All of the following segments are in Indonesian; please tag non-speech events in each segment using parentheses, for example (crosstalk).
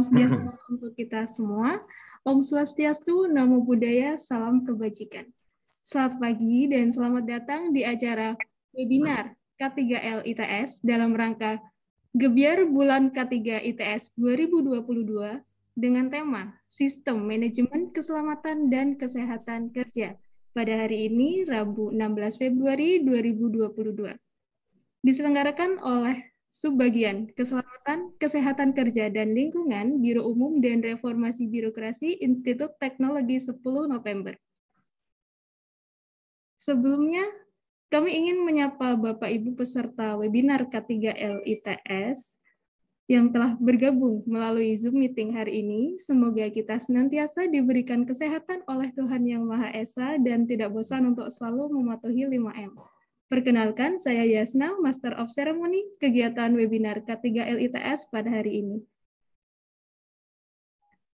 Salam sejahtera untuk kita semua. Om Swastiastu, Namo Buddhaya, Salam Kebajikan. Selamat pagi dan selamat datang di acara webinar K3L ITS dalam rangka Gebiar Bulan K3 ITS 2022 dengan tema Sistem Manajemen Keselamatan dan Kesehatan Kerja pada hari ini Rabu 16 Februari 2022. Diselenggarakan oleh Subbagian Keselamatan, Kesehatan Kerja dan Lingkungan, Biro Umum dan Reformasi Birokrasi Institut Teknologi 10 November. Sebelumnya, kami ingin menyapa Bapak Ibu peserta webinar K3L ITS yang telah bergabung melalui Zoom meeting hari ini. Semoga kita senantiasa diberikan kesehatan oleh Tuhan Yang Maha Esa dan tidak bosan untuk selalu mematuhi 5M. Perkenalkan, saya Yasna, Master of Ceremony, kegiatan webinar K3 LITS pada hari ini.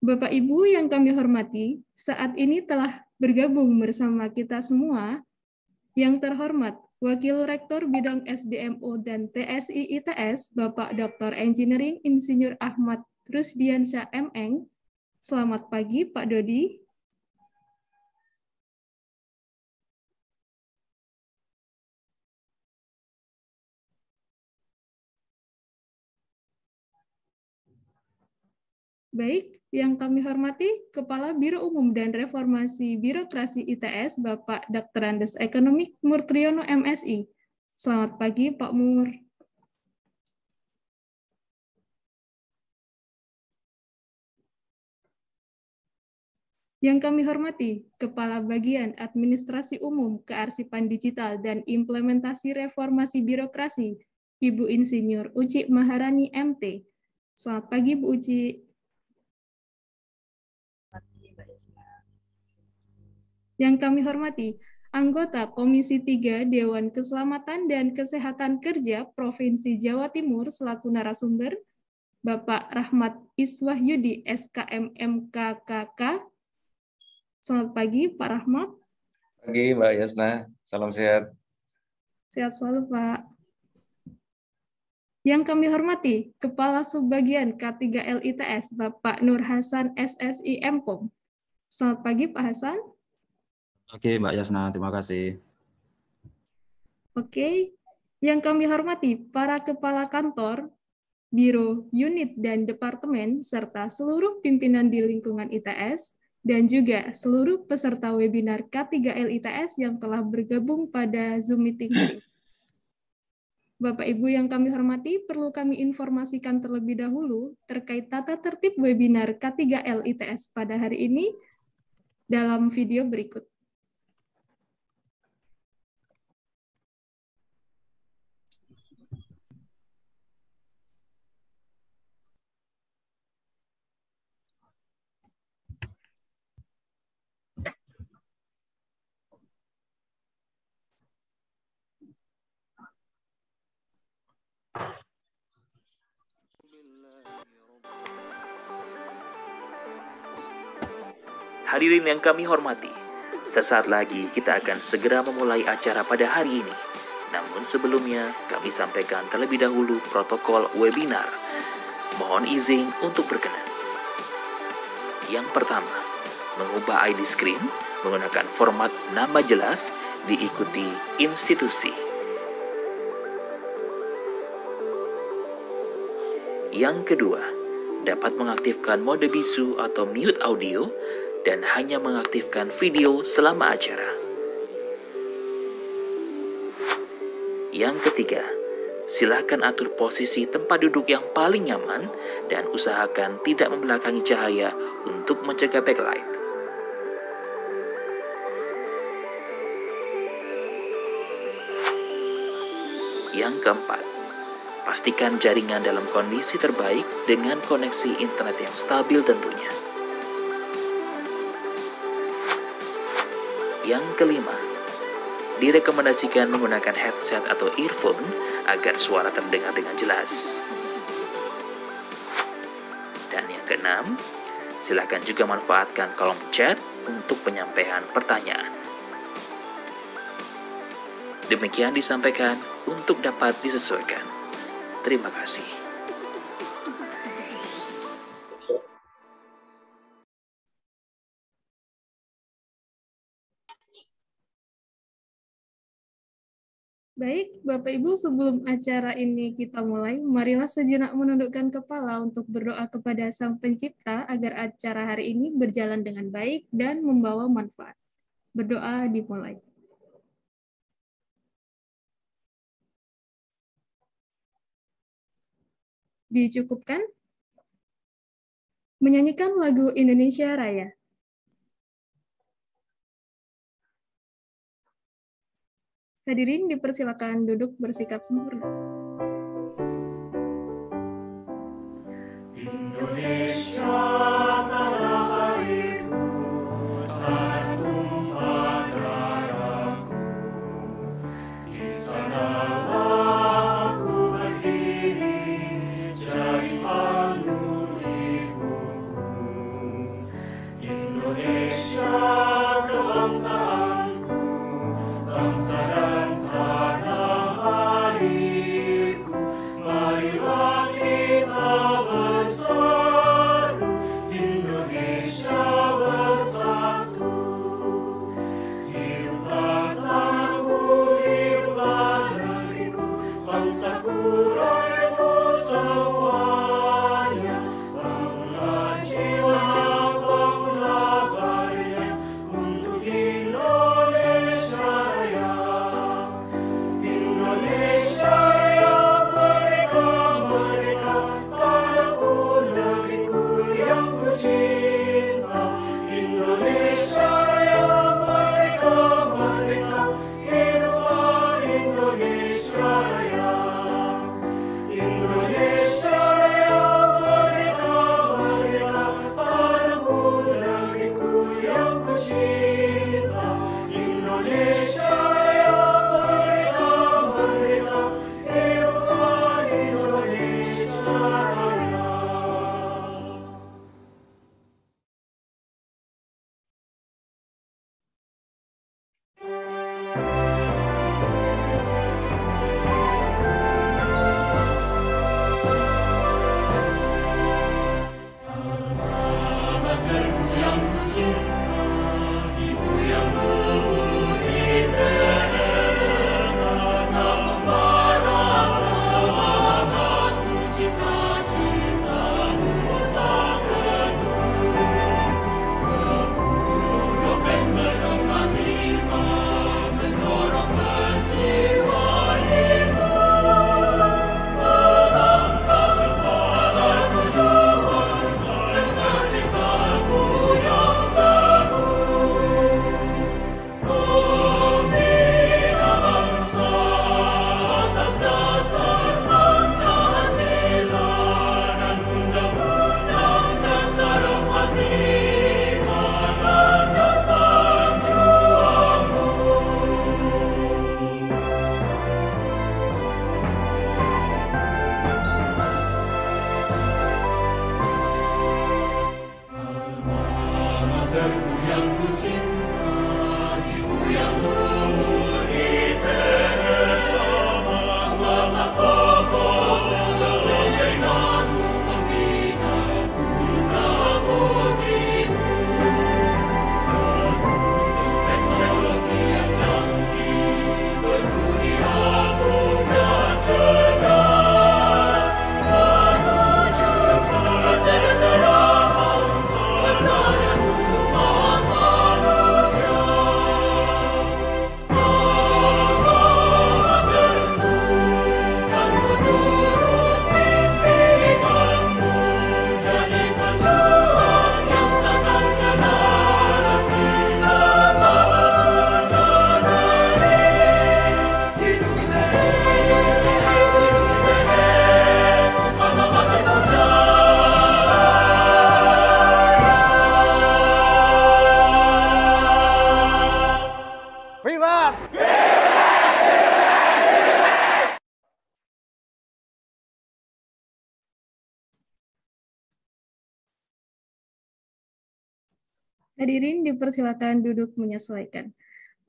Bapak Ibu yang kami hormati, saat ini telah bergabung bersama kita semua yang terhormat Wakil Rektor Bidang SDMO dan TSI ITS, Bapak Dr. Engineering Insinyur Ahmad Rusdiansyah MEng. Selamat pagi Pak Dodi. Baik, yang kami hormati Kepala Biro Umum dan Reformasi Birokrasi ITS, Bapak Dr. Andes Ekonomik Murtriono MSI. Selamat pagi, Pak Mur. Yang kami hormati, Kepala Bagian Administrasi Umum Kearsipan Digital dan Implementasi Reformasi Birokrasi, Ibu Insinyur Uci Maharani MT. Selamat pagi, Bu Uci. Yang kami hormati, anggota Komisi 3 Dewan Keselamatan dan Kesehatan Kerja Provinsi Jawa Timur selaku narasumber, Bapak Rahmat Iswahyudi SKM MKKK. Selamat pagi Pak Rahmat. Pagi Mbak Yasna, salam sehat. Sehat selalu Pak. Yang kami hormati, Kepala Subbagian K3LITS, Bapak Nur Hasan SSI MPOM. Selamat pagi Pak Hasan. Oke, Mbak Yasna, terima kasih. Oke, yang kami hormati para kepala kantor, biro, unit, dan departemen, serta seluruh pimpinan di lingkungan ITS, dan juga seluruh peserta webinar K3L ITS yang telah bergabung pada Zoom meeting ini. Bapak Ibu yang kami hormati, perlu kami informasikan terlebih dahulu terkait tata tertib webinar K3L ITS pada hari ini dalam video berikut. hadirin yang kami hormati, sesaat lagi kita akan segera memulai acara pada hari ini. Namun sebelumnya, kami sampaikan terlebih dahulu protokol webinar. Mohon izin untuk berkenan. Yang pertama, mengubah ID screen menggunakan format nama jelas diikuti institusi. Yang kedua, dapat mengaktifkan mode bisu atau mute audio dan hanya mengaktifkan video selama acara. Yang ketiga, silakan atur posisi tempat duduk yang paling nyaman dan usahakan tidak membelakangi cahaya untuk mencegah backlight. Yang keempat, pastikan jaringan dalam kondisi terbaik dengan koneksi internet yang stabil tentunya. Yang kelima, direkomendasikan menggunakan headset atau earphone agar suara terdengar dengan jelas. Dan yang keenam, silakan juga manfaatkan kolom chat untuk penyampaian pertanyaan. Demikian disampaikan untuk dapat disesuaikan. Terima kasih. Baik, Bapak Ibu, sebelum acara ini kita mulai, marilah sejenak menundukkan kepala untuk berdoa kepada Sang Pencipta agar acara hari ini berjalan dengan baik dan membawa manfaat. Berdoa dimulai. Dicukupkan? Menyanyikan lagu Indonesia Raya. Hadirin dipersilakan duduk bersikap sempurna. silakan duduk menyesuaikan.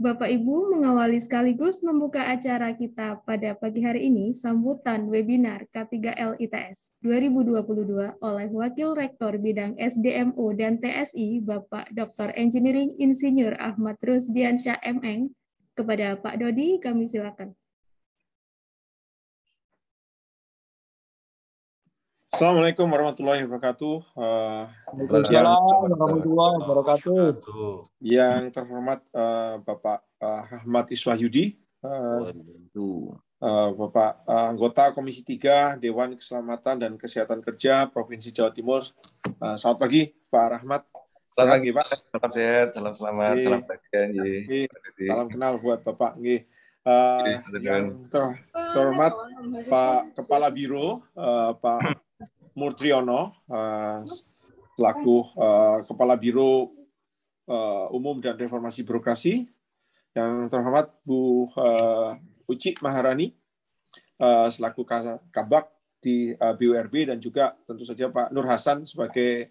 Bapak Ibu mengawali sekaligus membuka acara kita pada pagi hari ini sambutan webinar K3L ITS 2022 oleh Wakil Rektor Bidang SDMO dan TSI Bapak Dr. Engineering Insinyur Ahmad Rusdiansyah MN Kepada Pak Dodi kami silakan. Assalamualaikum warahmatullahi wabarakatuh. Uh, Waalaikumsalam warahmatullahi wabarakatuh. Yang terhormat eh, Bapak uh, Ahmad Iswahyudi, Bapak anggota Komisi 3 Dewan Keselamatan dan Kesehatan Kerja Provinsi Jawa Timur. selamat pagi Pak Rahmat. Selamat pagi Pak. Salam sehat, salam selamat, salam pagi. Salam kenal buat Bapak. Nge. Uh, yang terhormat Pak Kepala Biro, uh, Pak Murtriono uh, selaku eh, Kepala Biro eh, Umum dan Reformasi Birokrasi, yang terhormat Bu Uci Maharani uh, selaku Kabak di uh, BURB dan juga tentu saja Pak Nur Hasan sebagai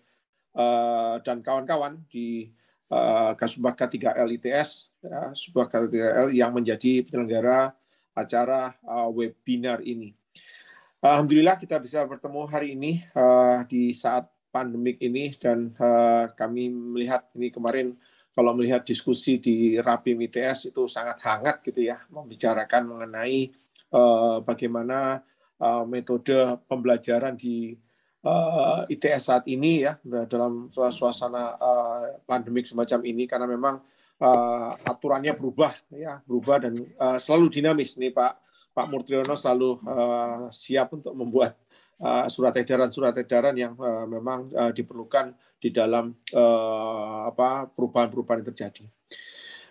dan kawan-kawan di uh, Kasubag K3L ITS, ya, K3L yang menjadi penyelenggara acara webinar ini. Alhamdulillah kita bisa bertemu hari ini uh, di saat pandemik ini dan uh, kami melihat ini kemarin kalau melihat diskusi di Rapim ITS itu sangat hangat gitu ya membicarakan mengenai uh, bagaimana uh, metode pembelajaran di uh, ITS saat ini ya dalam suasana uh, pandemik semacam ini karena memang uh, aturannya berubah ya berubah dan uh, selalu dinamis nih Pak Pak Murtriono selalu uh, siap untuk membuat uh, surat edaran-surat edaran yang uh, memang uh, diperlukan di dalam uh, apa perubahan-perubahan yang terjadi.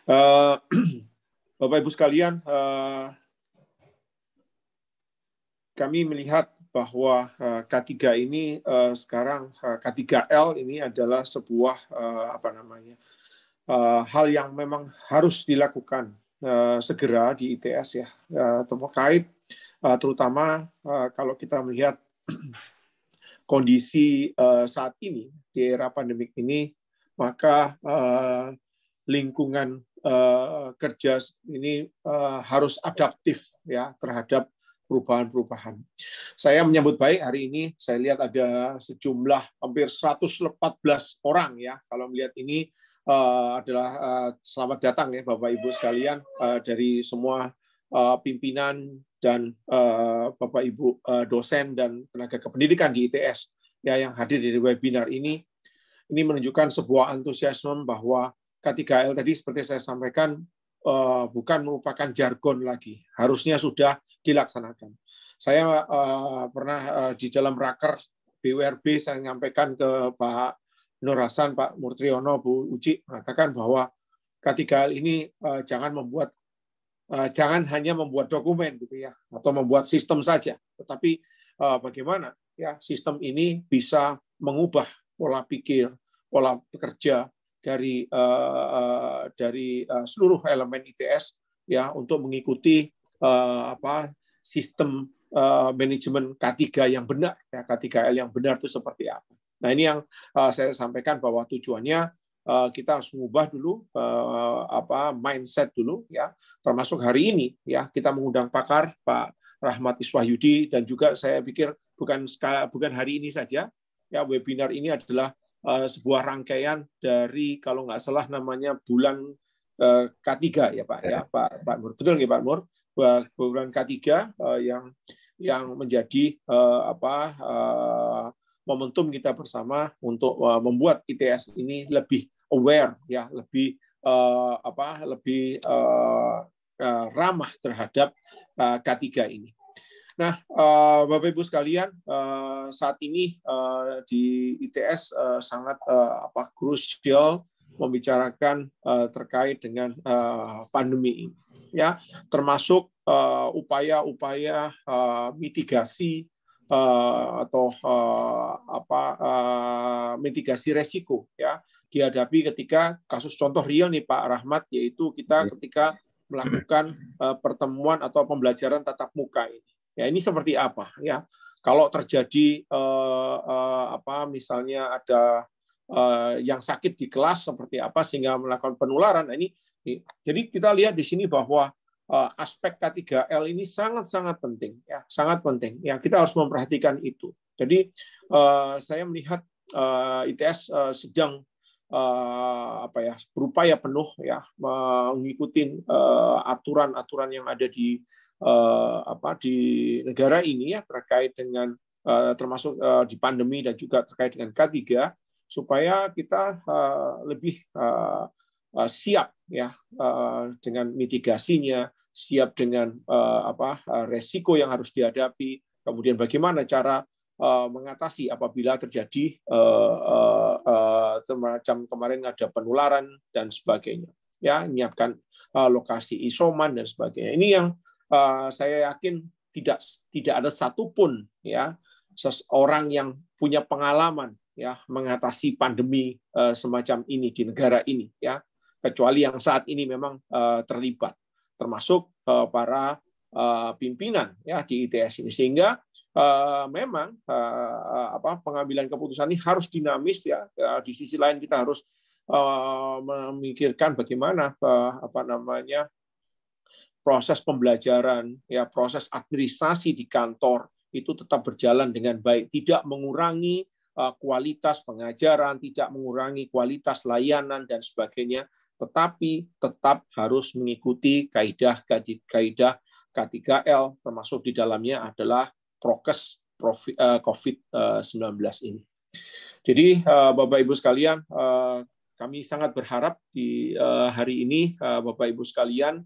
Uh, (clears throat) Bapak Ibu sekalian, uh, kami melihat bahwa uh, K3 ini uh, sekarang uh, K3L ini adalah sebuah uh, apa namanya uh, hal yang memang harus dilakukan Eh, segera di ITS ya eh, terkait eh, terutama kalau kita melihat (clears throat) kondisi saat ini di era pandemik ini maka lingkungan kerja ini harus adaptif ya terhadap perubahan-perubahan. Saya menyambut baik hari ini saya lihat ada sejumlah hampir 114 orang ya kalau melihat ini uh, adalah uh, selamat datang ya Bapak Ibu sekalian uh, dari semua uh, pimpinan dan uh, Bapak Ibu uh, dosen dan tenaga kependidikan di ITS ya yang hadir di webinar ini. Ini menunjukkan sebuah antusiasme bahwa K3L tadi seperti saya sampaikan uh, bukan merupakan jargon lagi, harusnya sudah dilaksanakan. Saya uh, pernah uh, di dalam raker BWRB saya menyampaikan ke Pak Nur Hasan, Pak Murtriono, Bu Uci mengatakan bahwa k 3 ini eh, jangan membuat eh, jangan hanya membuat dokumen gitu ya atau membuat sistem saja, tetapi eh, bagaimana ya sistem ini bisa mengubah pola pikir, pola bekerja dari dari seluruh elemen ITS ya untuk mengikuti apa sistem manajemen K3 yang benar ya K3L yang benar itu seperti apa. Nah ini yang eh, saya sampaikan bahwa tujuannya eh, kita harus mengubah dulu eh, apa mindset dulu ya termasuk hari ini ya kita mengundang pakar Pak Rahmat Iswahyudi dan juga saya pikir bukan bukan hari ini saja ya webinar ini adalah sebuah rangkaian dari kalau nggak salah namanya bulan K3 ya Pak ya, ya Pak Pak Nur betul nggak Pak Nur bulan K3 yang yang menjadi apa momentum kita bersama untuk uh, membuat ITS ini lebih aware ya, lebih uh, apa lebih uh, uh, ramah terhadap uh, K3 ini. Nah, uh, Bapak Ibu sekalian, uh, saat ini uh, di ITS uh, sangat uh, apa krusial membicarakan uh, terkait dengan uh, pandemi ini ya, termasuk uh, upaya-upaya uh, uh, mitigasi Eh, atau uh, apa uh, mitigasi resiko ya dihadapi ketika kasus contoh real nih Pak Rahmat yaitu kita ketika melakukan uh, pertemuan atau pembelajaran tatap muka ini. Ya ini seperti apa ya? Kalau terjadi uh, uh, apa misalnya ada uh, yang sakit di kelas seperti apa sehingga melakukan penularan nah, ini, ini. Jadi kita lihat di sini bahwa Eh, aspek K3L ini sangat-sangat penting ya, sangat penting. Ya, kita harus memperhatikan itu. Jadi eh, saya melihat eh, ITS sedang apa ya berupaya penuh ya mengikuti aturan-aturan yang ada di apa di negara ini ya terkait dengan termasuk di pandemi dan juga terkait dengan K3 supaya kita lebih siap ya dengan mitigasinya siap dengan eh, apa eh, resiko yang harus dihadapi, kemudian bagaimana cara eh, mengatasi apabila terjadi semacam kemarin ada penularan dan sebagainya ya menyiapkan lokasi isoman dan sebagainya ini yang saya yakin tidak tidak ada satupun ya seseorang yang punya pengalaman ya mengatasi pandemi semacam ini di negara ini ya kecuali yang saat ini memang terlibat termasuk uh, para uh, pimpinan ya di ITS ini sehingga uh, memang uh, apa pengambilan keputusan ini harus dinamis ya di sisi lain kita harus uh, memikirkan bagaimana uh, apa namanya proses pembelajaran ya proses administrasi di kantor itu tetap berjalan dengan baik tidak mengurangi kualitas pengajaran, tidak mengurangi kualitas layanan dan sebagainya, tetapi tetap harus mengikuti kaidah-kaidah K3L termasuk di dalamnya adalah prokes eh, COVID-19 eh, ini. Jadi eh, Bapak Ibu sekalian, kami sangat berharap di hari ini Bapak Ibu sekalian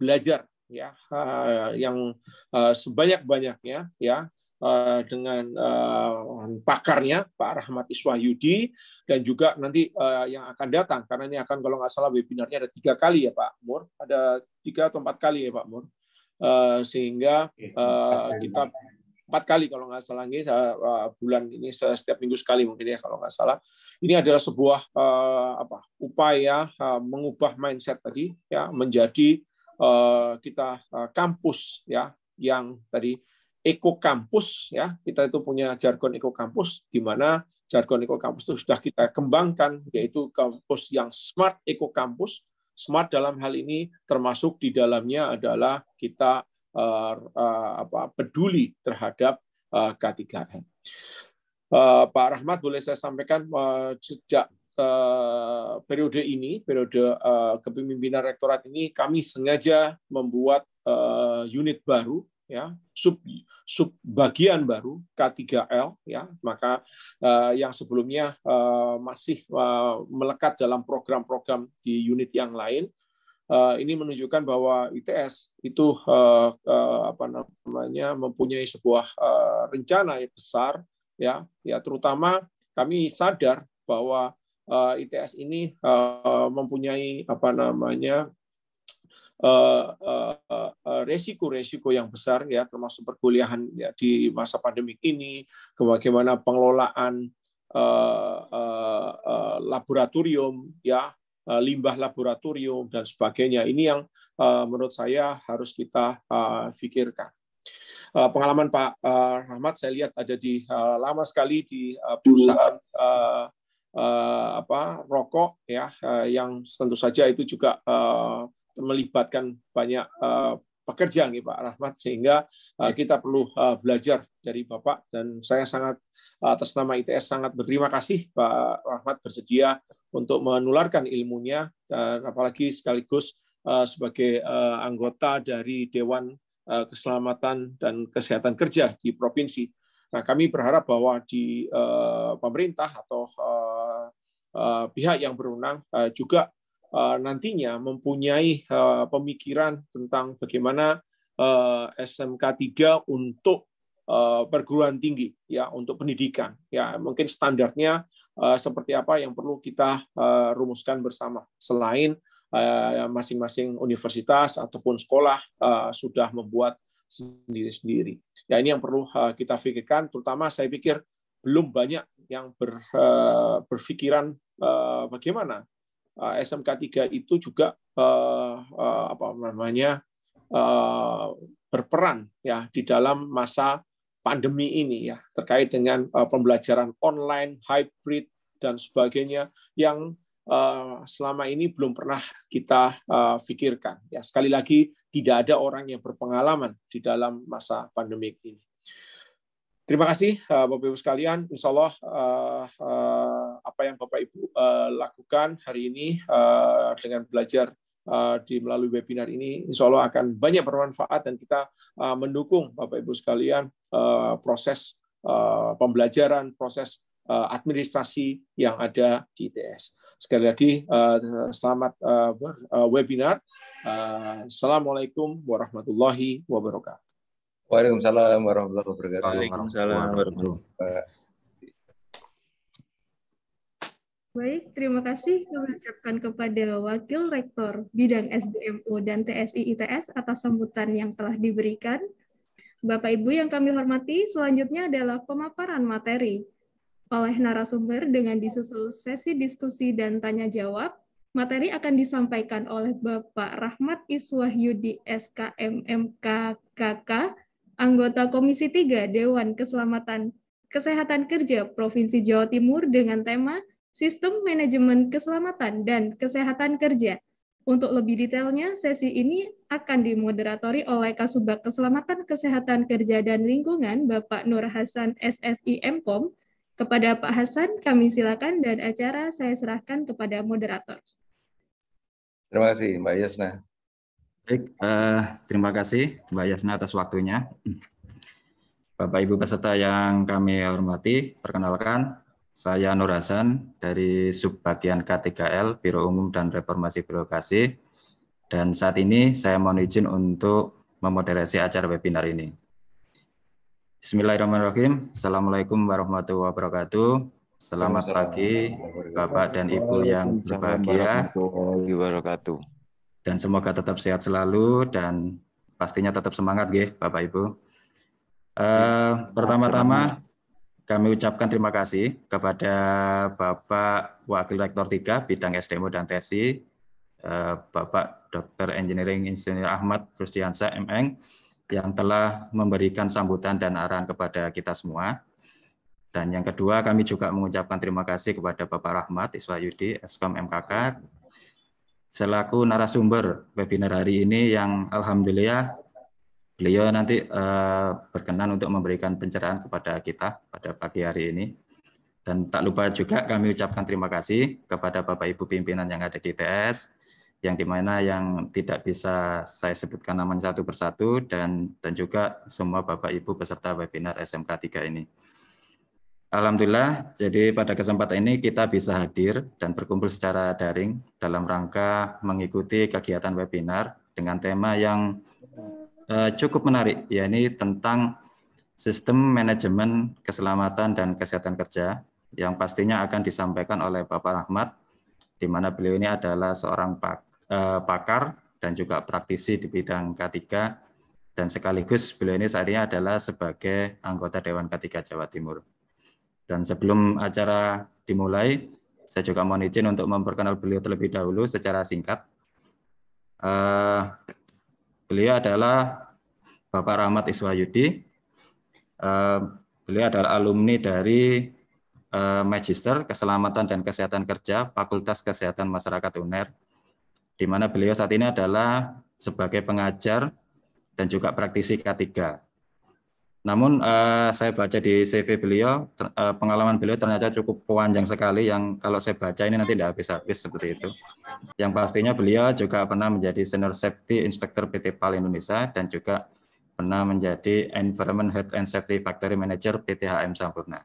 belajar ya yang sebanyak-banyaknya ya Eh, dengan eh, pakarnya Pak Rahmat Iswahyudi dan juga nanti eh, yang akan datang karena ini akan kalau nggak salah webinarnya ada tiga kali ya Pak Mur ada tiga atau empat kali ya Pak Mur sehingga iya, kita empat kali kalau nggak salah ini bulan ini setiap minggu sekali mungkin ya kalau nggak salah ini adalah sebuah apa upaya mengubah mindset tadi ya menjadi kita kampus ya yang tadi Eko Kampus ya kita itu punya jargon Eko Kampus di mana jargon Eko Kampus itu sudah kita kembangkan yaitu kampus yang smart Eko Kampus smart dalam hal ini termasuk di dalamnya adalah kita uh, uh, apa peduli terhadap uh, K3N uh, Pak Rahmat boleh saya sampaikan uh, sejak uh, periode ini periode uh, kepemimpinan rektorat ini kami sengaja membuat uh, unit baru ya sub sub bagian baru K3L ya maka uh, yang sebelumnya uh, masih uh, melekat dalam program-program di unit yang lain uh, ini menunjukkan bahwa ITS itu uh, uh, apa namanya mempunyai sebuah uh, rencana yang besar ya ya terutama kami sadar bahwa uh, ITS ini uh, mempunyai apa namanya Eh, eh, eh, resiko-resiko yang besar ya termasuk perkuliahan ya, di masa pandemik ini, bagaimana pengelolaan laboratorium ya limbah laboratorium dan sebagainya ini yang menurut saya harus kita pikirkan. Pengalaman Pak Rahmat saya lihat ada di lama sekali di perusahaan apa rokok ya yang tentu saja itu juga melibatkan banyak eh, pekerja nih Pak Rahmat sehingga eh, ya. kita perlu eh, belajar dari Bapak dan saya sangat atas nama ITS sangat berterima kasih Pak Rahmat bersedia untuk menularkan ilmunya dan apalagi sekaligus sebagai anggota dari Dewan Keselamatan dan Kesehatan Kerja di provinsi. Nah, kami berharap bahwa di pemerintah atau pihak yang berwenang juga Eh, nantinya mempunyai eh, pemikiran tentang bagaimana eh, SMK 3 untuk perguruan tinggi ya untuk pendidikan ya mungkin standarnya seperti apa yang perlu kita rumuskan bersama selain masing-masing universitas ataupun sekolah sudah membuat sendiri-sendiri ya ini yang perlu kita pikirkan terutama saya pikir belum banyak yang ber, berpikiran bagaimana Eh, SMK 3 itu juga eh, eh, apa namanya berperan ya di dalam masa pandemi ini ya terkait dengan pembelajaran online, hybrid dan sebagainya yang selama ini belum pernah kita pikirkan. Ya sekali lagi tidak ada orang yang berpengalaman di dalam masa pandemi ini. Terima kasih eh, Bapak Ibu sekalian. Insya Allah eh, eh, apa yang Bapak Ibu lakukan hari ini dengan belajar di melalui webinar ini, Insya Allah akan banyak bermanfaat dan kita mendukung Bapak Ibu sekalian proses pembelajaran, proses administrasi yang ada di ITS. Sekali lagi selamat webinar. Assalamualaikum warahmatullahi wabarakatuh. Waalaikumsalam warahmatullahi wabarakatuh. Waalaikumsalam warahmatullahi Baik, terima kasih kami ucapkan kepada Wakil Rektor Bidang SBMU dan TSI ITS atas sambutan yang telah diberikan. Bapak Ibu yang kami hormati, selanjutnya adalah pemaparan materi oleh narasumber dengan disusul sesi diskusi dan tanya jawab. Materi akan disampaikan oleh Bapak Rahmat Iswahyudi SKMMKKK. MKKK anggota Komisi 3 Dewan Keselamatan Kesehatan Kerja Provinsi Jawa Timur dengan tema Sistem Manajemen Keselamatan dan Kesehatan Kerja. Untuk lebih detailnya, sesi ini akan dimoderatori oleh Kasubag Keselamatan Kesehatan Kerja dan Lingkungan Bapak Nur Hasan SSI MKOM. Kepada Pak Hasan, kami silakan dan acara saya serahkan kepada moderator. Terima kasih Mbak Yasna. Baik, eh, terima kasih Mbak Yasna atas waktunya. Bapak Ibu peserta yang kami hormati, perkenalkan saya Nur Hasan dari subbagian K3L Biro Umum dan Reformasi Birokrasi dan saat ini saya mohon izin untuk memoderasi acara webinar ini. Bismillahirrahmanirrahim. Assalamualaikum warahmatullahi wabarakatuh. Selamat pagi Bapak dan Ibu yang berbahagia. Wabarakatuh dan semoga tetap sehat selalu dan pastinya tetap semangat ya Bapak Ibu. Uh, Pertama-tama kami ucapkan terima kasih kepada Bapak Wakil Rektor 3 bidang SDMO dan TSI, eh, Bapak Dr. Engineering Insinyur Ahmad Rusdiansa MEng yang telah memberikan sambutan dan arahan kepada kita semua. Dan yang kedua, kami juga mengucapkan terima kasih kepada Bapak Rahmat Iswayudi, Eskom MKK, selaku narasumber webinar hari ini yang alhamdulillah beliau nanti uh, berkenan untuk memberikan pencerahan kepada kita pada pagi hari ini. Dan tak lupa juga kami ucapkan terima kasih kepada Bapak Ibu pimpinan yang ada di ITS, yang dimana yang tidak bisa saya sebutkan namanya satu persatu dan dan juga semua Bapak Ibu peserta webinar SMK 3 ini. Alhamdulillah, jadi pada kesempatan ini kita bisa hadir dan berkumpul secara daring dalam rangka mengikuti kegiatan webinar dengan tema yang eh, cukup menarik, yaitu tentang sistem manajemen keselamatan dan kesehatan kerja yang pastinya akan disampaikan oleh Bapak Rahmat, di mana beliau ini adalah seorang eh, pakar dan juga praktisi di bidang K3 dan sekaligus beliau ini saat ini adalah sebagai anggota Dewan K3 Jawa Timur. Dan sebelum acara dimulai, saya juga mohon izin untuk memperkenal beliau terlebih dahulu secara singkat. Uh, beliau adalah Bapak Rahmat Iswayudi. Uh, beliau adalah alumni dari uh, Magister Keselamatan dan Kesehatan Kerja Fakultas Kesehatan Masyarakat UNER, di mana beliau saat ini adalah sebagai pengajar dan juga praktisi K3 namun uh, saya baca di CV beliau uh, pengalaman beliau ternyata cukup panjang sekali yang kalau saya baca ini nanti tidak habis-habis seperti itu. Yang pastinya beliau juga pernah menjadi Senior Safety Inspector PT PAL Indonesia dan juga pernah menjadi Environment Health and Safety Factory Manager PT HM Sampurna.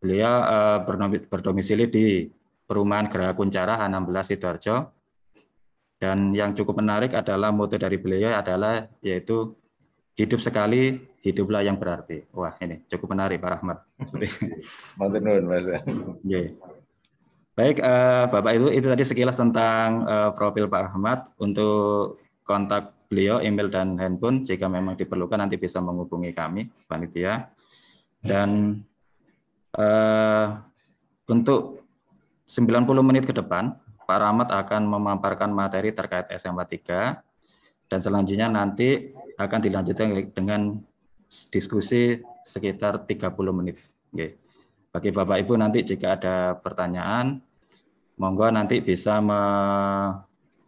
Beliau uh, berdomisili di Perumahan Geraha Kuncara H16 Sidoarjo. Dan yang cukup menarik adalah moto dari beliau adalah yaitu hidup sekali, hiduplah yang berarti. Wah, ini cukup menarik Pak Rahmat. (laughs) Mantenun Mas. Baik, eh, Bapak Ibu, itu tadi sekilas tentang eh, profil Pak Rahmat untuk kontak beliau, email dan handphone jika memang diperlukan nanti bisa menghubungi kami panitia. Dan uh, untuk 90 menit ke depan Pak Rahmat akan memaparkan materi terkait SMA 3 dan selanjutnya nanti akan dilanjutkan dengan diskusi sekitar 30 menit. Oke. Bagi Bapak Ibu nanti jika ada pertanyaan, monggo nanti bisa me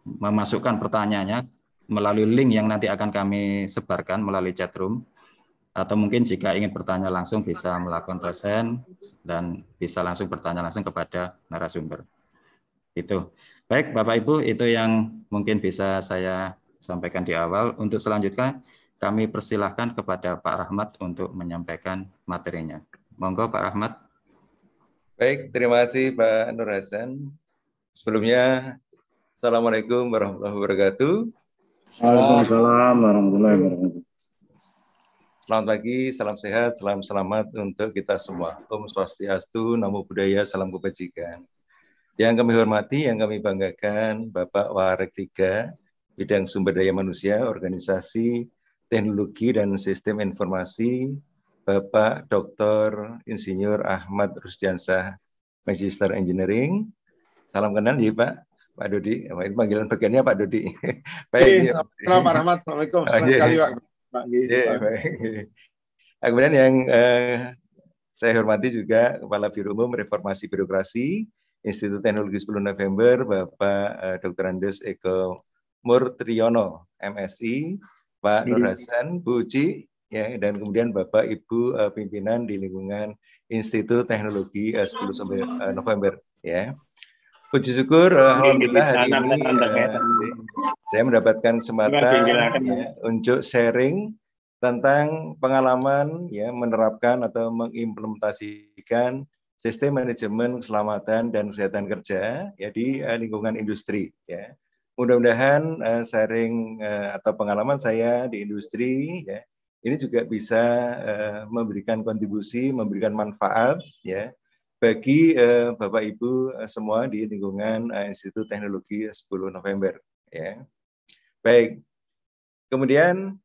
memasukkan pertanyaannya melalui link yang nanti akan kami sebarkan melalui chat room atau mungkin jika ingin bertanya langsung bisa melakukan resen dan bisa langsung bertanya langsung kepada narasumber. Itu. Baik, Bapak Ibu, itu yang mungkin bisa saya sampaikan di awal. Untuk selanjutnya kami persilahkan kepada Pak Rahmat untuk menyampaikan materinya. Monggo Pak Rahmat. Baik, terima kasih Pak Nur Hasan. Sebelumnya, Assalamualaikum warahmatullahi wabarakatuh. Waalaikumsalam warahmatullahi wabarakatuh. Selamat pagi, salam sehat, salam selamat untuk kita semua. Om Swastiastu, Namo Buddhaya, Salam Kebajikan. Yang kami hormati, yang kami banggakan, Bapak Warek Tiga, bidang sumber daya manusia, organisasi, teknologi, dan sistem informasi, Bapak Dr. Insinyur Ahmad Rusdiansah, Magister Engineering. Salam kenal ya Pak. Pak Dodi, ini panggilan bagiannya Pak Dodi. (laughs) baik. Iya, ya. selamat Pak Rahmat, Assalamualaikum. Oh, Senang iya. sekali Pak. Pak iya, nah, Kemudian yang eh, saya hormati juga Kepala Biro Umum Reformasi Birokrasi Institut Teknologi 10 November, Bapak eh, Dr. Andes Eko Murtriono, MSI, Pak iya. Nur Hasan, Bu Uci, ya, dan kemudian Bapak Ibu uh, pimpinan di lingkungan Institut Teknologi uh, 10 sampai, uh, November, ya. Puji syukur, uh, alhamdulillah hari ini uh, saya mendapatkan kesempatan ya, untuk sharing tentang pengalaman ya menerapkan atau mengimplementasikan sistem manajemen keselamatan dan kesehatan kerja ya di uh, lingkungan industri ya mudah-mudahan uh, sharing uh, atau pengalaman saya di industri ya ini juga bisa uh, memberikan kontribusi, memberikan manfaat ya bagi uh, Bapak Ibu semua di lingkungan uh, Institut Teknologi 10 November ya. Baik. Kemudian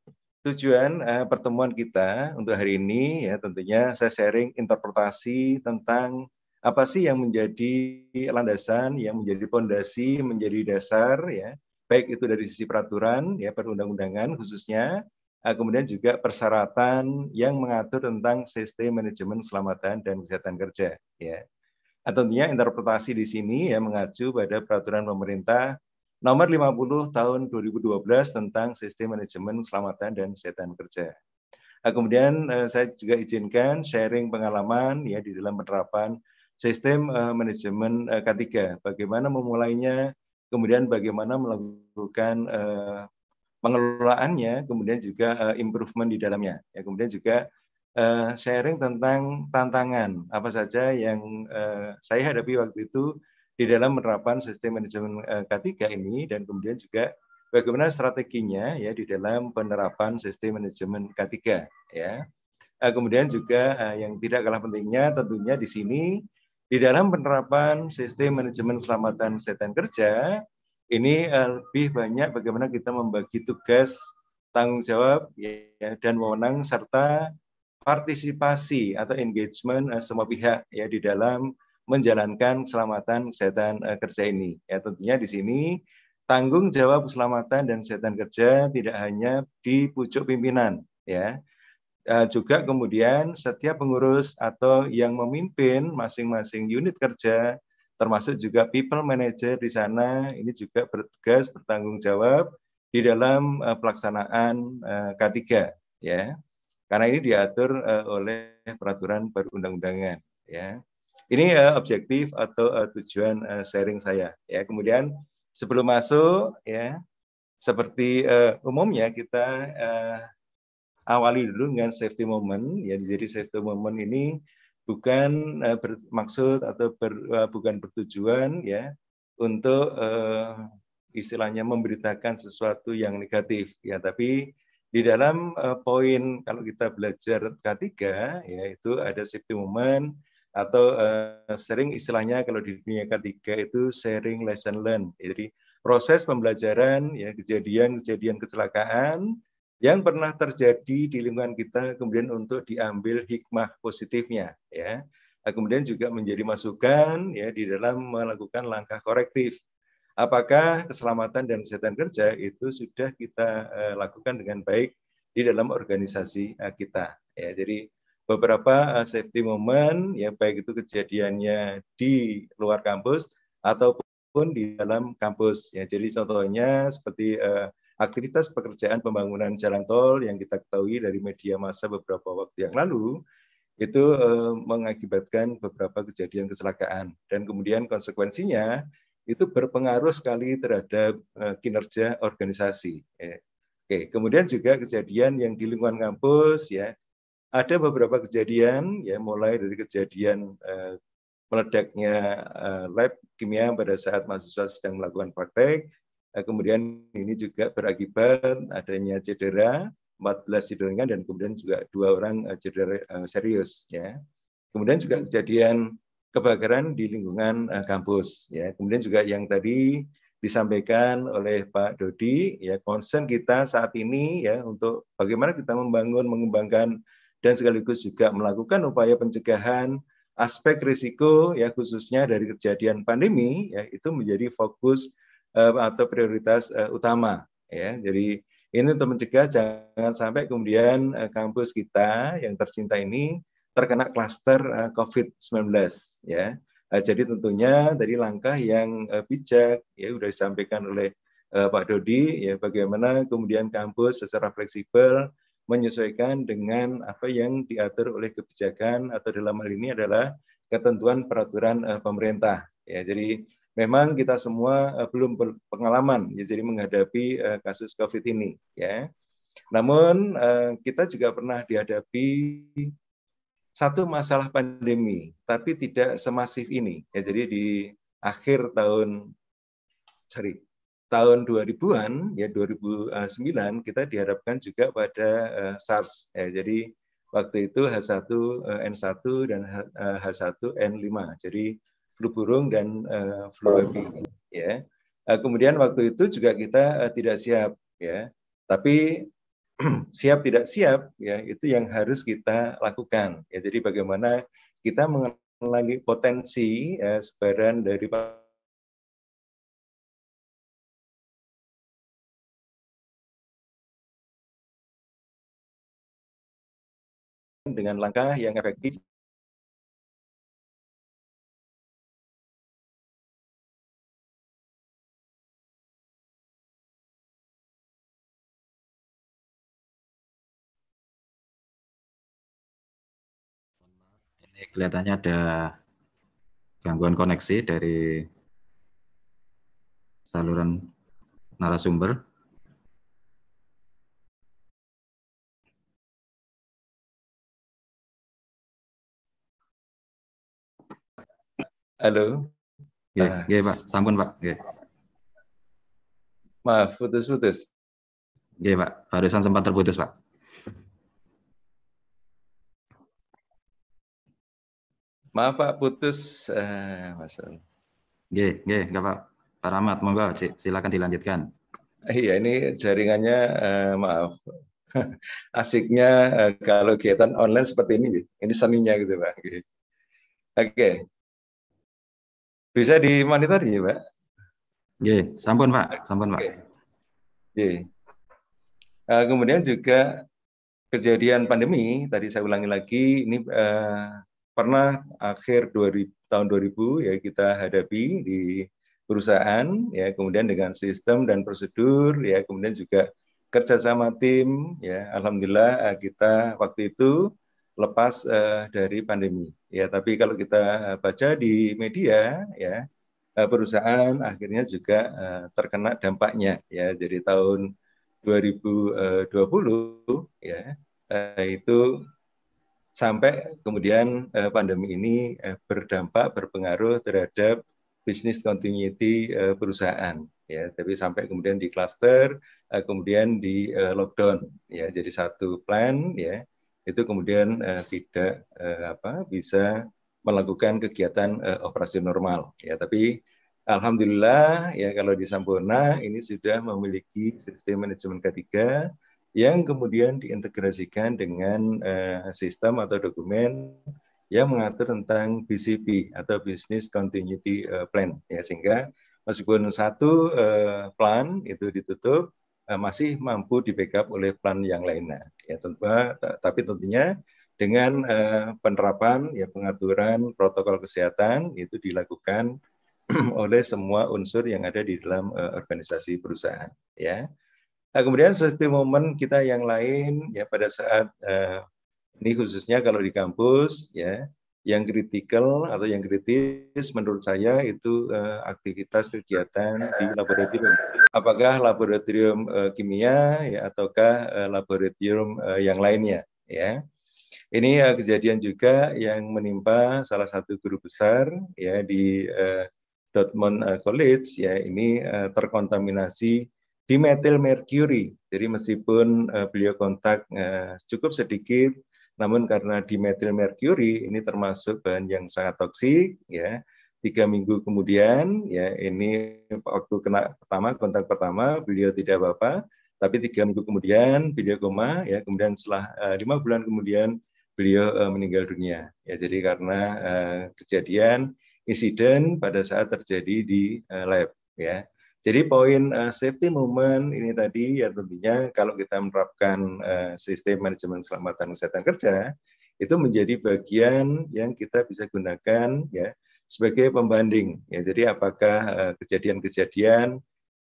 tujuan uh, pertemuan kita untuk hari ini ya tentunya saya sharing interpretasi tentang apa sih yang menjadi landasan, yang menjadi pondasi, menjadi dasar ya, baik itu dari sisi peraturan ya perundang-undangan khususnya, eh, kemudian juga persyaratan yang mengatur tentang sistem manajemen keselamatan dan kesehatan kerja ya. Nah, tentunya interpretasi di sini ya mengacu pada peraturan pemerintah nomor 50 tahun 2012 tentang sistem manajemen keselamatan dan kesehatan kerja. Nah, kemudian eh, saya juga izinkan sharing pengalaman ya di dalam penerapan sistem uh, manajemen uh, eh, K3. Bagaimana memulainya, kemudian bagaimana melakukan uh, pengelolaannya, kemudian juga uh, improvement di dalamnya. Ya, kemudian juga uh, sharing tentang tantangan apa saja yang uh, saya hadapi waktu itu di dalam menerapkan sistem manajemen uh, K3 ini dan kemudian juga bagaimana strateginya ya di dalam penerapan sistem manajemen K3 ya. kemudian juga yang tidak kalah pentingnya tentunya di sini di dalam penerapan sistem manajemen keselamatan kesehatan kerja, ini eh, lebih banyak bagaimana kita membagi tugas, tanggung jawab, ya, dan wewenang serta partisipasi atau engagement eh, semua pihak ya di dalam menjalankan keselamatan kesehatan eh, kerja ini. Ya tentunya di sini tanggung jawab keselamatan dan kesehatan kerja tidak hanya di pucuk pimpinan ya, Eh, juga kemudian setiap pengurus atau yang memimpin masing-masing unit kerja termasuk juga people manager di sana ini juga bertugas bertanggung jawab di dalam eh, pelaksanaan eh, K3 ya. Karena ini diatur oleh peraturan perundang-undangan ya. Ini objektif atau tujuan sharing saya ya. Kemudian sebelum masuk ya seperti umumnya kita awali dulu dengan safety moment. Ya, jadi safety moment ini bukan uh, eh, bermaksud atau ber, uh, bukan bertujuan ya untuk uh, istilahnya memberitakan sesuatu yang negatif ya tapi di dalam uh, poin kalau kita belajar K3 yaitu ada safety moment atau uh, sering istilahnya kalau di dunia K3 itu sharing lesson learn jadi proses pembelajaran ya kejadian-kejadian kecelakaan yang pernah terjadi di lingkungan kita kemudian untuk diambil hikmah positifnya ya nah, kemudian juga menjadi masukan ya di dalam melakukan langkah korektif apakah keselamatan dan kesehatan kerja itu sudah kita uh, lakukan dengan baik di dalam organisasi uh, kita ya jadi beberapa uh, safety moment ya baik itu kejadiannya di luar kampus ataupun di dalam kampus ya jadi contohnya seperti uh, aktivitas pekerjaan pembangunan jalan tol yang kita ketahui dari media massa beberapa waktu yang lalu itu eh, mengakibatkan beberapa kejadian kecelakaan dan kemudian konsekuensinya itu berpengaruh sekali terhadap eh, kinerja organisasi. Eh, oke, kemudian juga kejadian yang di lingkungan kampus ya ada beberapa kejadian ya mulai dari kejadian meledaknya lab kimia pada saat mahasiswa sedang melakukan praktek Eh, kemudian ini juga berakibat adanya cedera 14 cedera ringan dan kemudian juga dua orang eh, cedera eh, serius ya. Kemudian juga kejadian kebakaran di lingkungan kampus ya. Kemudian juga yang tadi disampaikan oleh Pak Dodi ya concern kita saat ini ya untuk bagaimana kita membangun mengembangkan dan sekaligus juga melakukan upaya pencegahan aspek risiko ya khususnya dari kejadian pandemi ya itu menjadi fokus Eh, atau prioritas eh, utama ya. Jadi ini untuk mencegah jangan sampai kemudian eh, kampus kita yang tercinta ini terkena kluster COVID-19 ya. Jadi tentunya dari langkah yang bijak ya sudah disampaikan oleh Pak Dodi ya bagaimana kemudian kampus secara fleksibel menyesuaikan dengan apa yang diatur oleh kebijakan atau dalam hal ini adalah ketentuan peraturan pemerintah. Ya, jadi memang kita semua uh, belum berpengalaman ya, jadi menghadapi uh, kasus COVID ini ya. Namun uh, kita juga pernah dihadapi satu masalah pandemi, tapi tidak semasif ini. Ya, jadi di akhir tahun sorry, tahun 2000-an ya 2009 kita dihadapkan juga pada uh, SARS. Ya, jadi waktu itu H1N1 dan H1N5. Jadi flu burung dan uh, eh, babi, oh. ya uh, kemudian waktu itu juga kita uh, tidak siap ya tapi (clears throat) siap tidak siap ya itu yang harus kita lakukan ya jadi bagaimana kita mengenali potensi ya, sebaran dari dengan langkah yang efektif kelihatannya ada gangguan koneksi dari saluran narasumber. Halo. Ya, ya Pak. Sampun, Pak. Ya. Maaf, putus-putus. Ya, Pak. Barusan sempat terputus, Pak. Maaf Pak putus Eh, masalah. Nggih, nggih, Pak. Pak Rahmat, monggo silakan dilanjutkan. Iya, ini jaringannya uh, maaf. (laughs) Asiknya uh, kalau kegiatan online seperti ini, ini seninya gitu Pak. Oke. Okay. Bisa dimonitor monitor ya Pak? Iya, sampun Pak, sampun Pak. Okay. Uh, eh, kemudian juga kejadian pandemi tadi saya ulangi lagi ini uh, pernah akhir 2000, tahun 2000 ya kita hadapi di perusahaan ya kemudian dengan sistem dan prosedur ya kemudian juga kerjasama tim ya alhamdulillah eh, kita waktu itu lepas uh, dari pandemi ya tapi kalau kita eh, baca di media ya perusahaan akhirnya juga uh, terkena dampaknya ya jadi tahun 2020 ya uh, itu sampai kemudian uh, pandemi ini uh, berdampak berpengaruh terhadap bisnis continuity uh, perusahaan ya tapi sampai kemudian di cluster uh, kemudian di uh, lockdown ya jadi satu plan ya itu kemudian uh, tidak uh, apa bisa melakukan kegiatan uh, operasi normal ya tapi alhamdulillah ya kalau di Sampurna ini sudah memiliki sistem manajemen ketiga yang kemudian diintegrasikan dengan uh, sistem atau dokumen yang mengatur tentang BCP atau Business Continuity eh, Plan ya sehingga meskipun satu uh, plan itu ditutup uh, masih mampu di backup oleh plan yang lainnya ya tentu tapi tentunya dengan uh, penerapan ya pengaturan protokol kesehatan itu dilakukan (clears throat) oleh semua unsur yang ada di dalam uh, organisasi perusahaan ya Nah kemudian sesuatu momen kita yang lain ya pada saat uh, ini khususnya kalau di kampus ya yang kritikal atau yang kritis menurut saya itu uh, aktivitas kegiatan di laboratorium. Apakah laboratorium uh, kimia ya ataukah uh, laboratorium uh, yang lainnya ya. Ini uh, kejadian juga yang menimpa salah satu guru besar ya di uh, Dortmund College ya ini uh, terkontaminasi di mercury. Jadi meskipun uh, beliau kontak uh, cukup sedikit, namun karena di mercury ini termasuk bahan yang sangat toksik, ya tiga minggu kemudian, ya ini waktu kena pertama kontak pertama beliau tidak apa-apa, tapi tiga minggu kemudian beliau koma, ya kemudian setelah uh, lima bulan kemudian beliau uh, meninggal dunia. Ya jadi karena uh, kejadian insiden pada saat terjadi di uh, lab, ya. Jadi poin uh, safety movement ini tadi ya tentunya kalau kita menerapkan uh, sistem manajemen keselamatan kesehatan kerja itu menjadi bagian yang kita bisa gunakan ya sebagai pembanding. Ya, jadi apakah eh, kejadian-kejadian uh,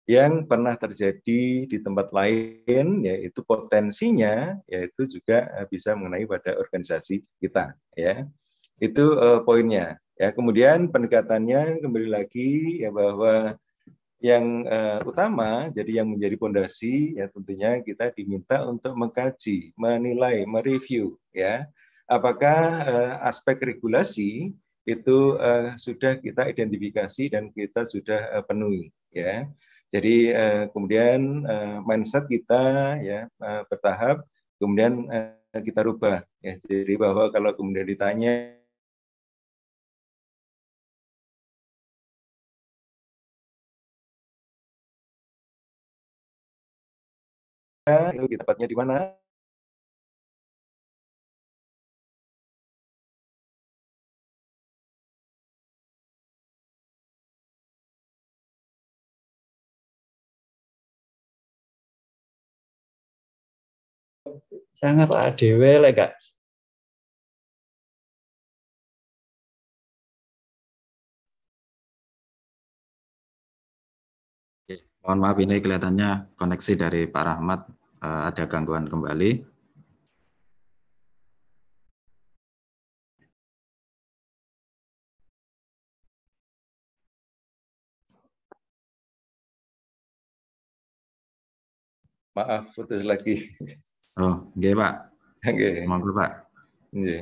yang pernah terjadi di tempat lain yaitu potensinya yaitu juga bisa mengenai pada organisasi kita ya itu uh, poinnya ya kemudian pendekatannya kembali lagi ya bahwa yang uh, utama, jadi yang menjadi pondasi ya tentunya kita diminta untuk mengkaji, menilai, mereview ya. Apakah uh, aspek regulasi itu uh, sudah kita identifikasi dan kita sudah uh, penuhi ya. Jadi uh, kemudian uh, mindset kita ya uh, bertahap kemudian uh, kita rubah ya. Jadi bahwa kalau kemudian ditanya Kan, itu tepatnya di mana sangat Pak ADW lek gak Mohon maaf ini kelihatannya koneksi dari Pak Rahmat uh, ada gangguan kembali. Maaf, putus lagi. Oh, oke Pak. Oke. Okay. Maaf Pak. Okay.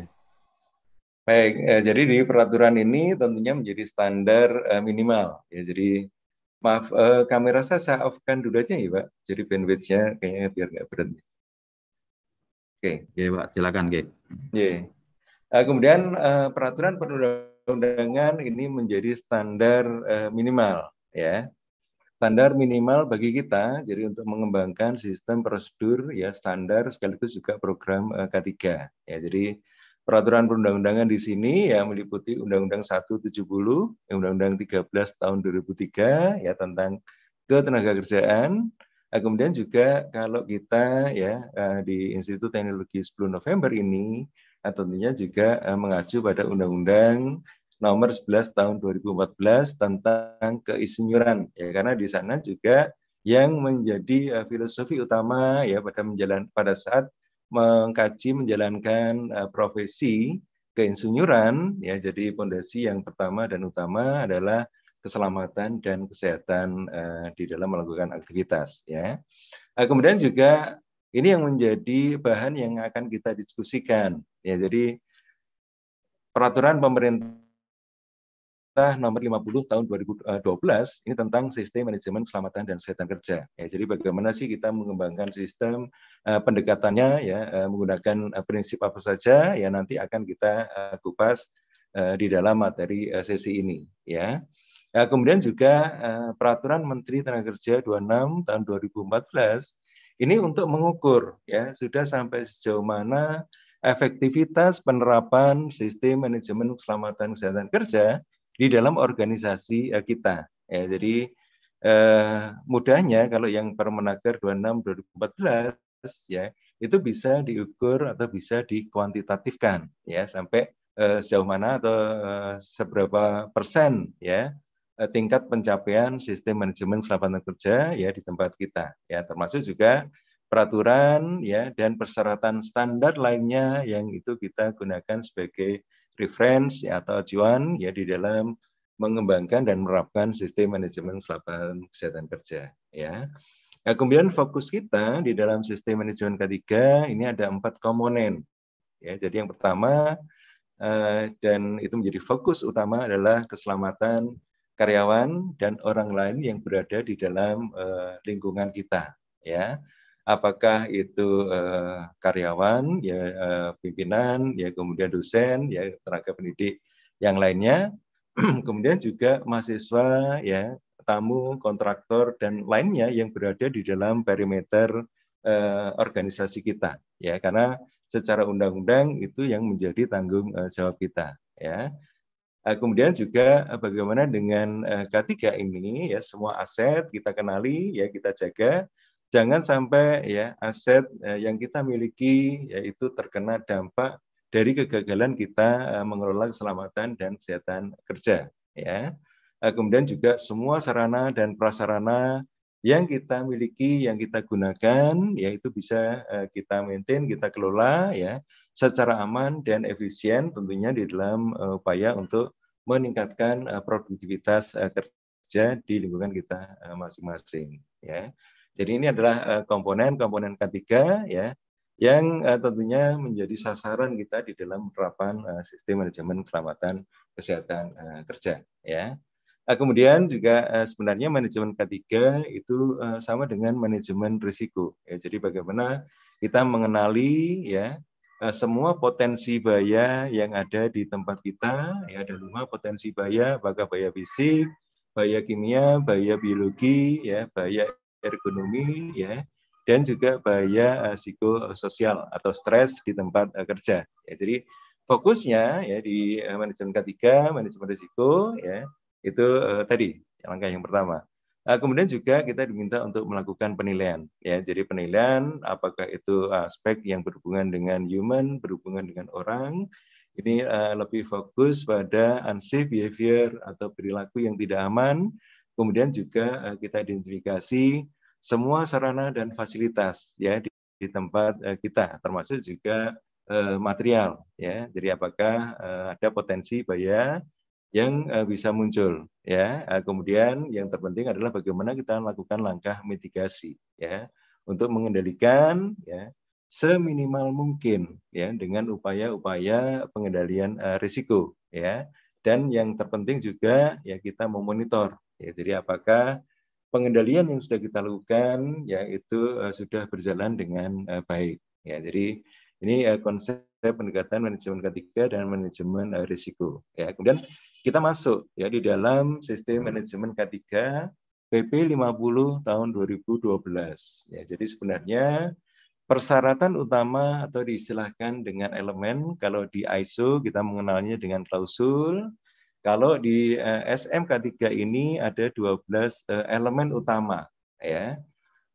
Baik, eh, jadi di peraturan ini tentunya menjadi standar eh, minimal. Ya, jadi Maaf, uh, kamera saya saya off-kan dulu aja ya Pak. Jadi bandwidth-nya kayaknya biar nggak berhenti. Oke. Okay. okay, Pak, silakan. Oke. Yeah. Eh, uh, kemudian uh, peraturan perundangan ini menjadi standar uh, minimal ya standar minimal bagi kita jadi untuk mengembangkan sistem prosedur ya standar sekaligus juga program uh, K3 ya jadi peraturan perundang-undangan di sini ya meliputi Undang-Undang 170, Undang-Undang 13 tahun 2003 ya tentang ketenaga kerjaan. Ah, kemudian juga kalau kita ya eh, di Institut Teknologi 10 November ini eh, tentunya juga eh, mengacu pada Undang-Undang nomor 11 tahun 2014 tentang keisinyuran ya karena di sana juga yang menjadi filosofi utama ya pada menjalan pada saat mengkaji menjalankan uh, profesi keinsinyuran ya jadi pondasi yang pertama dan utama adalah keselamatan dan kesehatan uh, di dalam melakukan aktivitas ya uh, kemudian juga ini yang menjadi bahan yang akan kita diskusikan ya jadi peraturan pemerintah nomor 50 tahun 2012 eh, ini tentang sistem manajemen keselamatan dan kesehatan kerja. Ya, jadi bagaimana sih kita mengembangkan sistem uh, pendekatannya ya uh, menggunakan uh, prinsip apa saja ya nanti akan kita uh, kupas uh, di dalam materi uh, sesi ini ya. Uh, kemudian juga uh, peraturan Menteri Tenaga Kerja 26 tahun 2014 ini untuk mengukur ya sudah sampai sejauh mana efektivitas penerapan sistem manajemen keselamatan kesehatan kerja di dalam organisasi uh, kita. Ya, jadi uh, mudahnya kalau yang Permenaker 26 2014 ya itu bisa diukur atau bisa dikuantitatifkan ya sampai eh, sejauh mana atau seberapa persen ya tingkat pencapaian sistem manajemen keselamatan kerja ya di tempat kita ya termasuk juga peraturan ya dan persyaratan standar lainnya yang itu kita gunakan sebagai reference ya, atau acuan ya di dalam mengembangkan dan menerapkan sistem manajemen selapan kesehatan kerja ya. Nah, kemudian fokus kita di dalam sistem manajemen ketiga ini ada empat komponen. Ya, jadi yang pertama eh, dan itu menjadi fokus utama adalah keselamatan karyawan dan orang lain yang berada di dalam eh, lingkungan kita. Ya, apakah itu eh, karyawan, ya eh, pimpinan, ya kemudian dosen, ya tenaga pendidik yang lainnya, (clears throat) kemudian juga mahasiswa, ya tamu, kontraktor dan lainnya yang berada di dalam perimeter eh, organisasi kita, ya karena secara undang-undang itu yang menjadi tanggung jawab kita, ya. Kemudian juga bagaimana dengan K3 ini ya semua aset kita kenali ya kita jaga jangan sampai ya aset eh, yang kita miliki yaitu terkena dampak dari kegagalan kita eh, mengelola keselamatan dan kesehatan kerja ya eh, kemudian juga semua sarana dan prasarana yang kita miliki yang kita gunakan yaitu bisa kita maintain kita kelola ya secara aman dan efisien tentunya di dalam upaya untuk meningkatkan produktivitas kerja di lingkungan kita masing-masing ya jadi ini adalah komponen-komponen eh, ketiga ya yang eh, tentunya menjadi sasaran kita di dalam penerapan eh, sistem manajemen keselamatan kesehatan kerja ya. Nah, kemudian juga sebenarnya manajemen ketiga itu sama dengan manajemen risiko. Ya, jadi bagaimana kita mengenali ya semua potensi bahaya yang ada di tempat kita ya ada lima potensi bahaya apakah bahaya fisik bahaya kimia bahaya biologi ya bahaya ergonomi ya dan juga bahaya uh, psikososial atau stres di tempat uh, kerja. Ya, jadi fokusnya ya di uh, manajemen ketiga, manajemen risiko ya itu uh, tadi langkah yang pertama. Uh, kemudian juga kita diminta untuk melakukan penilaian ya. Jadi penilaian apakah itu aspek yang berhubungan dengan human, berhubungan dengan orang. Ini uh, lebih fokus pada unsafe behavior atau perilaku yang tidak aman Kemudian juga eh, kita identifikasi semua sarana dan fasilitas ya di, di tempat eh, kita, termasuk juga eh, material ya. Jadi apakah ada potensi bahaya yang bisa muncul ya. Kemudian yang terpenting adalah bagaimana kita lakukan langkah mitigasi ya untuk mengendalikan ya seminimal mungkin ya dengan upaya-upaya pengendalian uh, risiko ya dan yang terpenting juga ya kita memonitor Ya, jadi apakah pengendalian yang sudah kita lakukan ya itu uh, sudah berjalan dengan uh, baik. Ya, jadi ini uh, konsep pendekatan manajemen ketiga dan manajemen uh, risiko. Ya, kemudian kita masuk ya di dalam sistem manajemen ketiga PP 50 tahun 2012. Ya, jadi sebenarnya persyaratan utama atau diistilahkan dengan elemen kalau di ISO kita mengenalnya dengan klausul kalau di eh, SMK3 ini ada 12 eh, elemen utama ya.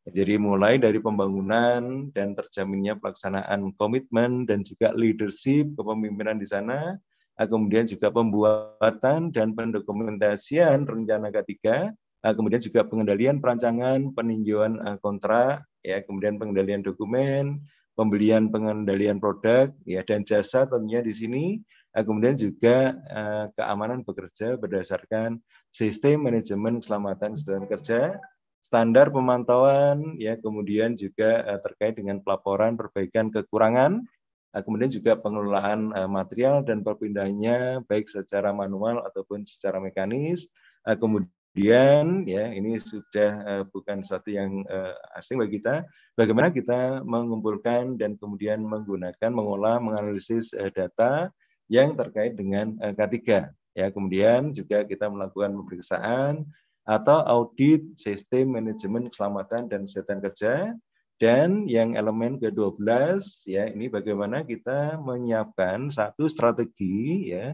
Jadi mulai dari pembangunan dan terjaminnya pelaksanaan komitmen dan juga leadership kepemimpinan di sana, eh, kemudian juga pembuatan dan pendokumentasian rencana K3, kemudian juga pengendalian perancangan, peninjauan kontrak, ya, kemudian pengendalian dokumen, pembelian pengendalian produk, ya, dan jasa tentunya di sini Eh, kemudian juga eh, keamanan bekerja berdasarkan sistem manajemen keselamatan dan kerja, standar pemantauan, ya kemudian juga eh, terkait dengan pelaporan perbaikan kekurangan, kemudian juga pengelolaan material dan perpindahannya baik secara manual ataupun secara mekanis, kemudian kemudian ya ini sudah uh, bukan suatu yang uh, asing bagi kita bagaimana kita mengumpulkan dan kemudian menggunakan mengolah menganalisis uh, data yang terkait dengan eh, K3. Ya, kemudian juga kita melakukan pemeriksaan atau audit sistem manajemen keselamatan dan kesehatan kerja dan yang elemen ke-12 ya ini bagaimana kita menyiapkan satu strategi ya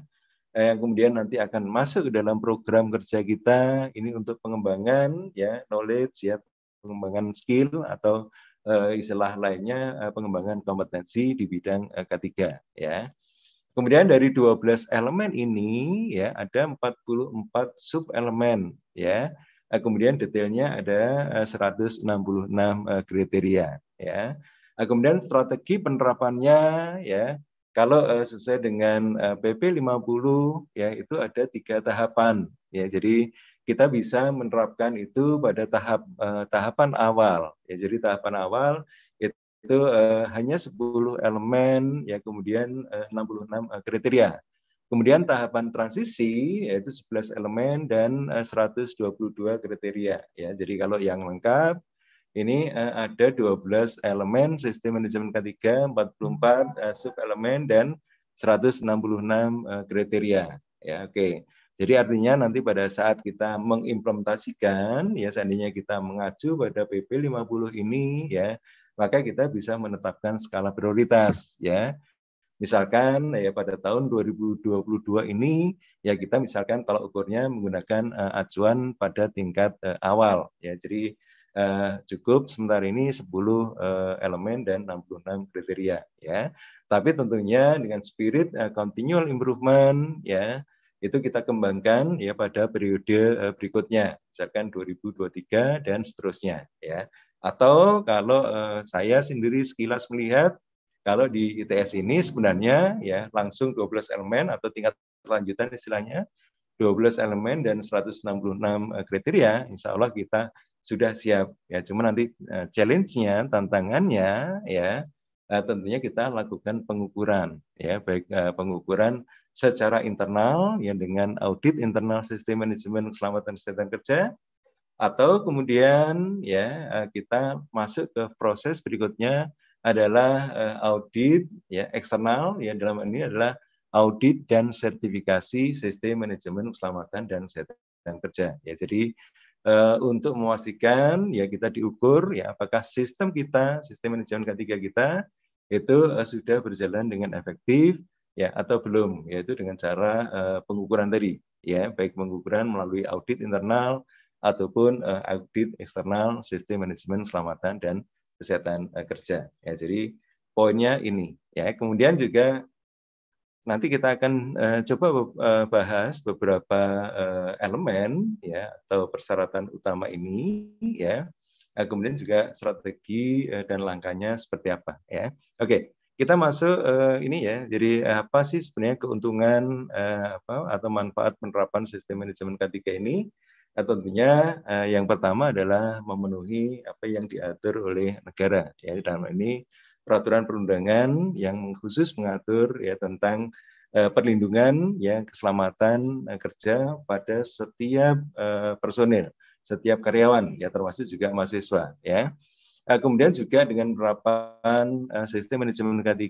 eh, yang kemudian nanti akan masuk ke dalam program kerja kita ini untuk pengembangan ya knowledge ya pengembangan skill atau uh, istilah lainnya uh, pengembangan kompetensi di bidang uh, K3 ya. Kemudian dari 12 elemen ini ya ada 44 sub elemen, ya. Eh, kemudian detailnya ada 166 eh, eh, kriteria ya. Kemudian strategi penerapannya ya kalau sesuai dengan PP 50 ya itu ada tiga tahapan ya. Jadi kita bisa menerapkan itu pada tahap tahapan awal. Ya, jadi tahapan awal itu uh, hanya 10 elemen ya kemudian uh, 66 uh, kriteria. Kemudian tahapan transisi yaitu 11 elemen dan eh, uh, 122 kriteria ya. Jadi kalau yang lengkap ini uh, ada 12 elemen sistem manajemen K3, 44 uh, sub elemen dan 166 uh, kriteria ya. Oke. Okay. Jadi artinya nanti pada saat kita mengimplementasikan ya seandainya kita mengacu pada PP 50 ini ya maka kita bisa menetapkan skala prioritas ya. Misalkan ya pada tahun 2022 ini ya kita misalkan kalau ukurnya menggunakan uh, acuan pada tingkat uh, awal ya. Jadi uh, cukup sementara ini 10 uh, elemen dan 66 kriteria ya. Tapi tentunya dengan spirit uh, continual improvement ya itu kita kembangkan ya pada periode berikutnya misalkan 2023 dan seterusnya ya atau kalau eh, saya sendiri sekilas melihat kalau di ITS ini sebenarnya ya langsung 12 elemen atau tingkat lanjutan istilahnya 12 elemen dan 166 eh, kriteria, insya Allah kita sudah siap. Ya, cuma nanti uh, challenge-nya, tantangannya, ya uh, tentunya kita lakukan pengukuran, ya baik uh, pengukuran secara internal ya dengan audit internal sistem manajemen keselamatan kesehatan kerja atau kemudian ya eh, kita masuk ke proses berikutnya adalah eh, audit ya eksternal ya dalam ini adalah audit dan sertifikasi sistem manajemen keselamatan dan kesehatan kerja ya jadi eh, untuk memastikan ya kita diukur ya apakah sistem kita sistem manajemen ketiga kita itu sudah berjalan dengan efektif ya atau belum yaitu dengan cara pengukuran tadi ya baik pengukuran melalui audit internal ataupun uh, audit eksternal sistem manajemen keselamatan dan kesehatan uh, kerja. Ya, jadi poinnya ini. Ya, kemudian juga nanti kita akan uh, coba uh, bahas beberapa uh, elemen ya atau persyaratan utama ini ya. Uh, kemudian juga strategi uh, dan langkahnya seperti apa ya. Oke. Okay kita masuk uh, ini ya. Jadi apa sih sebenarnya keuntungan uh, apa atau manfaat penerapan sistem manajemen K3 ini? Nah, tentunya uh, yang pertama adalah memenuhi apa yang diatur oleh negara. Ya, dalam ini peraturan perundangan yang khusus mengatur ya tentang uh, perlindungan ya keselamatan uh, kerja pada setiap uh, personil, setiap karyawan ya termasuk juga mahasiswa ya. Uh, kemudian juga dengan penerapan uh, sistem manajemen K3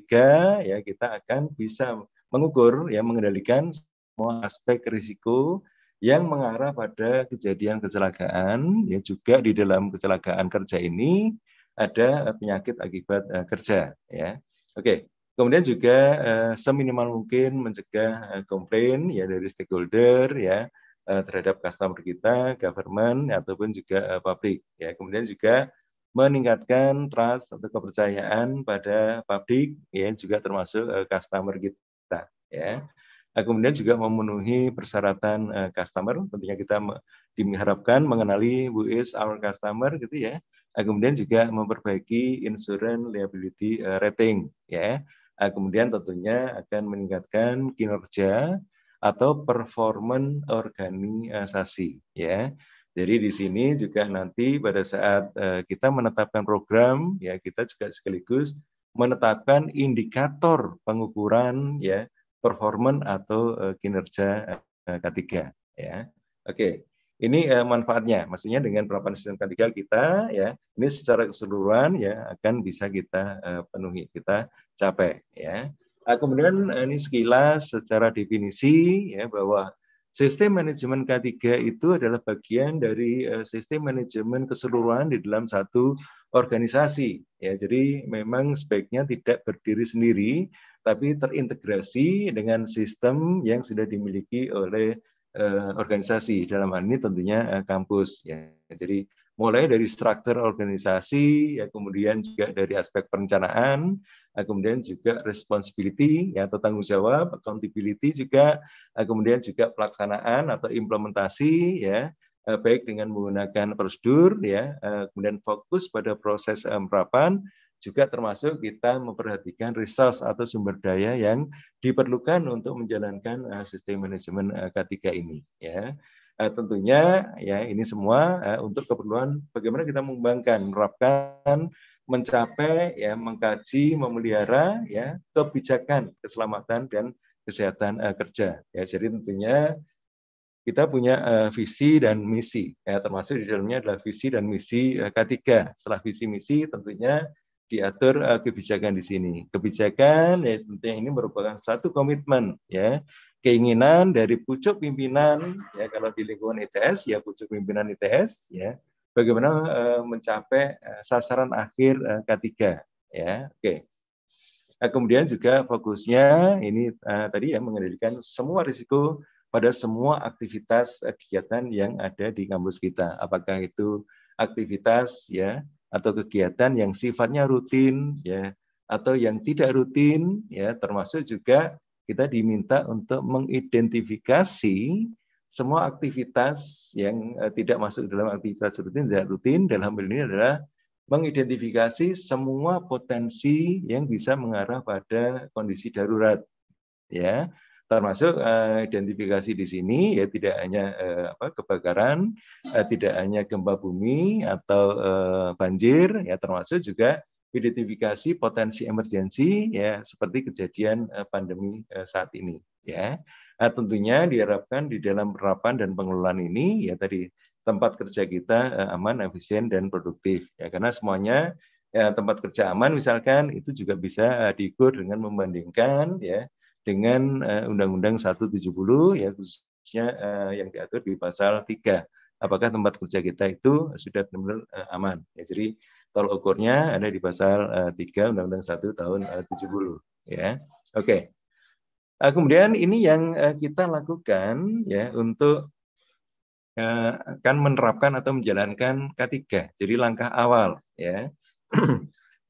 ya kita akan bisa mengukur ya mengendalikan semua aspek risiko yang mengarah pada kejadian kecelakaan ya juga di dalam kecelakaan kerja ini ada eh, penyakit akibat uh, kerja ya oke okay. kemudian juga uh, seminimal mungkin mencegah uh, komplain ya dari stakeholder ya uh, terhadap customer kita government ataupun juga uh, publik ya kemudian juga meningkatkan trust atau kepercayaan pada publik ya juga termasuk uh, customer kita ya Nah, kemudian juga memenuhi persyaratan eh, customer. Tentunya kita diharapkan mengenali who is our customer gitu ya. Nah, kemudian juga memperbaiki insurance liability eh, rating ya. Nah, kemudian tentunya akan meningkatkan kinerja atau performan organisasi ya. Jadi di sini juga nanti pada saat eh, kita menetapkan program ya kita juga sekaligus menetapkan indikator pengukuran ya performan atau eh, kinerja uh, eh, K3 ya. Oke. Ini eh, manfaatnya, maksudnya dengan penerapan sistem K3 kita ya, ini secara keseluruhan ya akan bisa kita penuhi, kita capai ya. Ah, kemudian ini sekilas secara definisi ya bahwa Sistem manajemen K3 itu adalah bagian dari sistem manajemen keseluruhan di dalam satu organisasi. Ya, jadi memang sebaiknya tidak berdiri sendiri, tapi terintegrasi dengan sistem yang sudah dimiliki oleh uh, organisasi dalam hal ini tentunya uh, kampus ya. Jadi mulai dari struktur organisasi ya kemudian juga dari aspek perencanaan eh, kemudian juga responsibility ya atau tanggung jawab, accountability juga, kemudian juga pelaksanaan atau implementasi ya baik dengan menggunakan prosedur ya, kemudian fokus pada proses penerapan juga termasuk kita memperhatikan resource atau sumber daya yang diperlukan untuk menjalankan eh, sistem manajemen eh, K3 ini ya. Eh, tentunya ya ini semua untuk keperluan bagaimana kita mengembangkan menerapkan mencapai ya mengkaji memelihara ya kebijakan keselamatan dan kesehatan kerja ya jadi tentunya kita punya uh, visi dan misi ya termasuk di dalamnya adalah visi dan misi uh, K3 setelah visi misi tentunya diatur uh, kebijakan di sini. Kebijakan ya tentunya ini merupakan satu komitmen ya keinginan dari pucuk pimpinan ya kalau di lingkungan ITS ya pucuk pimpinan ITS ya bagaimana uh, mencapai uh, sasaran akhir uh, K3 ya. Oke. Okay. Nah, kemudian juga fokusnya ini uh, tadi ya mengendalikan semua risiko pada semua aktivitas kegiatan yang ada di kampus kita. Apakah itu aktivitas ya atau kegiatan yang sifatnya rutin ya atau yang tidak rutin ya termasuk juga kita diminta untuk mengidentifikasi semua aktivitas yang eh, tidak masuk dalam aktivitas rutin tidak rutin dalam hal ini adalah mengidentifikasi semua potensi yang bisa mengarah pada kondisi darurat ya termasuk uh, identifikasi di sini ya tidak hanya uh, apa, kebakaran, uh, tidak hanya gempa bumi atau uh, banjir, ya termasuk juga identifikasi potensi emergensi ya seperti kejadian uh, pandemi uh, saat ini ya. Nah, tentunya diharapkan di dalam penerapan dan pengelolaan ini ya tadi tempat kerja kita uh, aman, efisien dan produktif ya karena semuanya ya, tempat kerja aman misalkan itu juga bisa uh, diukur dengan membandingkan ya dengan eh, Undang-Undang 170 ya khususnya eh, yang diatur di pasal 3. Apakah tempat kerja kita itu sudah benar-benar eh, aman? Ya, jadi tolak ukurnya ada di pasal 3 Undang-Undang 1 tahun 70 ya. Oke. Okay. Kemudian ini yang kita lakukan ya untuk akan menerapkan atau menjalankan K3. Jadi langkah awal ya. (clears throat)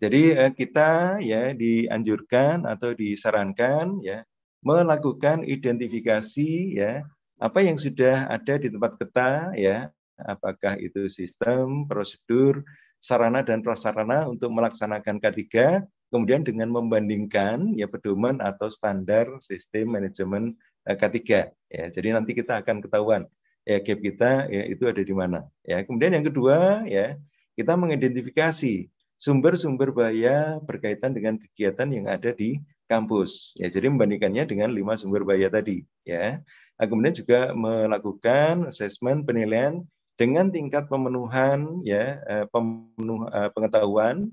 Jadi eh, kita ya dianjurkan atau disarankan ya melakukan identifikasi ya apa yang sudah ada di tempat kita ya apakah itu sistem, prosedur, sarana dan prasarana untuk melaksanakan K3 kemudian dengan membandingkan ya pedoman atau standar sistem manajemen eh, K3 ya. Jadi nanti kita akan ketahuan ya gap kita ya itu ada di mana ya. Kemudian yang kedua ya kita mengidentifikasi sumber-sumber bahaya berkaitan dengan kegiatan yang ada di kampus. Ya, jadi membandingkannya dengan lima sumber bahaya tadi. Ya, nah, kemudian juga melakukan asesmen penilaian dengan tingkat pemenuhan ya eh, pemenuh, eh, pengetahuan,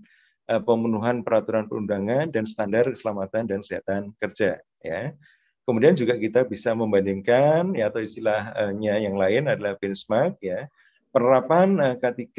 eh, pemenuhan peraturan perundangan dan standar keselamatan dan kesehatan kerja. Ya. Kemudian juga kita bisa membandingkan ya atau istilahnya yang lain adalah benchmark ya penerapan eh, K3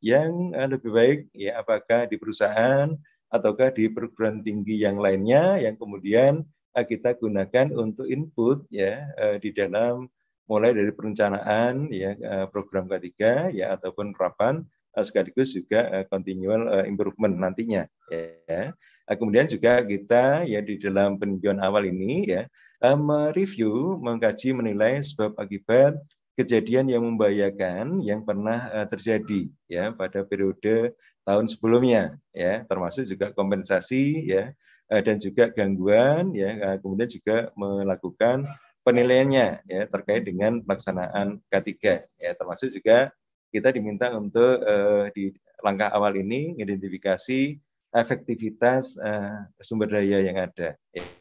yang eh, lebih baik ya apakah di perusahaan ataukah di perguruan tinggi yang lainnya yang kemudian eh, kita gunakan untuk input ya di dalam mulai dari perencanaan ya program K3 ya ataupun penerapan sekaligus juga continual improvement nantinya ya. Kemudian juga kita ya di dalam peninjauan awal ini ya mereview, mengkaji, menilai sebab akibat kejadian yang membahayakan yang pernah eh, terjadi ya pada periode tahun sebelumnya ya termasuk juga kompensasi ya eh, dan juga gangguan ya eh, kemudian juga melakukan penilaiannya ya terkait dengan pelaksanaan K3 ya termasuk juga kita diminta untuk uh, di langkah awal ini identifikasi efektivitas uh, sumber daya yang ada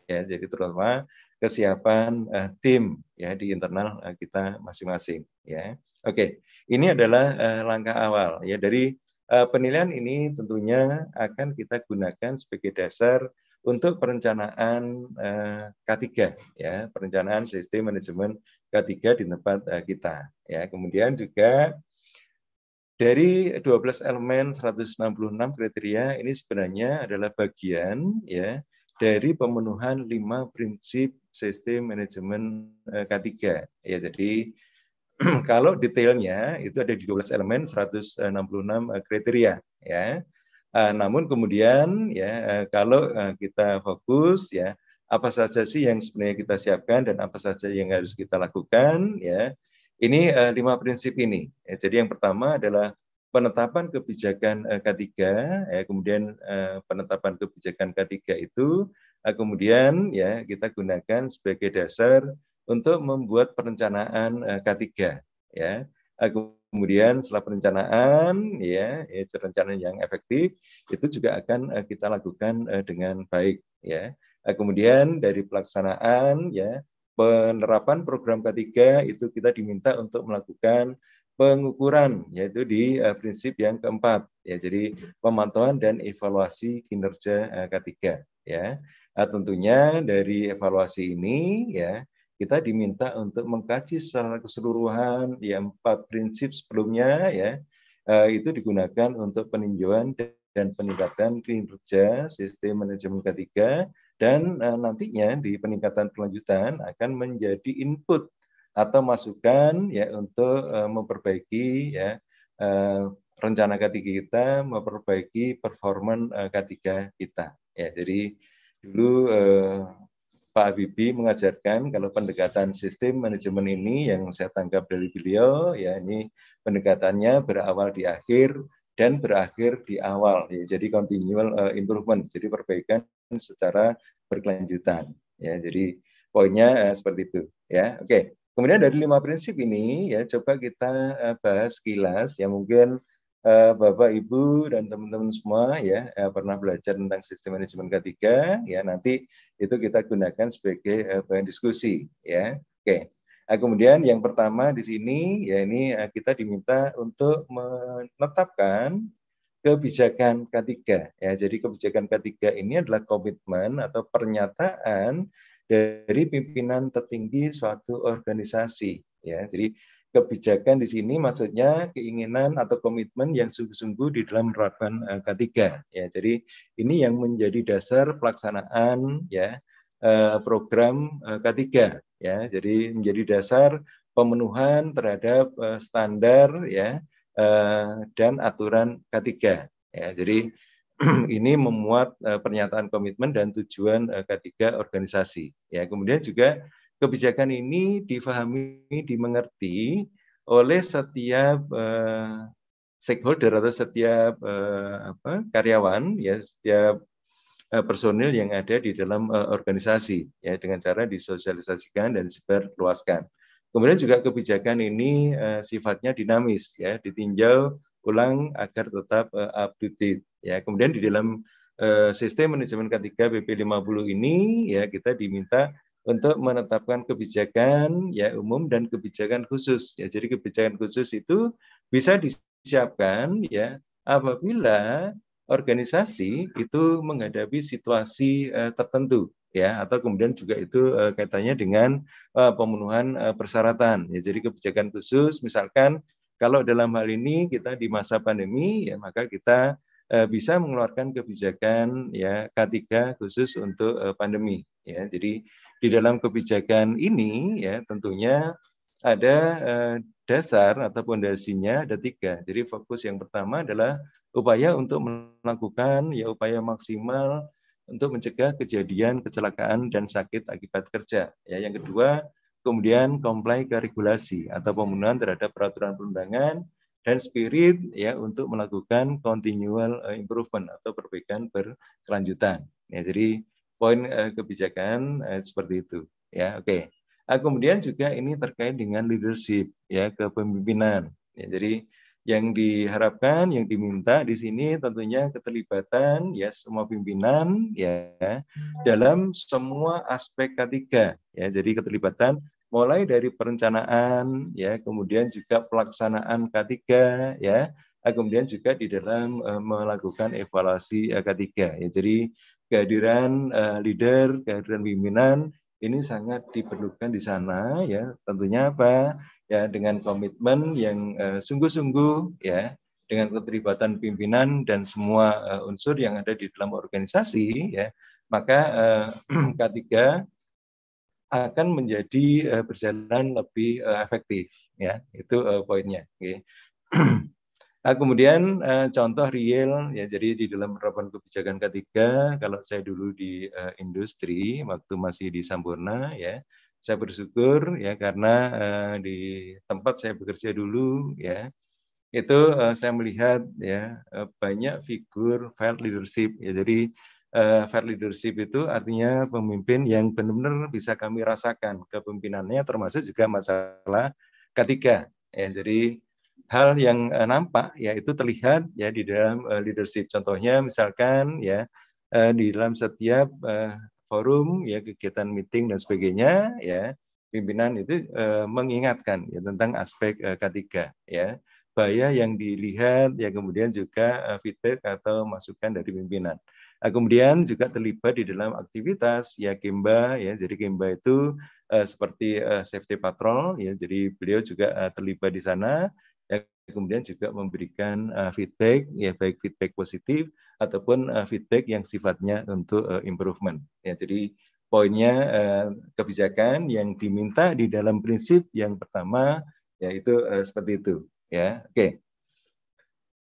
ya jadi terutama kesiapan uh, tim ya di internal uh, kita masing-masing ya. Oke, ini adalah uh, langkah awal ya dari uh, penilaian ini tentunya akan kita gunakan sebagai dasar untuk perencanaan K3 ya, perencanaan sistem manajemen K3 di tempat kita ya. Kemudian juga dari 12 elemen 166 kriteria ini sebenarnya adalah bagian ya dari pemenuhan lima prinsip sistem manajemen eh, K3. Ya, jadi (clears throat) kalau detailnya itu ada di 12 elemen 166 eh, kriteria ya. Eh, namun kemudian ya kalau kita fokus ya apa saja sih yang sebenarnya kita siapkan dan apa saja yang harus kita lakukan ya. Ini lima prinsip ini. Ya, jadi yang pertama adalah penetapan kebijakan K3 ya, kemudian penetapan kebijakan K3 itu Eh, kemudian ya kita gunakan sebagai dasar untuk membuat perencanaan eh, K3 ya. Eh, kemudian setelah perencanaan ya, ya perencanaan yang efektif itu juga akan kita lakukan dengan baik ya. Kemudian dari pelaksanaan ya penerapan program K3 itu kita diminta untuk melakukan pengukuran yaitu di uh, prinsip yang keempat ya jadi pemantauan dan evaluasi kinerja uh, K3 ya Nah, tentunya dari evaluasi ini ya kita diminta untuk mengkaji secara keseluruhan ya empat prinsip sebelumnya ya eh, itu digunakan untuk peninjauan dan peningkatan kinerja sistem manajemen ketiga dan eh, nantinya di peningkatan kelanjutan akan menjadi input atau masukan ya untuk eh, memperbaiki ya rencana K3 kita memperbaiki performa K3 kita. Ya, jadi dulu eh, Pak Habibie mengajarkan kalau pendekatan sistem manajemen ini yang saya tangkap dari beliau ya ini pendekatannya berawal di akhir dan berakhir di awal ya jadi continual eh, improvement jadi perbaikan secara berkelanjutan ya jadi poinnya eh, seperti itu ya oke kemudian dari lima prinsip ini ya coba kita eh, bahas kilas ya mungkin Eh, Bapak Ibu dan teman-teman semua ya eh, pernah belajar tentang sistem manajemen K3 ya nanti itu kita gunakan sebagai eh, bahan diskusi ya. Oke. Nah, kemudian yang pertama di sini ya ini kita diminta untuk menetapkan kebijakan K3 ya. Jadi kebijakan K3 ini adalah komitmen atau pernyataan dari pimpinan tertinggi suatu organisasi ya. Jadi kebijakan di sini maksudnya keinginan atau komitmen yang sungguh-sungguh di dalam menerapkan eh, K3 ya. Jadi ini yang menjadi dasar pelaksanaan ya eh, program eh, K3 ya. Jadi menjadi dasar pemenuhan terhadap standar ya dan aturan K3 ya. Jadi (clears throat) ini memuat pernyataan komitmen dan tujuan K3 organisasi ya. Kemudian juga kebijakan ini difahami, dimengerti oleh setiap uh, stakeholder atau setiap uh, apa, karyawan, ya setiap uh, personil yang ada di dalam uh, organisasi, ya dengan cara disosialisasikan dan diperluaskan. Kemudian juga kebijakan ini uh, sifatnya dinamis, ya ditinjau ulang agar tetap uh, up to date. Ya kemudian di dalam uh, sistem manajemen ketiga BP 50 ini, ya kita diminta untuk menetapkan kebijakan ya umum dan kebijakan khusus ya jadi kebijakan khusus itu bisa disiapkan ya apabila organisasi itu menghadapi situasi uh, tertentu ya atau kemudian juga itu uh, kaitannya dengan uh, pemenuhan uh, persyaratan ya jadi kebijakan khusus misalkan kalau dalam hal ini kita di masa pandemi ya maka kita uh, bisa mengeluarkan kebijakan ya K3 khusus untuk uh, pandemi ya jadi di dalam kebijakan ini ya tentunya ada eh, dasar atau pondasinya ada tiga. Jadi fokus yang pertama adalah upaya untuk melakukan ya upaya maksimal untuk mencegah kejadian kecelakaan dan sakit akibat kerja. Ya, yang kedua kemudian comply ke regulasi atau pemenuhan terhadap peraturan perundangan dan spirit ya untuk melakukan continual eh, improvement atau perbaikan berkelanjutan. Ya, jadi poin uh, kebijakan uh, seperti itu ya oke okay. uh, kemudian juga ini terkait dengan leadership ya kepemimpinan ya jadi yang diharapkan yang diminta di sini tentunya keterlibatan ya semua pimpinan ya dalam semua aspek K3 ya jadi keterlibatan mulai dari perencanaan ya kemudian juga pelaksanaan K3 ya ah, kemudian juga di dalam eh, melakukan evaluasi K3 ya jadi kehadiran uh, leader, kehadiran pimpinan ini sangat diperlukan di sana ya. Tentunya apa? Ya dengan komitmen yang eh, sungguh-sungguh ya dengan keterlibatan pimpinan dan semua uh, unsur yang ada di dalam organisasi ya maka uh, (clears throat) K3 akan menjadi uh, berjalan lebih uh, efektif ya itu uh, poinnya okay. (clears throat) Nah, kemudian uh, contoh real ya jadi di dalam penerapan kebijakan ketiga kalau saya dulu di uh, industri waktu masih di Sampurna ya saya bersyukur ya karena uh, di tempat saya bekerja dulu ya itu uh, saya melihat ya uh, banyak figur field leadership ya jadi uh, fair leadership itu artinya pemimpin yang benar-benar bisa kami rasakan kepemimpinannya termasuk juga masalah ketiga ya jadi hal yang uh, nampak yaitu terlihat ya di dalam uh, leadership contohnya misalkan ya uh, di dalam setiap uh, forum ya kegiatan meeting dan sebagainya ya pimpinan itu uh, mengingatkan ya tentang aspek uh, ketiga ya bahaya yang dilihat ya kemudian juga uh, feedback atau masukan dari pimpinan Nah, kemudian juga terlibat di dalam aktivitas ya Kimba ya. Jadi Kimba itu uh, seperti uh, safety patrol ya. Jadi beliau juga uh, terlibat di sana kemudian juga memberikan uh, feedback ya baik feedback positif ataupun uh, feedback yang sifatnya untuk uh, improvement ya jadi poinnya uh, kebijakan yang diminta di dalam prinsip yang pertama yaitu uh, seperti itu ya oke okay.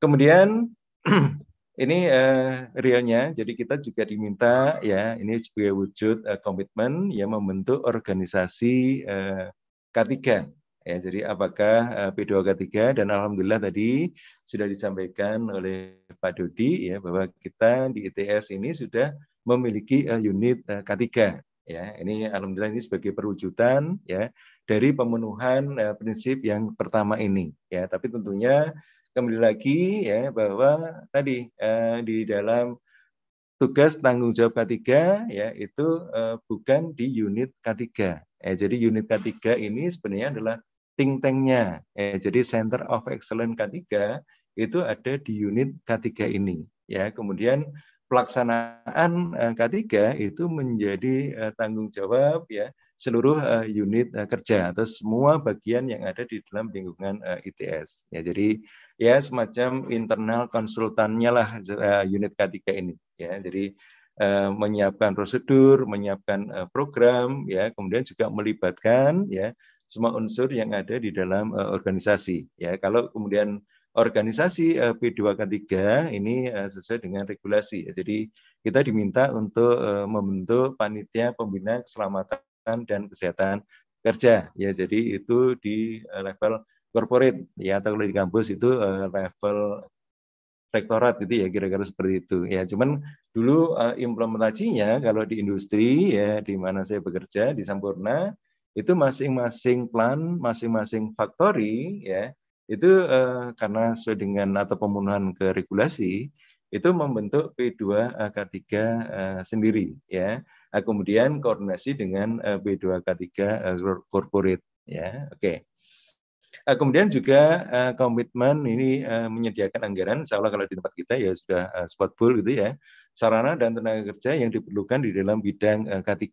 kemudian (clears throat) ini uh, realnya jadi kita juga diminta ya ini sebagai wujud komitmen uh, ya membentuk organisasi uh, K3 Ya, jadi apakah eh, p 2 K 3 dan alhamdulillah tadi sudah disampaikan oleh Pak Dodi ya bahwa kita di ITS ini sudah memiliki eh, unit eh, K3 ya. Ini alhamdulillah ini sebagai perwujudan ya dari pemenuhan prinsip yang pertama ini ya. Tapi tentunya kembali lagi ya bahwa tadi di dalam tugas tanggung jawab K3 ya itu bukan di unit K3. Eh, ya, jadi unit K3 ini sebenarnya adalah think tanknya. Eh, jadi Center of Excellence K3 itu ada di unit K3 ini. Ya, kemudian pelaksanaan eh, K3 itu menjadi eh, tanggung jawab ya seluruh eh, unit kerja atau semua bagian yang ada di dalam lingkungan ITS. Ya, jadi ya semacam internal konsultannya lah unit K3 ini. Ya, jadi menyiapkan prosedur, menyiapkan program, ya, kemudian juga melibatkan ya semua unsur yang ada di dalam uh, organisasi. Ya, kalau kemudian organisasi uh, eh, P2K3 ini uh, sesuai dengan regulasi. Ya, jadi kita diminta untuk uh, membentuk panitia pembina keselamatan dan kesehatan kerja. Ya, jadi itu di uh, level corporate ya atau kalau di kampus itu uh, level rektorat itu ya kira-kira seperti itu ya cuman dulu uh, implementasinya kalau di industri ya di mana saya bekerja di Sampurna itu masing-masing plan, masing-masing factory ya itu eh, karena sesuai dengan atau pemenuhan ke regulasi itu membentuk P2K3 eh, eh, sendiri ya. Nah, kemudian koordinasi dengan P2K3 eh, eh corporate ya. Oke. Okay. Nah, kemudian juga komitmen eh, komitmen ini uh, menyediakan anggaran insya Allah kalau di tempat kita ya sudah spot pool gitu ya. Sarana dan tenaga kerja yang diperlukan di dalam bidang uh, K3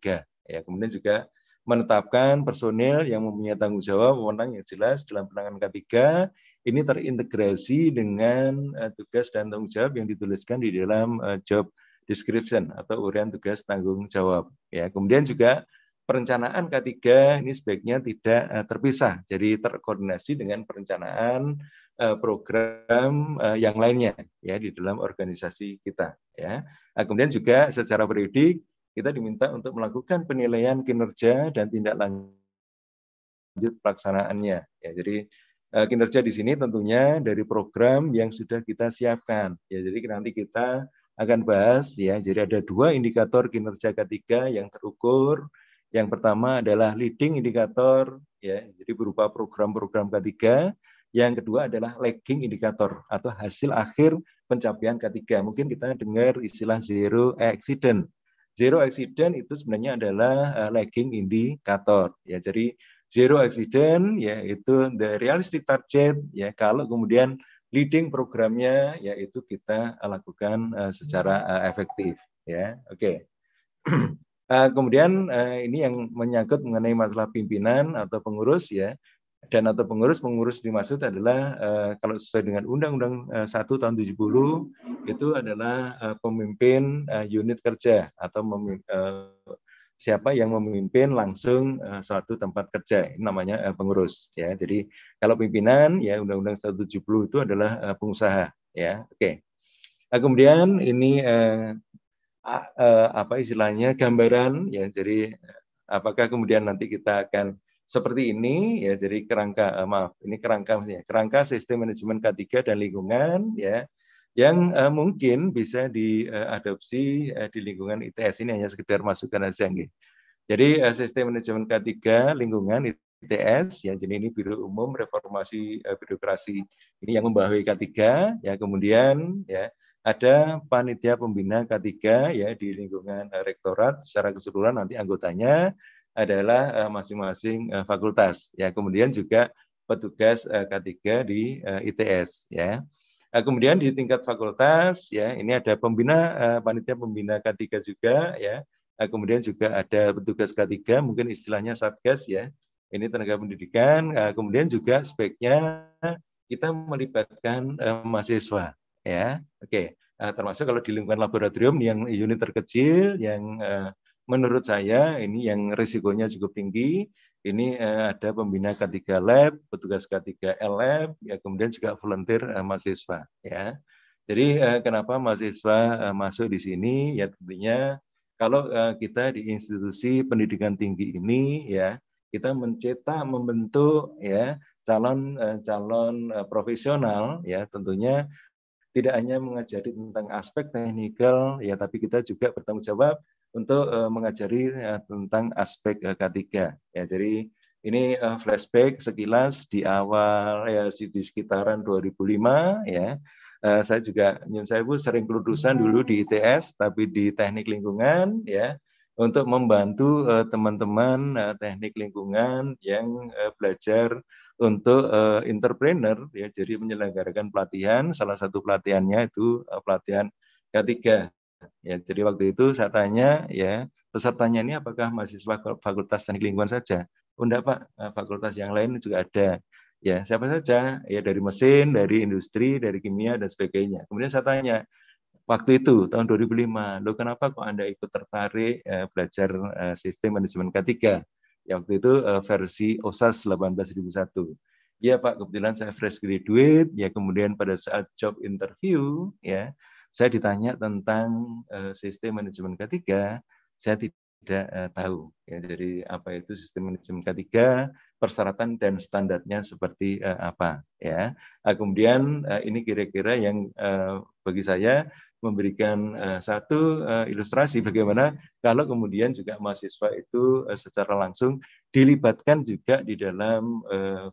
ya. Kemudian juga menetapkan personil yang mempunyai tanggung jawab wewenang yang jelas dalam penanganan K-3. ini terintegrasi dengan uh, tugas dan tanggung jawab yang dituliskan di dalam uh, job description atau urian tugas tanggung jawab. Ya, kemudian juga perencanaan K3 ini sebaiknya tidak uh, terpisah, jadi terkoordinasi dengan perencanaan program yang lainnya ya di dalam organisasi kita. Ya, nah, kemudian juga secara periodik kita diminta untuk melakukan penilaian kinerja dan tindak lanjut pelaksanaannya. Ya, jadi eh, kinerja di sini tentunya dari program yang sudah kita siapkan. Ya, jadi nanti kita akan bahas ya. Jadi ada dua indikator kinerja ketiga yang terukur. Yang pertama adalah leading indikator ya. Jadi berupa program-program ketiga. Yang kedua adalah lagging indikator atau hasil akhir pencapaian ketiga. Mungkin kita dengar istilah zero accident zero accident itu sebenarnya adalah uh, lagging indikator ya jadi zero accident ya itu the realistic target ya kalau kemudian leading programnya yaitu kita lakukan uh, secara uh, efektif ya oke okay. (clears throat) uh, kemudian uh, ini yang menyangkut mengenai masalah pimpinan atau pengurus ya dan atau pengurus pengurus dimaksud adalah eh, kalau sesuai dengan Undang-Undang uh, eh, 1 tahun 70 itu adalah eh, pemimpin unit kerja atau siapa yang memimpin langsung uh, suatu tempat kerja ini namanya pengurus ya. Jadi kalau pimpinan ya Undang-Undang 170 itu adalah pengusaha ya. Oke. Nah, kemudian ini apa istilahnya gambaran ya. Jadi apakah kemudian nanti kita akan seperti ini ya jadi kerangka eh, maaf ini kerangka maksudnya kerangka sistem manajemen K3 dan lingkungan ya yang eh, mungkin bisa diadopsi eh, eh, di lingkungan ITS ini hanya sekedar masukan saja nggih. Jadi eh, sistem manajemen K3 lingkungan ITS ya jadi ini Biro Umum Reformasi eh, Birokrasi ini yang membawahi K3 ya kemudian ya ada panitia pembina K3 ya di lingkungan eh, rektorat secara keseluruhan nanti anggotanya adalah eh, masing-masing eh, fakultas ya kemudian juga petugas uh, eh, K3 di ITS ya kemudian di tingkat fakultas ya ini ada pembina uh, panitia pembina K3 juga ya kemudian juga ada petugas K3 mungkin istilahnya satgas ya ini tenaga pendidikan kemudian juga speknya kita melibatkan mahasiswa ya oke okay. termasuk kalau di lingkungan laboratorium yang unit terkecil yang uh, menurut saya ini yang risikonya cukup tinggi. Ini eh, ada pembina K3 lab, petugas K3 lab, ya kemudian juga volunteer eh, mahasiswa ya. Jadi eh, kenapa mahasiswa masuk di sini? Ya tentunya kalau kita di institusi pendidikan tinggi ini ya kita mencetak membentuk ya calon calon profesional ya tentunya tidak hanya mengajari tentang aspek teknikal ya tapi kita juga bertanggung jawab untuk eh, mengajari eh, tentang aspek eh, K3. Ya, jadi ini flashback sekilas di awal ya di sekitaran 2005 ya. saya juga nyun saya Bu sering kelulusan iya. dulu di ITS tapi di teknik lingkungan ya untuk membantu teman-teman teknik lingkungan yang belajar untuk entrepreneur ya jadi menyelenggarakan pelatihan salah satu pelatihannya itu pelatihan K3 Ya, jadi waktu itu saya tanya ya pesertanya ini apakah mahasiswa Fakultas Teknik Lingkungan saja? Oh, enggak Pak, nah, fakultas yang lain juga ada. Ya, siapa saja? Ya dari mesin, dari industri, dari kimia dan sebagainya. Kemudian saya tanya, waktu itu tahun 2005, lo kenapa kok Anda ikut tertarik eh, belajar eh, sistem manajemen K3? Ya, waktu itu eh, versi OSAS 18001. Ya Pak, kebetulan saya fresh graduate, ya kemudian pada saat job interview, ya saya ditanya tentang eh, sistem manajemen K3, saya tidak eh, tahu. Ya, jadi apa itu sistem manajemen K3, persyaratan dan standarnya seperti eh, apa. Ya, kemudian ini kira-kira yang bagi saya memberikan uh, satu uh, ilustrasi bagaimana kalau kemudian juga mahasiswa itu uh, secara langsung dilibatkan juga di dalam uh,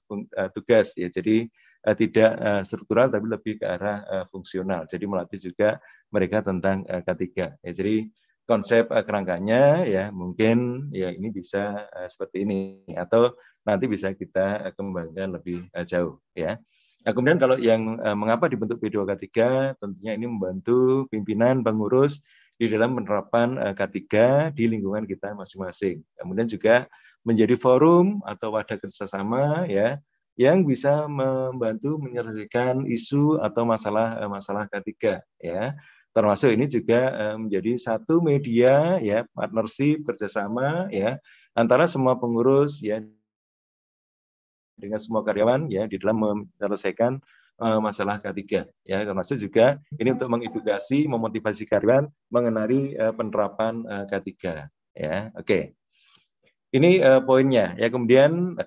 tugas ya. Jadi uh, tidak uh, struktural tapi lebih ke arah uh, fungsional. Jadi melatih juga mereka tentang uh, K3. Ya, jadi konsep uh, kerangkanya ya mungkin ya ini bisa uh, seperti ini atau nanti bisa kita uh, kembangkan lebih uh, jauh ya. Nah, kemudian kalau yang uh, mengapa dibentuk P2K3 tentunya ini membantu pimpinan pengurus di dalam penerapan uh, K3 di lingkungan kita masing-masing. Kemudian juga menjadi forum atau wadah kerjasama ya yang bisa membantu menyelesaikan isu atau masalah-masalah eh, ketiga ya termasuk ini juga eh, menjadi satu media ya partnership kerjasama ya antara semua pengurus ya dengan semua karyawan ya di dalam menyelesaikan uh, masalah ketiga, ya termasuk juga ini untuk mengedukasi memotivasi karyawan mengenali uh, penerapan uh, k ya oke okay. ini uh, poinnya ya kemudian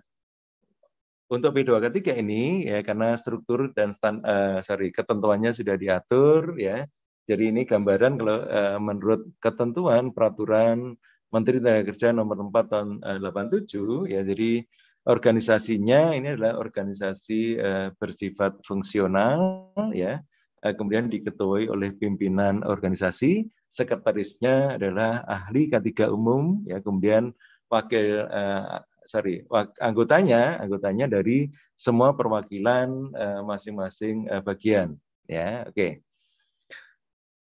untuk P2K3 ini ya karena struktur dan stand, uh, eh, sorry ketentuannya sudah diatur ya. Jadi ini gambaran kalau uh, menurut ketentuan peraturan Menteri Tenaga Kerja nomor 4 tahun eh, uh, 87 ya jadi organisasinya ini adalah organisasi uh, bersifat fungsional ya. Uh, kemudian diketuai oleh pimpinan organisasi, sekretarisnya adalah ahli K3 umum ya kemudian wakil uh, sorry anggotanya anggotanya dari semua perwakilan eh, masing-masing eh, bagian ya oke okay.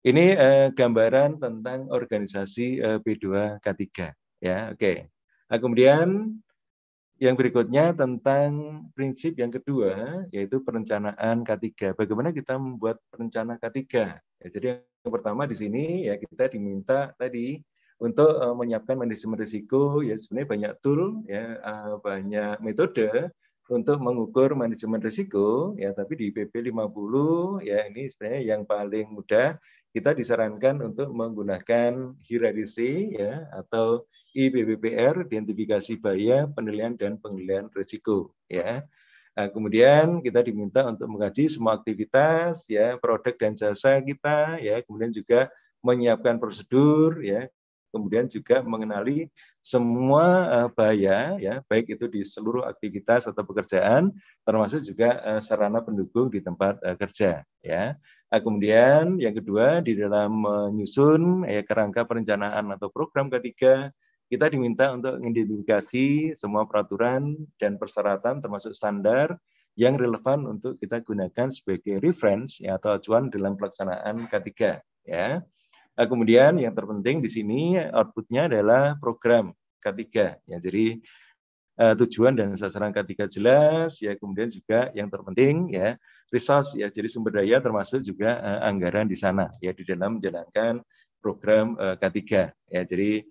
ini eh, gambaran tentang organisasi P2K3 ya oke okay. nah, kemudian yang berikutnya tentang prinsip yang kedua yaitu perencanaan K3 bagaimana kita membuat perencanaan K3 ya, jadi yang pertama di sini ya kita diminta tadi untuk uh, menyiapkan manajemen risiko ya sebenarnya banyak tool ya uh, banyak metode untuk mengukur manajemen risiko ya tapi di PP 50 ya ini sebenarnya yang paling mudah kita disarankan untuk menggunakan hierarkisi ya atau IBBPR identifikasi bahaya penilaian dan penilaian risiko ya Nah, kemudian kita diminta untuk mengkaji semua aktivitas, ya, produk dan jasa kita, ya, kemudian juga menyiapkan prosedur, ya, kemudian juga mengenali semua eh, bahaya ya baik itu di seluruh aktivitas atau pekerjaan termasuk juga eh, sarana pendukung di tempat eh, kerja ya nah, kemudian yang kedua di dalam menyusun ya, kerangka perencanaan atau program ketiga kita diminta untuk mengidentifikasi semua peraturan dan persyaratan termasuk standar yang relevan untuk kita gunakan sebagai reference ya, atau acuan dalam pelaksanaan K3 ya. Nah, kemudian yang terpenting di sini outputnya adalah program K3. Ya, jadi uh, tujuan dan sasaran K3 jelas. Ya, kemudian juga yang terpenting ya resource ya, jadi sumber daya termasuk juga uh, anggaran di sana ya di dalam menjalankan program uh, eh, K3. Ya, jadi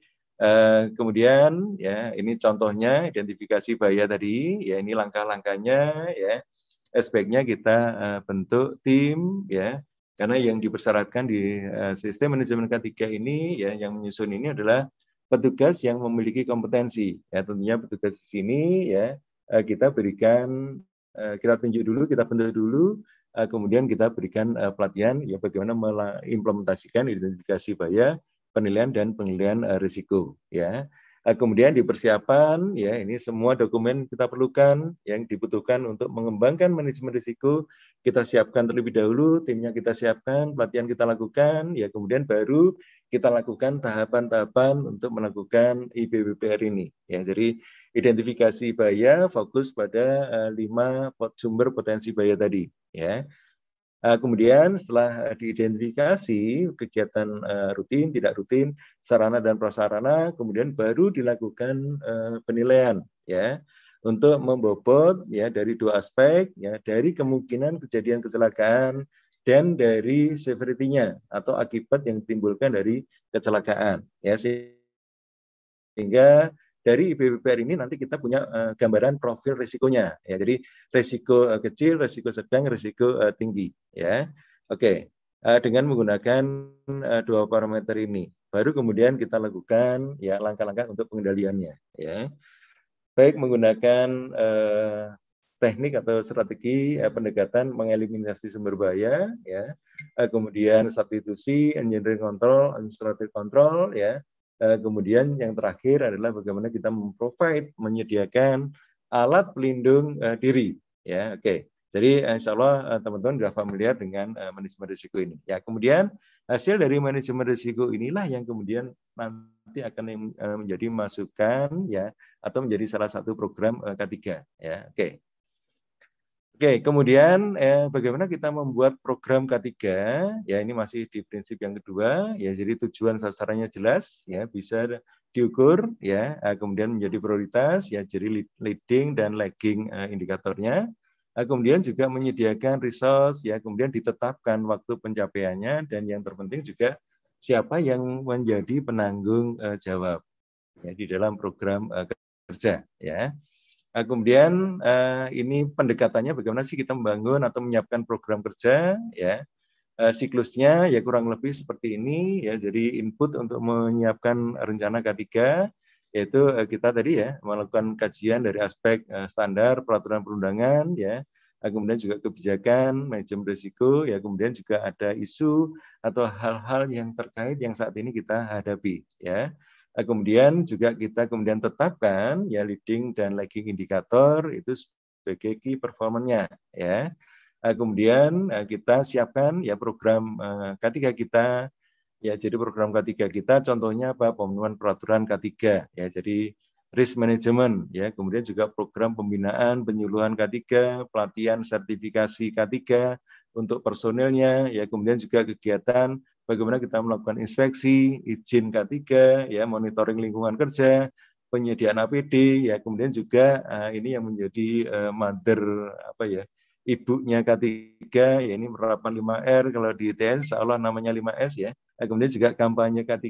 Uh, kemudian ya ini contohnya identifikasi bahaya tadi ya ini langkah-langkahnya ya aspeknya kita uh, bentuk tim ya karena yang dipersyaratkan di eh, sistem manajemen K3 ini ya yang menyusun ini adalah petugas yang memiliki kompetensi. Ya tentunya petugas di sini ya eh, kita berikan eh, kita tunjuk dulu, kita bentuk dulu, kemudian kita berikan pelatihan ya bagaimana implementasikan identifikasi bahaya, penilaian dan penilaian risiko ya. Eh, kemudian dipersiapkan ya ini semua dokumen kita perlukan yang dibutuhkan untuk mengembangkan manajemen risiko kita siapkan terlebih dahulu timnya kita siapkan pelatihan kita lakukan ya kemudian baru kita lakukan tahapan-tahapan untuk melakukan IBBPR ini ya jadi identifikasi bahaya fokus pada eh, lima sumber potensi bahaya tadi ya Eh, kemudian setelah eh, diidentifikasi kegiatan eh, rutin, tidak rutin, sarana dan prasarana, kemudian baru dilakukan penilaian ya untuk membobot ya dari dua aspek ya dari kemungkinan kejadian kecelakaan dan dari severity-nya atau akibat yang ditimbulkan dari kecelakaan ya sehingga dari IPBPR ini nanti kita punya uh, gambaran profil risikonya ya. Jadi risiko uh, kecil, risiko sedang, risiko uh, tinggi ya. Oke. Uh, dengan menggunakan uh, dua parameter ini, baru kemudian kita lakukan ya langkah-langkah untuk pengendaliannya ya. Baik menggunakan uh, teknik atau strategi uh, pendekatan mengeliminasi sumber bahaya ya uh, kemudian substitusi engineering control administrative control ya Eh, kemudian yang terakhir adalah bagaimana kita memprovide menyediakan alat pelindung eh, diri ya oke okay. jadi eh, insya Allah teman-teman sudah familiar dengan manajemen risiko ini ya kemudian hasil dari manajemen risiko inilah yang kemudian nanti akan menjadi masukan ya atau menjadi salah satu program K3 ya oke okay. Oke, kemudian eh, bagaimana kita membuat program K3? Ya, ini masih di prinsip yang kedua. Ya, jadi tujuan sasarannya jelas, ya bisa diukur, ya eh, kemudian menjadi prioritas, ya jadi leading dan lagging eh, indikatornya. Eh, kemudian juga menyediakan resource, ya kemudian ditetapkan waktu pencapaiannya dan yang terpenting juga siapa yang menjadi penanggung jawab ya, di dalam program kerja, ya. Nah, kemudian uh, ini pendekatannya bagaimana sih kita membangun atau menyiapkan program kerja ya uh, siklusnya ya kurang lebih seperti ini ya jadi input untuk menyiapkan rencana K3 yaitu uh, kita tadi ya melakukan kajian dari aspek uh, standar peraturan perundangan ya uh, kemudian juga kebijakan manajemen risiko ya kemudian juga ada isu atau hal-hal yang terkait yang saat ini kita hadapi ya Eh, kemudian juga kita kemudian tetapkan ya leading dan lagging indikator itu sebagai key performance ya. Eh, kemudian eh, kita siapkan ya program K3 kita ya jadi program K3 kita contohnya apa pemenuhan peraturan K3 ya jadi risk management ya kemudian juga program pembinaan penyuluhan K3 pelatihan sertifikasi K3 untuk personilnya ya kemudian juga kegiatan bagaimana kita melakukan inspeksi, izin K3, ya monitoring lingkungan kerja, penyediaan APD, ya kemudian juga uh, ini yang menjadi uh, mother apa ya ibunya K3, ya ini merapan 5R kalau di ITS, Allah namanya 5S ya. Nah, kemudian juga kampanye K3,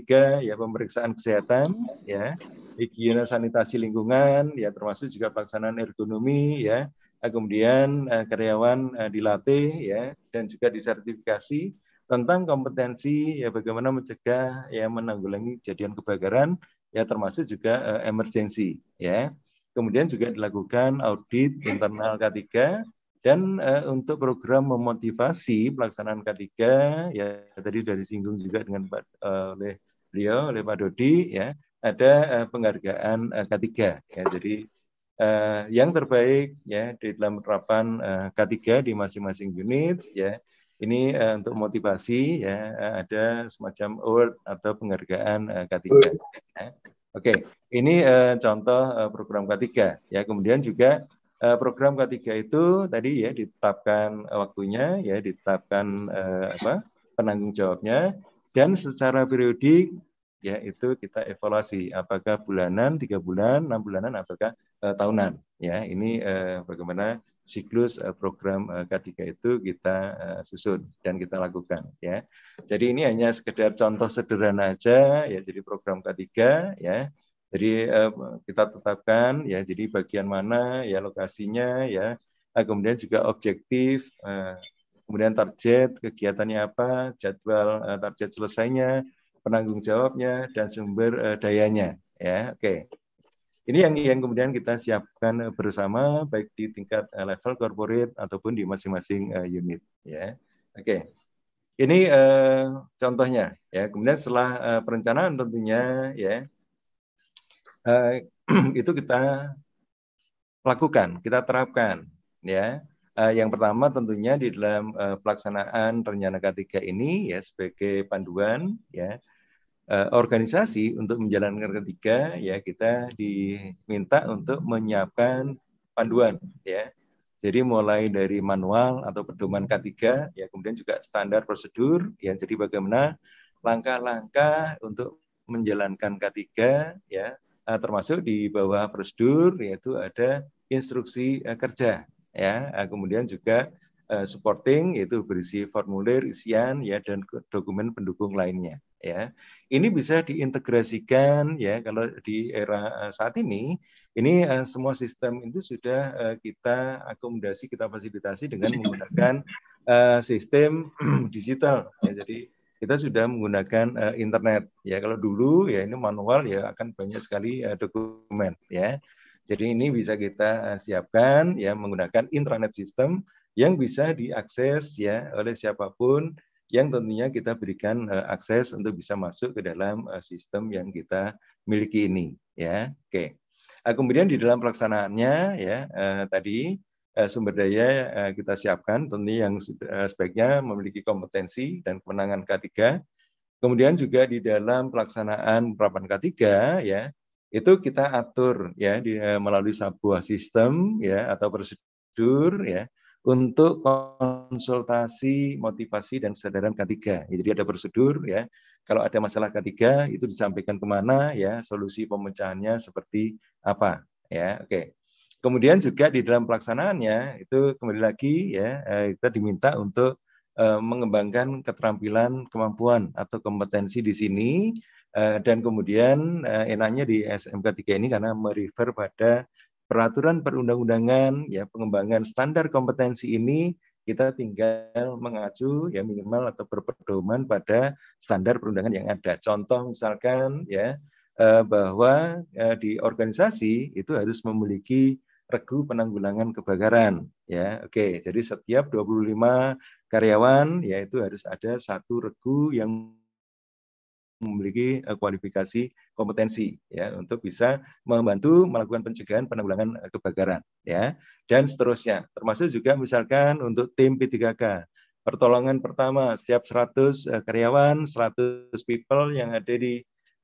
ya pemeriksaan kesehatan, ya higiena sanitasi lingkungan, ya termasuk juga pelaksanaan ergonomi, ya kemudian karyawan dilatih, ya dan juga disertifikasi tentang kompetensi ya bagaimana mencegah ya menanggulangi kejadian kebakaran ya termasuk juga uh, eh, emergensi ya. Kemudian juga dilakukan audit internal K3 dan uh, untuk program memotivasi pelaksanaan K3 ya tadi sudah disinggung juga dengan Pak uh, oleh beliau oleh Pak Dodi ya ada uh, penghargaan uh, K3 ya. Jadi uh, yang terbaik ya di dalam penerapan uh, K3 di masing-masing unit ya ini uh, untuk motivasi ya eh, ada semacam award atau penghargaan uh, eh, K3. Iya. Ya. Oke, okay. ini uh, contoh uh, program K3 ya. Kemudian juga uh, program K3 itu tadi ya ditetapkan waktunya ya ditetapkan uh, apa penanggung jawabnya dan secara periodik ya itu kita evaluasi apakah bulanan tiga bulan enam bulanan apakah uh, tahunan ya ini uh, bagaimana siklus eh, program eh, K3 itu kita eh, susun dan kita lakukan ya. Jadi ini hanya sekedar contoh sederhana aja ya jadi program K3 ya. Jadi kita tetapkan ya jadi bagian mana ya lokasinya ya. Nah, kemudian juga objektif kemudian target kegiatannya apa, jadwal target selesainya, penanggung jawabnya dan sumber dayanya ya. Oke. Ini yang yang kemudian kita siapkan eh, bersama baik di tingkat eh, level corporate ataupun di masing-masing eh, unit ya. Oke. Okay. Ini contohnya ya. Kemudian setelah perencanaan tentunya ya (clears throat) itu kita lakukan, kita terapkan ya. Uh, yang pertama tentunya di dalam uh, pelaksanaan rencana K3 ini ya sebagai panduan ya Eh, organisasi untuk menjalankan ketiga ya kita diminta untuk menyiapkan panduan ya. Jadi mulai dari manual atau pedoman K3 ya kemudian juga standar prosedur ya jadi bagaimana langkah-langkah untuk menjalankan K3 ya eh, termasuk di bawah prosedur yaitu ada instruksi eh, kerja ya kemudian juga supporting yaitu berisi formulir isian ya dan dokumen pendukung lainnya ya ini bisa diintegrasikan ya kalau di era eh, saat ini ini eh, semua sistem itu sudah eh, kita akomodasi kita fasilitasi dengan menggunakan sistem (clears throat) digital ya jadi kita sudah menggunakan internet ya kalau dulu ya ini manual ya akan banyak sekali dokumen ya jadi ini bisa kita siapkan ya menggunakan intranet sistem yang bisa diakses ya oleh siapapun yang tentunya kita berikan eh, akses untuk bisa masuk ke dalam eh, sistem yang kita miliki ini ya oke okay. Eh, kemudian di dalam pelaksanaannya ya tadi sumber daya kita siapkan tentunya yang sebaiknya memiliki kompetensi dan kemenangan K3 kemudian juga di dalam pelaksanaan perapan K3 ya itu kita atur ya di, melalui sebuah sistem ya atau prosedur ya untuk konsultasi motivasi dan kesadaran K3. Ya, jadi ada prosedur ya. Kalau ada masalah K3 itu disampaikan kemana ya, solusi pemecahannya seperti apa ya. Oke. Kemudian juga di dalam pelaksanaannya itu kembali lagi ya eh, kita diminta untuk eh, mengembangkan keterampilan, kemampuan atau kompetensi di sini eh, dan kemudian enaknya di SMK 3 ini karena merefer pada peraturan perundang-undangan ya pengembangan standar kompetensi ini kita tinggal mengacu ya minimal atau berpedoman pada standar perundangan yang ada. Contoh misalkan ya eh, bahwa eh, di organisasi itu harus memiliki regu penanggulangan kebakaran ya oke jadi setiap 25 karyawan yaitu harus ada satu regu yang memiliki eh, kualifikasi kompetensi ya untuk bisa membantu melakukan pencegahan penanggulangan eh, kebakaran ya dan seterusnya termasuk juga misalkan untuk tim P3K pertolongan pertama setiap 100 eh, karyawan 100 people yang ada di